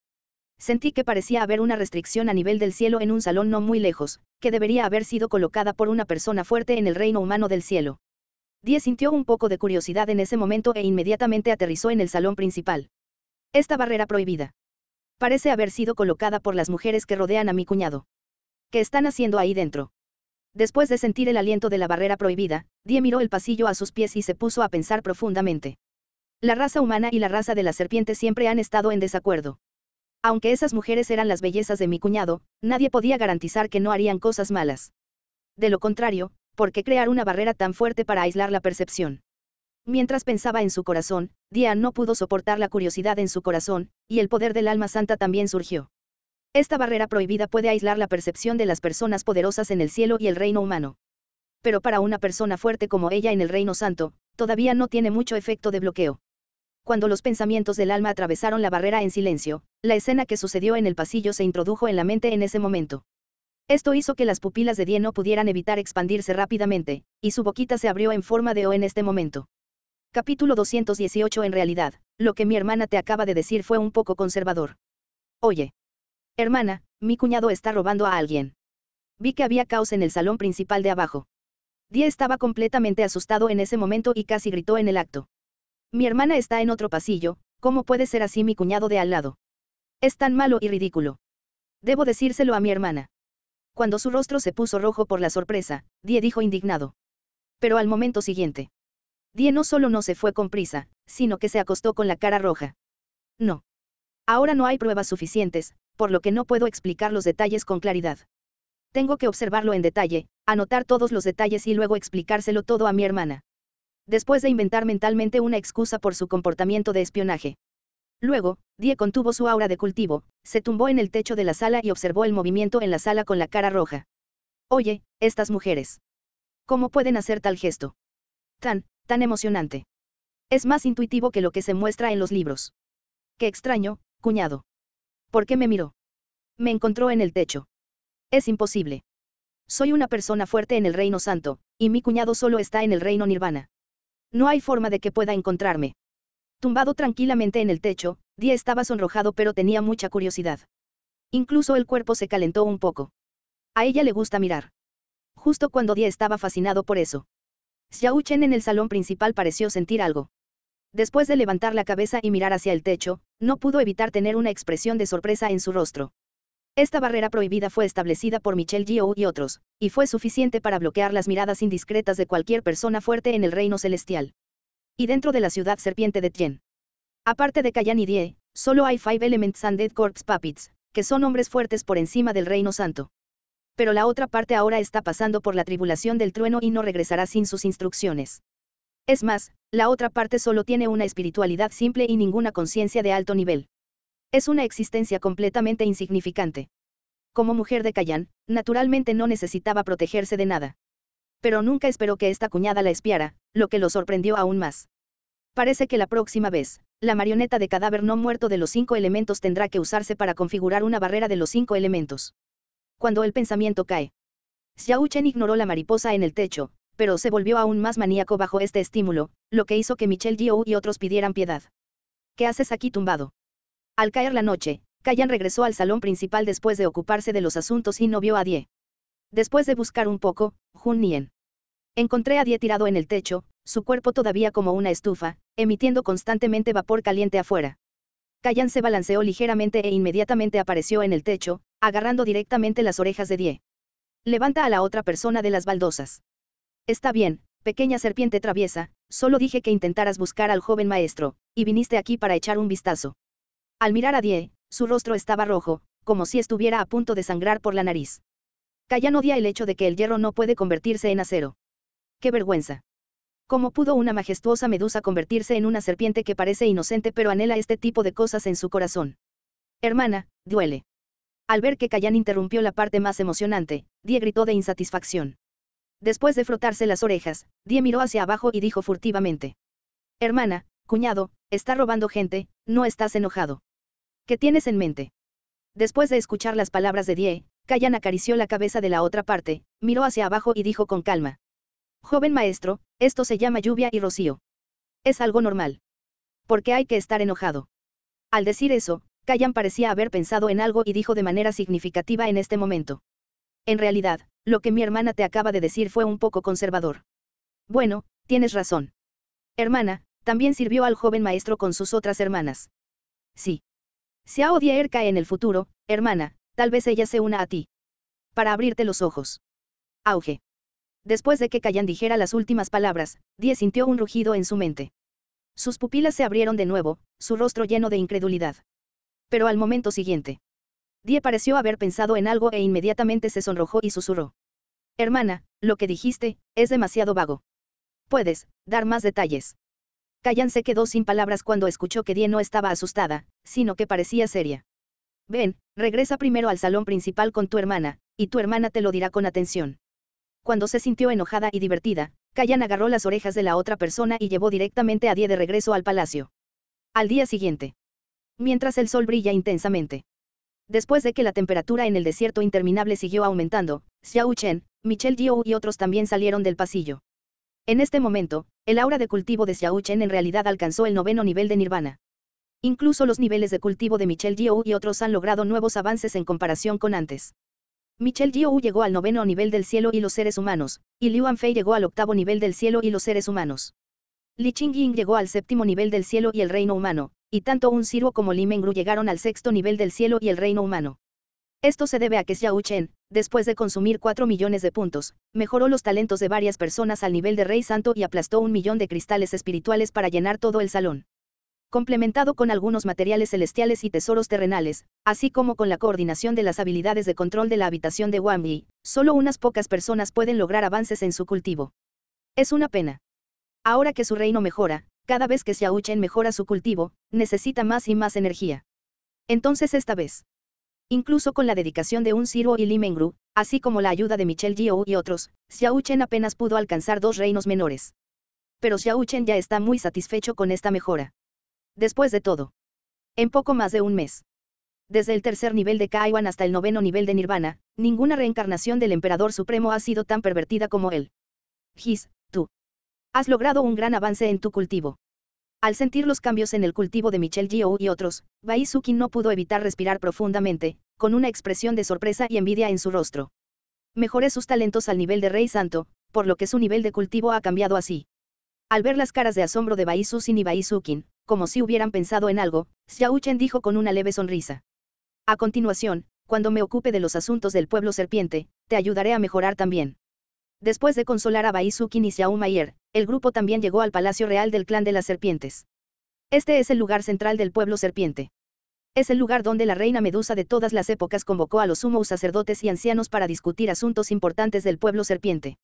Sentí que parecía haber una restricción a nivel del cielo en un salón no muy lejos, que debería haber sido colocada por una persona fuerte en el reino humano del cielo. Die sintió un poco de curiosidad en ese momento e inmediatamente aterrizó en el salón principal. Esta barrera prohibida parece haber sido colocada por las mujeres que rodean a mi cuñado. ¿Qué están haciendo ahí dentro? Después de sentir el aliento de la barrera prohibida, Die miró el pasillo a sus pies y se puso a pensar profundamente. La raza humana y la raza de la serpiente siempre han estado en desacuerdo. Aunque esas mujeres eran las bellezas de mi cuñado, nadie podía garantizar que no harían cosas malas. De lo contrario, ¿por qué crear una barrera tan fuerte para aislar la percepción? Mientras pensaba en su corazón, Dian no pudo soportar la curiosidad en su corazón, y el poder del alma santa también surgió. Esta barrera prohibida puede aislar la percepción de las personas poderosas en el cielo y el reino humano. Pero para una persona fuerte como ella en el reino santo, todavía no tiene mucho efecto de bloqueo. Cuando los pensamientos del alma atravesaron la barrera en silencio, la escena que sucedió en el pasillo se introdujo en la mente en ese momento. Esto hizo que las pupilas de Dian no pudieran evitar expandirse rápidamente, y su boquita se abrió en forma de O en este momento. Capítulo 218 En realidad, lo que mi hermana te acaba de decir fue un poco conservador. Oye. Hermana, mi cuñado está robando a alguien. Vi que había caos en el salón principal de abajo. Die estaba completamente asustado en ese momento y casi gritó en el acto. Mi hermana está en otro pasillo, ¿cómo puede ser así mi cuñado de al lado? Es tan malo y ridículo. Debo decírselo a mi hermana. Cuando su rostro se puso rojo por la sorpresa, Die dijo indignado. Pero al momento siguiente. Die no solo no se fue con prisa, sino que se acostó con la cara roja. No. Ahora no hay pruebas suficientes, por lo que no puedo explicar los detalles con claridad. Tengo que observarlo en detalle, anotar todos los detalles y luego explicárselo todo a mi hermana. Después de inventar mentalmente una excusa por su comportamiento de espionaje. Luego, Die contuvo su aura de cultivo, se tumbó en el techo de la sala y observó el movimiento en la sala con la cara roja. Oye, estas mujeres. ¿Cómo pueden hacer tal gesto? Tan, tan emocionante. Es más intuitivo que lo que se muestra en los libros. Qué extraño, cuñado. ¿Por qué me miró? Me encontró en el techo. Es imposible. Soy una persona fuerte en el reino santo, y mi cuñado solo está en el reino nirvana. No hay forma de que pueda encontrarme. Tumbado tranquilamente en el techo, Día estaba sonrojado pero tenía mucha curiosidad. Incluso el cuerpo se calentó un poco. A ella le gusta mirar. Justo cuando Día estaba fascinado por eso. Xiao Chen en el salón principal pareció sentir algo. Después de levantar la cabeza y mirar hacia el techo, no pudo evitar tener una expresión de sorpresa en su rostro. Esta barrera prohibida fue establecida por Michel Gio y otros, y fue suficiente para bloquear las miradas indiscretas de cualquier persona fuerte en el reino celestial. Y dentro de la ciudad serpiente de Tien. Aparte de Kayan y Die, solo hay Five Elements and Dead Corps Puppets, que son hombres fuertes por encima del reino santo pero la otra parte ahora está pasando por la tribulación del trueno y no regresará sin sus instrucciones. Es más, la otra parte solo tiene una espiritualidad simple y ninguna conciencia de alto nivel. Es una existencia completamente insignificante. Como mujer de Cayán, naturalmente no necesitaba protegerse de nada. Pero nunca esperó que esta cuñada la espiara, lo que lo sorprendió aún más. Parece que la próxima vez, la marioneta de cadáver no muerto de los cinco elementos tendrá que usarse para configurar una barrera de los cinco elementos cuando el pensamiento cae. Xiao Chen ignoró la mariposa en el techo, pero se volvió aún más maníaco bajo este estímulo, lo que hizo que Michel Gio y otros pidieran piedad. ¿Qué haces aquí tumbado? Al caer la noche, Kayan regresó al salón principal después de ocuparse de los asuntos y no vio a Die. Después de buscar un poco, Jun Nien. Encontré a Die tirado en el techo, su cuerpo todavía como una estufa, emitiendo constantemente vapor caliente afuera. Kayan se balanceó ligeramente e inmediatamente apareció en el techo, agarrando directamente las orejas de Die. Levanta a la otra persona de las baldosas. Está bien, pequeña serpiente traviesa, solo dije que intentaras buscar al joven maestro, y viniste aquí para echar un vistazo. Al mirar a Die, su rostro estaba rojo, como si estuviera a punto de sangrar por la nariz. Kayan odia el hecho de que el hierro no puede convertirse en acero. ¡Qué vergüenza! ¿Cómo pudo una majestuosa medusa convertirse en una serpiente que parece inocente pero anhela este tipo de cosas en su corazón? Hermana, duele. Al ver que Kayan interrumpió la parte más emocionante, Die gritó de insatisfacción. Después de frotarse las orejas, Die miró hacia abajo y dijo furtivamente. Hermana, cuñado, está robando gente, no estás enojado. ¿Qué tienes en mente? Después de escuchar las palabras de Die, Kayan acarició la cabeza de la otra parte, miró hacia abajo y dijo con calma. Joven maestro, esto se llama lluvia y rocío. Es algo normal. Porque hay que estar enojado? Al decir eso, Kayan parecía haber pensado en algo y dijo de manera significativa en este momento. En realidad, lo que mi hermana te acaba de decir fue un poco conservador. Bueno, tienes razón. Hermana, también sirvió al joven maestro con sus otras hermanas. Sí. Si Aodier cae en el futuro, hermana, tal vez ella se una a ti. Para abrirte los ojos. Auge. Después de que Kayan dijera las últimas palabras, Die sintió un rugido en su mente. Sus pupilas se abrieron de nuevo, su rostro lleno de incredulidad. Pero al momento siguiente, Die pareció haber pensado en algo e inmediatamente se sonrojó y susurró. Hermana, lo que dijiste, es demasiado vago. Puedes, dar más detalles. Kayan se quedó sin palabras cuando escuchó que Die no estaba asustada, sino que parecía seria. Ven, regresa primero al salón principal con tu hermana, y tu hermana te lo dirá con atención cuando se sintió enojada y divertida, Kayan agarró las orejas de la otra persona y llevó directamente a Die de regreso al palacio. Al día siguiente. Mientras el sol brilla intensamente. Después de que la temperatura en el desierto interminable siguió aumentando, Xiao Chen, Michelle Diou y otros también salieron del pasillo. En este momento, el aura de cultivo de Xiao Chen en realidad alcanzó el noveno nivel de nirvana. Incluso los niveles de cultivo de Michelle Diou y otros han logrado nuevos avances en comparación con antes. Michel Jiou llegó al noveno nivel del cielo y los seres humanos, y Liu Anfei llegó al octavo nivel del cielo y los seres humanos. Li Qingying llegó al séptimo nivel del cielo y el reino humano, y tanto Un Sirvo como Li Mengru llegaron al sexto nivel del cielo y el reino humano. Esto se debe a que Xiao Chen, después de consumir 4 millones de puntos, mejoró los talentos de varias personas al nivel de Rey Santo y aplastó un millón de cristales espirituales para llenar todo el salón complementado con algunos materiales celestiales y tesoros terrenales, así como con la coordinación de las habilidades de control de la habitación de Yi, solo unas pocas personas pueden lograr avances en su cultivo. Es una pena. Ahora que su reino mejora, cada vez que Xiaochen mejora su cultivo, necesita más y más energía. Entonces esta vez. Incluso con la dedicación de un Siro y Li Mengru, así como la ayuda de Michelle Jiou y otros, Xiao apenas pudo alcanzar dos reinos menores. Pero Xiaochen ya está muy satisfecho con esta mejora. Después de todo. En poco más de un mes. Desde el tercer nivel de Kaiwan hasta el noveno nivel de Nirvana, ninguna reencarnación del Emperador Supremo ha sido tan pervertida como él. His, tú. Has logrado un gran avance en tu cultivo. Al sentir los cambios en el cultivo de Michel Gio y otros, Baizuki no pudo evitar respirar profundamente, con una expresión de sorpresa y envidia en su rostro. Mejoré sus talentos al nivel de Rey Santo, por lo que su nivel de cultivo ha cambiado así. Al ver las caras de asombro de baizuki y Baisukin, como si hubieran pensado en algo, Xiao dijo con una leve sonrisa. A continuación, cuando me ocupe de los asuntos del pueblo serpiente, te ayudaré a mejorar también. Después de consolar a Sukin y Xiao el grupo también llegó al Palacio Real del Clan de las Serpientes. Este es el lugar central del pueblo serpiente. Es el lugar donde la reina Medusa de todas las épocas convocó a los sumos sacerdotes y ancianos para discutir asuntos importantes del pueblo serpiente.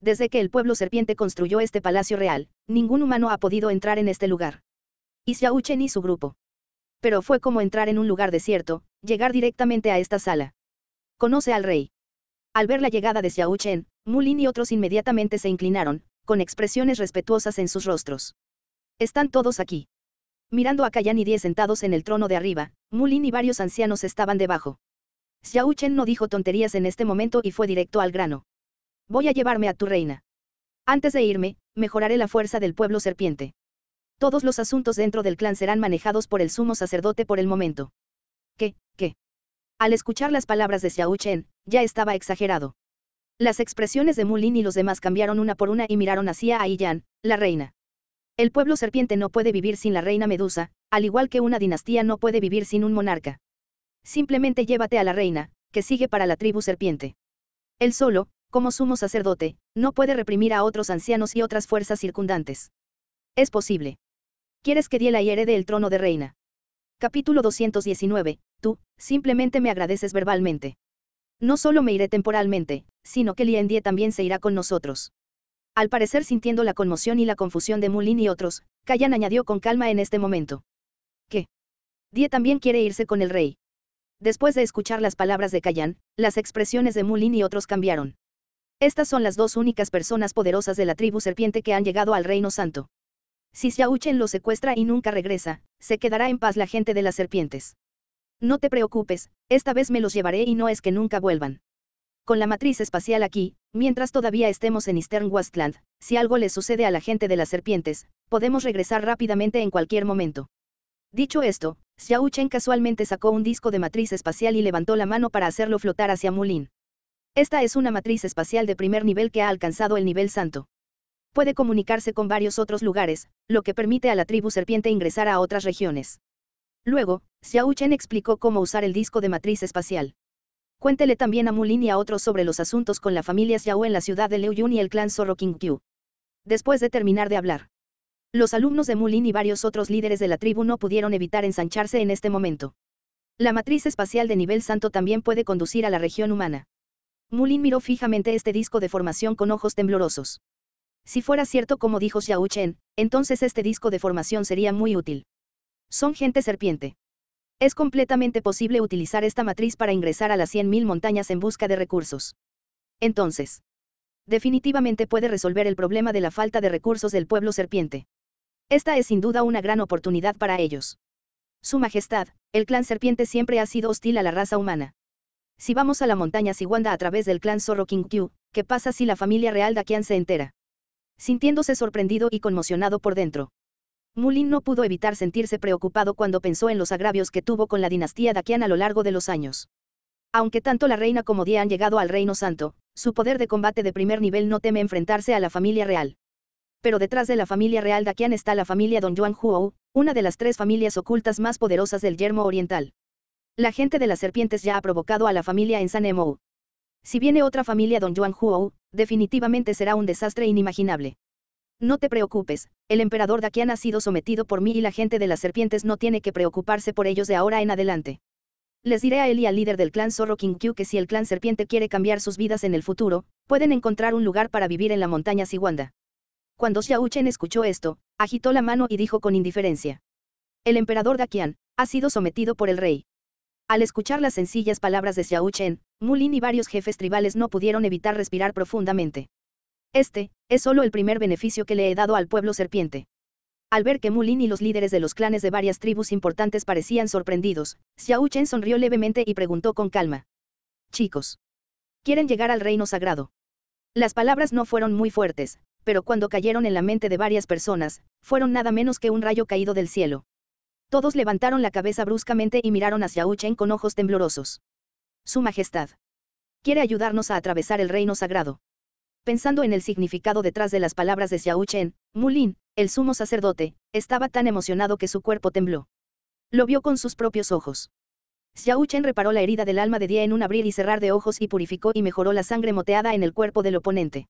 Desde que el pueblo serpiente construyó este palacio real, ningún humano ha podido entrar en este lugar y Xiao Chen y su grupo. Pero fue como entrar en un lugar desierto, llegar directamente a esta sala. Conoce al rey. Al ver la llegada de Xiao Chen, Mulin y otros inmediatamente se inclinaron, con expresiones respetuosas en sus rostros. Están todos aquí. Mirando a Kayan y diez sentados en el trono de arriba, Mulin y varios ancianos estaban debajo. Xiao Chen no dijo tonterías en este momento y fue directo al grano. Voy a llevarme a tu reina. Antes de irme, mejoraré la fuerza del pueblo serpiente. Todos los asuntos dentro del clan serán manejados por el sumo sacerdote por el momento. ¿Qué, qué? Al escuchar las palabras de Xiao Chen, ya estaba exagerado. Las expresiones de Mulin y los demás cambiaron una por una y miraron hacia Aiyan, la reina. El pueblo serpiente no puede vivir sin la reina Medusa, al igual que una dinastía no puede vivir sin un monarca. Simplemente llévate a la reina, que sigue para la tribu serpiente. Él solo, como sumo sacerdote, no puede reprimir a otros ancianos y otras fuerzas circundantes. Es posible. ¿Quieres que Diela la herede el trono de reina? Capítulo 219. Tú, simplemente me agradeces verbalmente. No solo me iré temporalmente, sino que Die también se irá con nosotros. Al parecer sintiendo la conmoción y la confusión de Mulin y otros, Kayan añadió con calma en este momento. ¿Qué? Die también quiere irse con el rey. Después de escuchar las palabras de Kayan, las expresiones de Mulin y otros cambiaron. Estas son las dos únicas personas poderosas de la tribu serpiente que han llegado al Reino Santo. Si Xiaochen lo secuestra y nunca regresa, se quedará en paz la gente de las serpientes. No te preocupes, esta vez me los llevaré y no es que nunca vuelvan. Con la matriz espacial aquí, mientras todavía estemos en Eastern Westland, si algo le sucede a la gente de las serpientes, podemos regresar rápidamente en cualquier momento. Dicho esto, Xiao casualmente sacó un disco de matriz espacial y levantó la mano para hacerlo flotar hacia Mulin. Esta es una matriz espacial de primer nivel que ha alcanzado el nivel santo puede comunicarse con varios otros lugares, lo que permite a la tribu serpiente ingresar a otras regiones. Luego, Xiao Chen explicó cómo usar el disco de matriz espacial. Cuéntele también a Mulin y a otros sobre los asuntos con la familia Xiao en la ciudad de Yun y el clan Zorro Después de terminar de hablar, los alumnos de Mulin y varios otros líderes de la tribu no pudieron evitar ensancharse en este momento. La matriz espacial de nivel santo también puede conducir a la región humana. Mulin miró fijamente este disco de formación con ojos temblorosos. Si fuera cierto como dijo Xiao Chen, entonces este disco de formación sería muy útil. Son gente serpiente. Es completamente posible utilizar esta matriz para ingresar a las 100.000 montañas en busca de recursos. Entonces, definitivamente puede resolver el problema de la falta de recursos del pueblo serpiente. Esta es sin duda una gran oportunidad para ellos. Su Majestad, el clan serpiente siempre ha sido hostil a la raza humana. Si vamos a la montaña Siwanda a través del clan Zorro King Q, ¿qué pasa si la familia real Dakian se entera? sintiéndose sorprendido y conmocionado por dentro. Mulin no pudo evitar sentirse preocupado cuando pensó en los agravios que tuvo con la dinastía Dakian a lo largo de los años. Aunque tanto la reina como Dia han llegado al Reino Santo, su poder de combate de primer nivel no teme enfrentarse a la familia real. Pero detrás de la familia real Daquian está la familia Don Juan Huo, una de las tres familias ocultas más poderosas del yermo oriental. La gente de las serpientes ya ha provocado a la familia en San si viene otra familia Don Juan Huo, definitivamente será un desastre inimaginable. No te preocupes, el emperador Daquian ha sido sometido por mí y la gente de las serpientes no tiene que preocuparse por ellos de ahora en adelante. Les diré a él y al líder del clan Zorro King Q que si el clan serpiente quiere cambiar sus vidas en el futuro, pueden encontrar un lugar para vivir en la montaña Siwanda. Cuando Chen escuchó esto, agitó la mano y dijo con indiferencia. El emperador Daquian ha sido sometido por el rey. Al escuchar las sencillas palabras de Xiao Chen, Mulin y varios jefes tribales no pudieron evitar respirar profundamente. Este, es solo el primer beneficio que le he dado al pueblo serpiente. Al ver que Mulin y los líderes de los clanes de varias tribus importantes parecían sorprendidos, Xiao Chen sonrió levemente y preguntó con calma. Chicos. Quieren llegar al reino sagrado. Las palabras no fueron muy fuertes, pero cuando cayeron en la mente de varias personas, fueron nada menos que un rayo caído del cielo. Todos levantaron la cabeza bruscamente y miraron hacia Chen con ojos temblorosos. Su Majestad. Quiere ayudarnos a atravesar el reino sagrado. Pensando en el significado detrás de las palabras de Xiao Chen, Mulin, el sumo sacerdote, estaba tan emocionado que su cuerpo tembló. Lo vio con sus propios ojos. Xiao Chen reparó la herida del alma de Die en un abrir y cerrar de ojos y purificó y mejoró la sangre moteada en el cuerpo del oponente.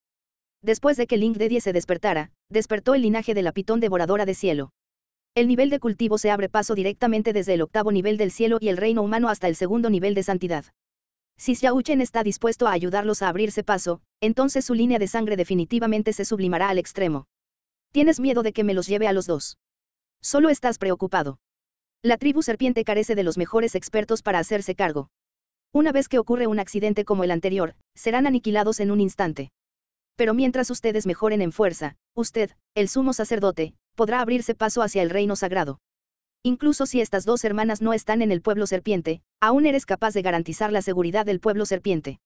Después de que Ling de Die se despertara, despertó el linaje de la pitón devoradora de cielo. El nivel de cultivo se abre paso directamente desde el octavo nivel del cielo y el reino humano hasta el segundo nivel de santidad. Si Xiaochen está dispuesto a ayudarlos a abrirse paso, entonces su línea de sangre definitivamente se sublimará al extremo. Tienes miedo de que me los lleve a los dos. Solo estás preocupado. La tribu serpiente carece de los mejores expertos para hacerse cargo. Una vez que ocurre un accidente como el anterior, serán aniquilados en un instante. Pero mientras ustedes mejoren en fuerza, usted, el sumo sacerdote, podrá abrirse paso hacia el reino sagrado. Incluso si estas dos hermanas no están en el pueblo serpiente, aún eres capaz de garantizar la seguridad del pueblo serpiente.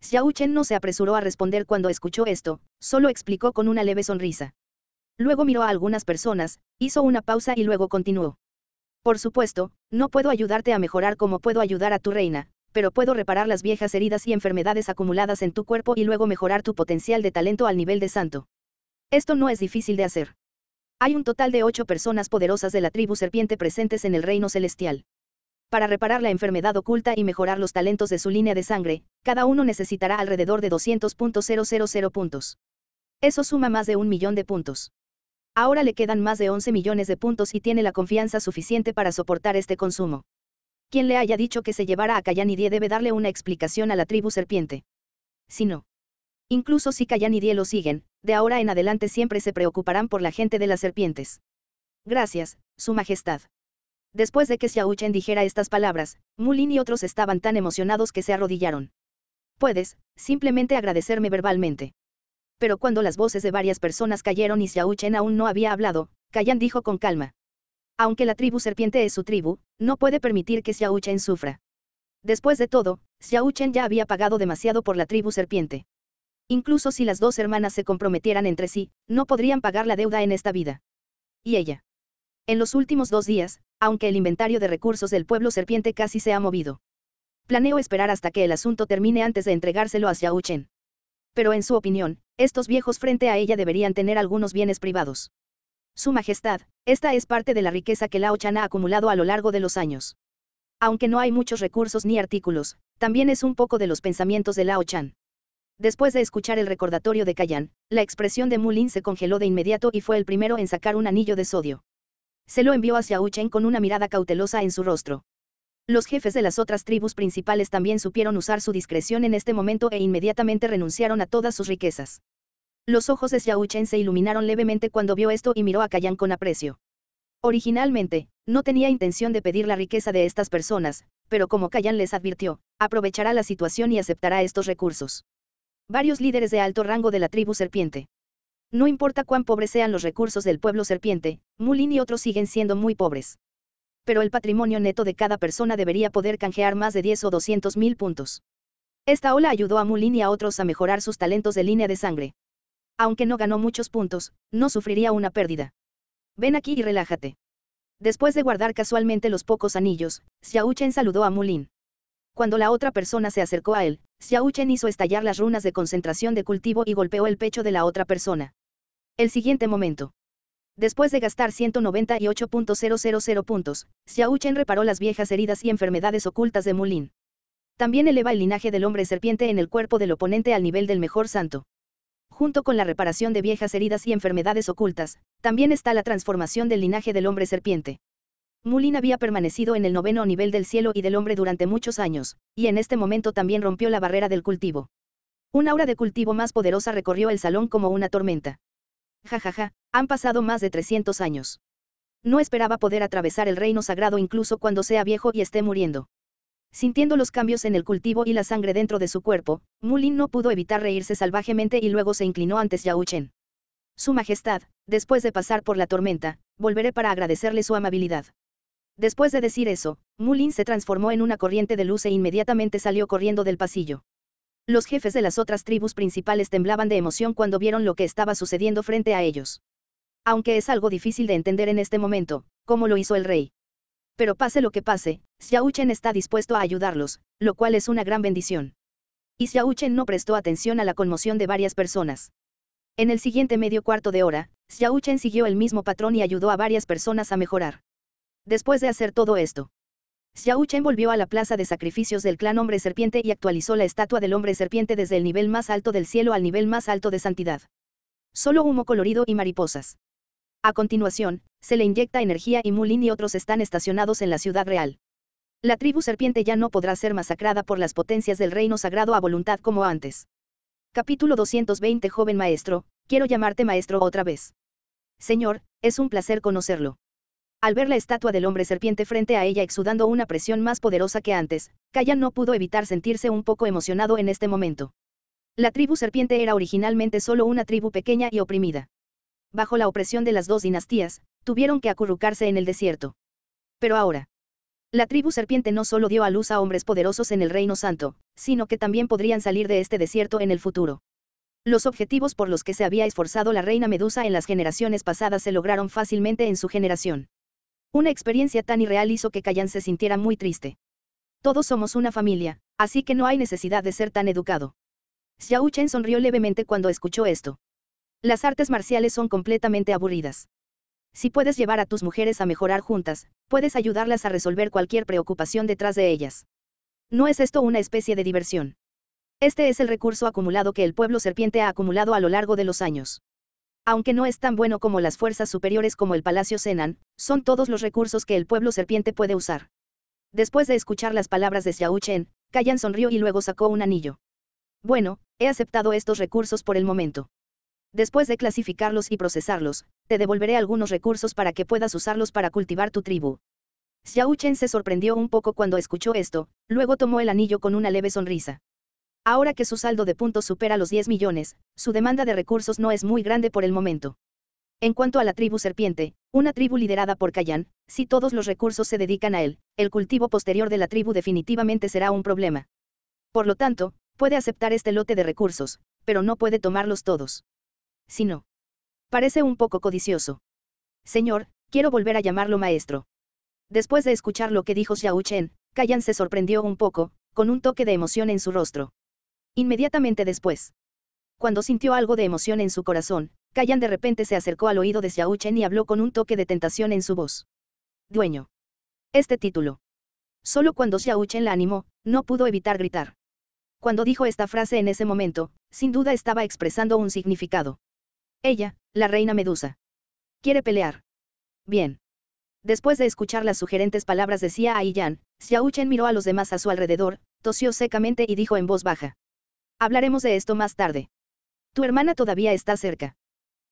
Xiao Chen no se apresuró a responder cuando escuchó esto, solo explicó con una leve sonrisa. Luego miró a algunas personas, hizo una pausa y luego continuó. Por supuesto, no puedo ayudarte a mejorar como puedo ayudar a tu reina, pero puedo reparar las viejas heridas y enfermedades acumuladas en tu cuerpo y luego mejorar tu potencial de talento al nivel de santo. Esto no es difícil de hacer. Hay un total de ocho personas poderosas de la tribu serpiente presentes en el reino celestial. Para reparar la enfermedad oculta y mejorar los talentos de su línea de sangre, cada uno necesitará alrededor de 200.000 puntos. Eso suma más de un millón de puntos. Ahora le quedan más de 11 millones de puntos y tiene la confianza suficiente para soportar este consumo. Quien le haya dicho que se llevará a Die debe darle una explicación a la tribu serpiente. Si no. Incluso si Die lo siguen, de ahora en adelante siempre se preocuparán por la gente de las serpientes. Gracias, Su Majestad. Después de que Xiaochen dijera estas palabras, Mulin y otros estaban tan emocionados que se arrodillaron. Puedes, simplemente agradecerme verbalmente. Pero cuando las voces de varias personas cayeron y Xiaochen aún no había hablado, Kayan dijo con calma. Aunque la tribu serpiente es su tribu, no puede permitir que Xiaochen sufra. Después de todo, Xiaochen ya había pagado demasiado por la tribu serpiente. Incluso si las dos hermanas se comprometieran entre sí, no podrían pagar la deuda en esta vida. Y ella. En los últimos dos días, aunque el inventario de recursos del pueblo serpiente casi se ha movido. Planeo esperar hasta que el asunto termine antes de entregárselo a Xiao Chen. Pero en su opinión, estos viejos frente a ella deberían tener algunos bienes privados. Su Majestad, esta es parte de la riqueza que Lao Chan ha acumulado a lo largo de los años. Aunque no hay muchos recursos ni artículos, también es un poco de los pensamientos de Lao Chan. Después de escuchar el recordatorio de Kayan, la expresión de Mulin se congeló de inmediato y fue el primero en sacar un anillo de sodio. Se lo envió hacia Uchen con una mirada cautelosa en su rostro. Los jefes de las otras tribus principales también supieron usar su discreción en este momento e inmediatamente renunciaron a todas sus riquezas. Los ojos de Xiaochen se iluminaron levemente cuando vio esto y miró a Kayan con aprecio. Originalmente, no tenía intención de pedir la riqueza de estas personas, pero como Kayan les advirtió, aprovechará la situación y aceptará estos recursos. Varios líderes de alto rango de la tribu serpiente. No importa cuán pobres sean los recursos del pueblo serpiente, Mulin y otros siguen siendo muy pobres. Pero el patrimonio neto de cada persona debería poder canjear más de 10 o 200 mil puntos. Esta ola ayudó a Mulin y a otros a mejorar sus talentos de línea de sangre. Aunque no ganó muchos puntos, no sufriría una pérdida. Ven aquí y relájate. Después de guardar casualmente los pocos anillos, Chen saludó a Mulin. Cuando la otra persona se acercó a él, Xiao hizo estallar las runas de concentración de cultivo y golpeó el pecho de la otra persona. El siguiente momento. Después de gastar 198.000 puntos, Xiao reparó las viejas heridas y enfermedades ocultas de Mulin. También eleva el linaje del hombre serpiente en el cuerpo del oponente al nivel del mejor santo. Junto con la reparación de viejas heridas y enfermedades ocultas, también está la transformación del linaje del hombre serpiente. Mulin había permanecido en el noveno nivel del cielo y del hombre durante muchos años, y en este momento también rompió la barrera del cultivo. Un aura de cultivo más poderosa recorrió el salón como una tormenta. Ja ja ja, han pasado más de 300 años. No esperaba poder atravesar el reino sagrado incluso cuando sea viejo y esté muriendo. Sintiendo los cambios en el cultivo y la sangre dentro de su cuerpo, Mulin no pudo evitar reírse salvajemente y luego se inclinó ante Yauchen. Su Majestad, después de pasar por la tormenta, volveré para agradecerle su amabilidad. Después de decir eso, Mulin se transformó en una corriente de luz e inmediatamente salió corriendo del pasillo. Los jefes de las otras tribus principales temblaban de emoción cuando vieron lo que estaba sucediendo frente a ellos. Aunque es algo difícil de entender en este momento, cómo lo hizo el rey. Pero pase lo que pase, Chen está dispuesto a ayudarlos, lo cual es una gran bendición. Y Chen no prestó atención a la conmoción de varias personas. En el siguiente medio cuarto de hora, Chen siguió el mismo patrón y ayudó a varias personas a mejorar. Después de hacer todo esto, Xiao Chen volvió a la plaza de sacrificios del clan Hombre Serpiente y actualizó la estatua del Hombre Serpiente desde el nivel más alto del cielo al nivel más alto de santidad. Solo humo colorido y mariposas. A continuación, se le inyecta energía y Mulin y otros están estacionados en la ciudad real. La tribu serpiente ya no podrá ser masacrada por las potencias del reino sagrado a voluntad como antes. Capítulo 220 Joven maestro, quiero llamarte maestro otra vez. Señor, es un placer conocerlo. Al ver la estatua del hombre serpiente frente a ella exudando una presión más poderosa que antes, Kayan no pudo evitar sentirse un poco emocionado en este momento. La tribu serpiente era originalmente solo una tribu pequeña y oprimida. Bajo la opresión de las dos dinastías, tuvieron que acurrucarse en el desierto. Pero ahora, la tribu serpiente no solo dio a luz a hombres poderosos en el Reino Santo, sino que también podrían salir de este desierto en el futuro. Los objetivos por los que se había esforzado la reina Medusa en las generaciones pasadas se lograron fácilmente en su generación. Una experiencia tan irreal hizo que Callan se sintiera muy triste. Todos somos una familia, así que no hay necesidad de ser tan educado. Xiao Chen sonrió levemente cuando escuchó esto. Las artes marciales son completamente aburridas. Si puedes llevar a tus mujeres a mejorar juntas, puedes ayudarlas a resolver cualquier preocupación detrás de ellas. ¿No es esto una especie de diversión? Este es el recurso acumulado que el pueblo serpiente ha acumulado a lo largo de los años aunque no es tan bueno como las fuerzas superiores como el Palacio Zenan, son todos los recursos que el pueblo serpiente puede usar. Después de escuchar las palabras de Xiao Chen, Kayan sonrió y luego sacó un anillo. Bueno, he aceptado estos recursos por el momento. Después de clasificarlos y procesarlos, te devolveré algunos recursos para que puedas usarlos para cultivar tu tribu. Xiao Chen se sorprendió un poco cuando escuchó esto, luego tomó el anillo con una leve sonrisa. Ahora que su saldo de puntos supera los 10 millones, su demanda de recursos no es muy grande por el momento. En cuanto a la tribu serpiente, una tribu liderada por Kayan, si todos los recursos se dedican a él, el cultivo posterior de la tribu definitivamente será un problema. Por lo tanto, puede aceptar este lote de recursos, pero no puede tomarlos todos. Si no. Parece un poco codicioso. Señor, quiero volver a llamarlo maestro. Después de escuchar lo que dijo Xiao Chen, Kayan se sorprendió un poco, con un toque de emoción en su rostro. Inmediatamente después. Cuando sintió algo de emoción en su corazón, Kayan de repente se acercó al oído de Xiao y habló con un toque de tentación en su voz. Dueño. Este título. Solo cuando Xiao Chen la animó, no pudo evitar gritar. Cuando dijo esta frase en ese momento, sin duda estaba expresando un significado. Ella, la reina Medusa. Quiere pelear. Bien. Después de escuchar las sugerentes palabras decía a Aiyan, Xiao miró a los demás a su alrededor, tosió secamente y dijo en voz baja. Hablaremos de esto más tarde. Tu hermana todavía está cerca.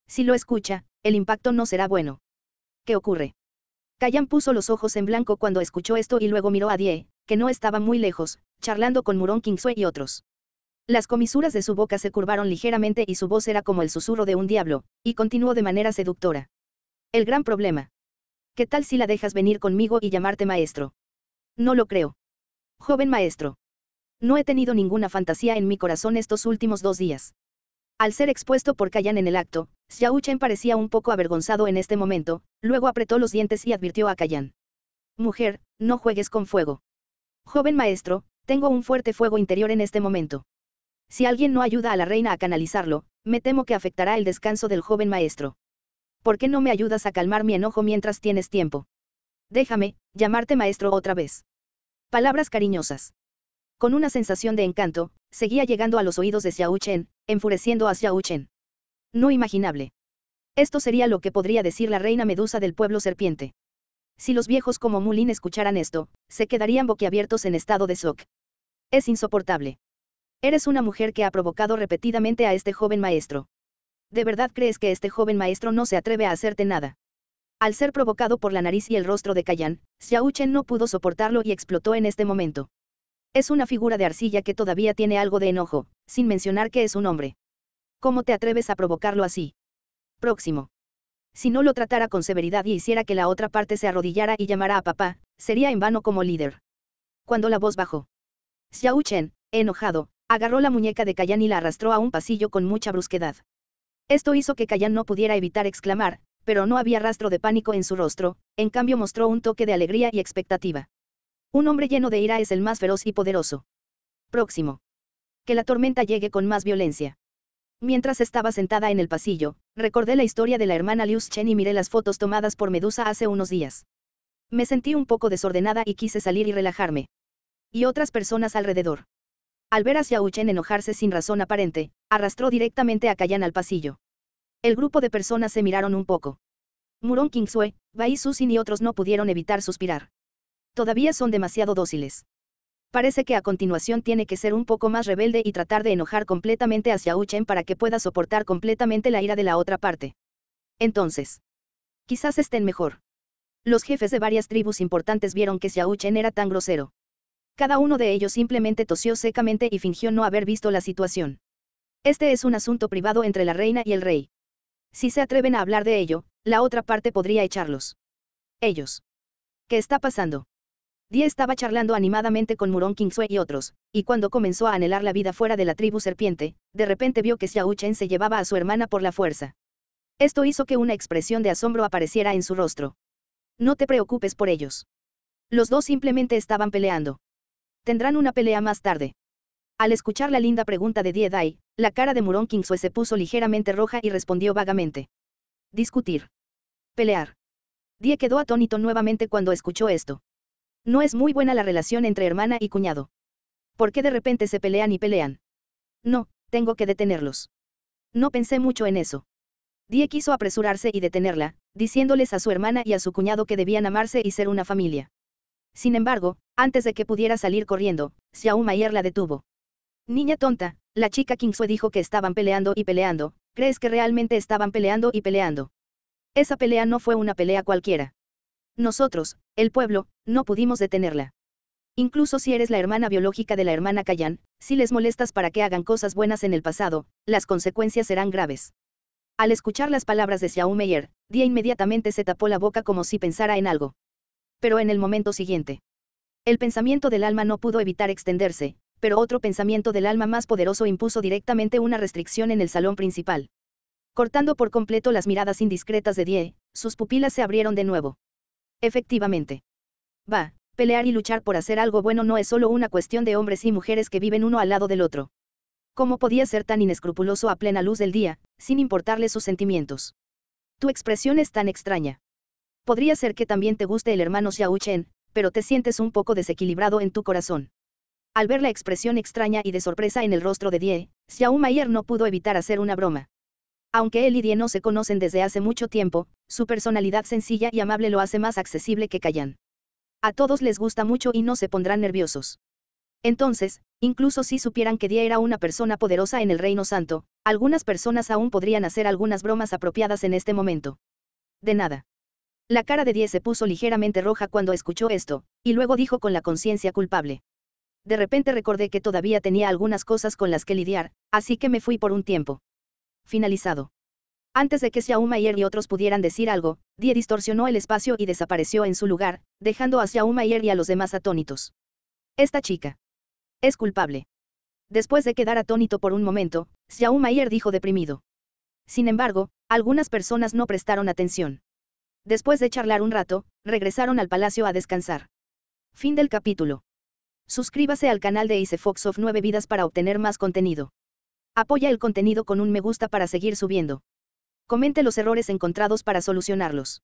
Si lo escucha, el impacto no será bueno. ¿Qué ocurre? Callán puso los ojos en blanco cuando escuchó esto y luego miró a Die, que no estaba muy lejos, charlando con Murón Kingsway y otros. Las comisuras de su boca se curvaron ligeramente y su voz era como el susurro de un diablo, y continuó de manera seductora. El gran problema. ¿Qué tal si la dejas venir conmigo y llamarte maestro? No lo creo. Joven maestro. No he tenido ninguna fantasía en mi corazón estos últimos dos días. Al ser expuesto por Kayan en el acto, Xiao Chen parecía un poco avergonzado en este momento, luego apretó los dientes y advirtió a Kayan. Mujer, no juegues con fuego. Joven maestro, tengo un fuerte fuego interior en este momento. Si alguien no ayuda a la reina a canalizarlo, me temo que afectará el descanso del joven maestro. ¿Por qué no me ayudas a calmar mi enojo mientras tienes tiempo? Déjame, llamarte maestro otra vez. Palabras cariñosas. Con una sensación de encanto, seguía llegando a los oídos de Xiao Chen, enfureciendo a Xiao Chen. No imaginable. Esto sería lo que podría decir la reina medusa del pueblo serpiente. Si los viejos como Mulin escucharan esto, se quedarían boquiabiertos en estado de shock. Es insoportable. Eres una mujer que ha provocado repetidamente a este joven maestro. ¿De verdad crees que este joven maestro no se atreve a hacerte nada? Al ser provocado por la nariz y el rostro de Kayan, Chen no pudo soportarlo y explotó en este momento. Es una figura de arcilla que todavía tiene algo de enojo, sin mencionar que es un hombre. ¿Cómo te atreves a provocarlo así? Próximo. Si no lo tratara con severidad y hiciera que la otra parte se arrodillara y llamara a papá, sería en vano como líder. Cuando la voz bajó. Xiao Chen, enojado, agarró la muñeca de Kayan y la arrastró a un pasillo con mucha brusquedad. Esto hizo que Kayan no pudiera evitar exclamar, pero no había rastro de pánico en su rostro, en cambio mostró un toque de alegría y expectativa. Un hombre lleno de ira es el más feroz y poderoso. Próximo. Que la tormenta llegue con más violencia. Mientras estaba sentada en el pasillo, recordé la historia de la hermana Liu Chen y miré las fotos tomadas por Medusa hace unos días. Me sentí un poco desordenada y quise salir y relajarme. Y otras personas alrededor. Al ver a Xiao Chen enojarse sin razón aparente, arrastró directamente a Kayan al pasillo. El grupo de personas se miraron un poco. Murong Kingsue, Bai Susin y otros no pudieron evitar suspirar. Todavía son demasiado dóciles. Parece que a continuación tiene que ser un poco más rebelde y tratar de enojar completamente a Uchen para que pueda soportar completamente la ira de la otra parte. Entonces, quizás estén mejor. Los jefes de varias tribus importantes vieron que Xiao Chen era tan grosero. Cada uno de ellos simplemente tosió secamente y fingió no haber visto la situación. Este es un asunto privado entre la reina y el rey. Si se atreven a hablar de ello, la otra parte podría echarlos. Ellos. ¿Qué está pasando? Die estaba charlando animadamente con Murong Kingsue y otros, y cuando comenzó a anhelar la vida fuera de la tribu serpiente, de repente vio que Xiao Chen se llevaba a su hermana por la fuerza. Esto hizo que una expresión de asombro apareciera en su rostro. No te preocupes por ellos. Los dos simplemente estaban peleando. Tendrán una pelea más tarde. Al escuchar la linda pregunta de Die Dai, la cara de Murong Kingsue se puso ligeramente roja y respondió vagamente. Discutir. Pelear. Die quedó atónito nuevamente cuando escuchó esto. No es muy buena la relación entre hermana y cuñado. ¿Por qué de repente se pelean y pelean? No, tengo que detenerlos. No pensé mucho en eso. Die quiso apresurarse y detenerla, diciéndoles a su hermana y a su cuñado que debían amarse y ser una familia. Sin embargo, antes de que pudiera salir corriendo, Xiao Mayer la detuvo. Niña tonta, la chica Kingsue dijo que estaban peleando y peleando, ¿crees que realmente estaban peleando y peleando? Esa pelea no fue una pelea cualquiera. Nosotros, el pueblo, no pudimos detenerla. Incluso si eres la hermana biológica de la hermana Kayan, si les molestas para que hagan cosas buenas en el pasado, las consecuencias serán graves. Al escuchar las palabras de Meyer, Die inmediatamente se tapó la boca como si pensara en algo. Pero en el momento siguiente, el pensamiento del alma no pudo evitar extenderse, pero otro pensamiento del alma más poderoso impuso directamente una restricción en el salón principal. Cortando por completo las miradas indiscretas de Die, sus pupilas se abrieron de nuevo. Efectivamente. Va, pelear y luchar por hacer algo bueno no es solo una cuestión de hombres y mujeres que viven uno al lado del otro. ¿Cómo podía ser tan inescrupuloso a plena luz del día, sin importarle sus sentimientos? Tu expresión es tan extraña. Podría ser que también te guste el hermano Xiao Chen, pero te sientes un poco desequilibrado en tu corazón. Al ver la expresión extraña y de sorpresa en el rostro de Die, Xiao Mayer no pudo evitar hacer una broma. Aunque él y Die no se conocen desde hace mucho tiempo, su personalidad sencilla y amable lo hace más accesible que Callan. A todos les gusta mucho y no se pondrán nerviosos. Entonces, incluso si supieran que Die era una persona poderosa en el Reino Santo, algunas personas aún podrían hacer algunas bromas apropiadas en este momento. De nada. La cara de Die se puso ligeramente roja cuando escuchó esto, y luego dijo con la conciencia culpable. De repente recordé que todavía tenía algunas cosas con las que lidiar, así que me fui por un tiempo finalizado. Antes de que Mayer y otros pudieran decir algo, Die distorsionó el espacio y desapareció en su lugar, dejando a Xiaomayer y a los demás atónitos. Esta chica. Es culpable. Después de quedar atónito por un momento, Xiaomayer dijo deprimido. Sin embargo, algunas personas no prestaron atención. Después de charlar un rato, regresaron al palacio a descansar. Fin del capítulo. Suscríbase al canal de Fox of 9 Vidas para obtener más contenido. Apoya el contenido con un me gusta para seguir subiendo. Comente los errores encontrados para solucionarlos.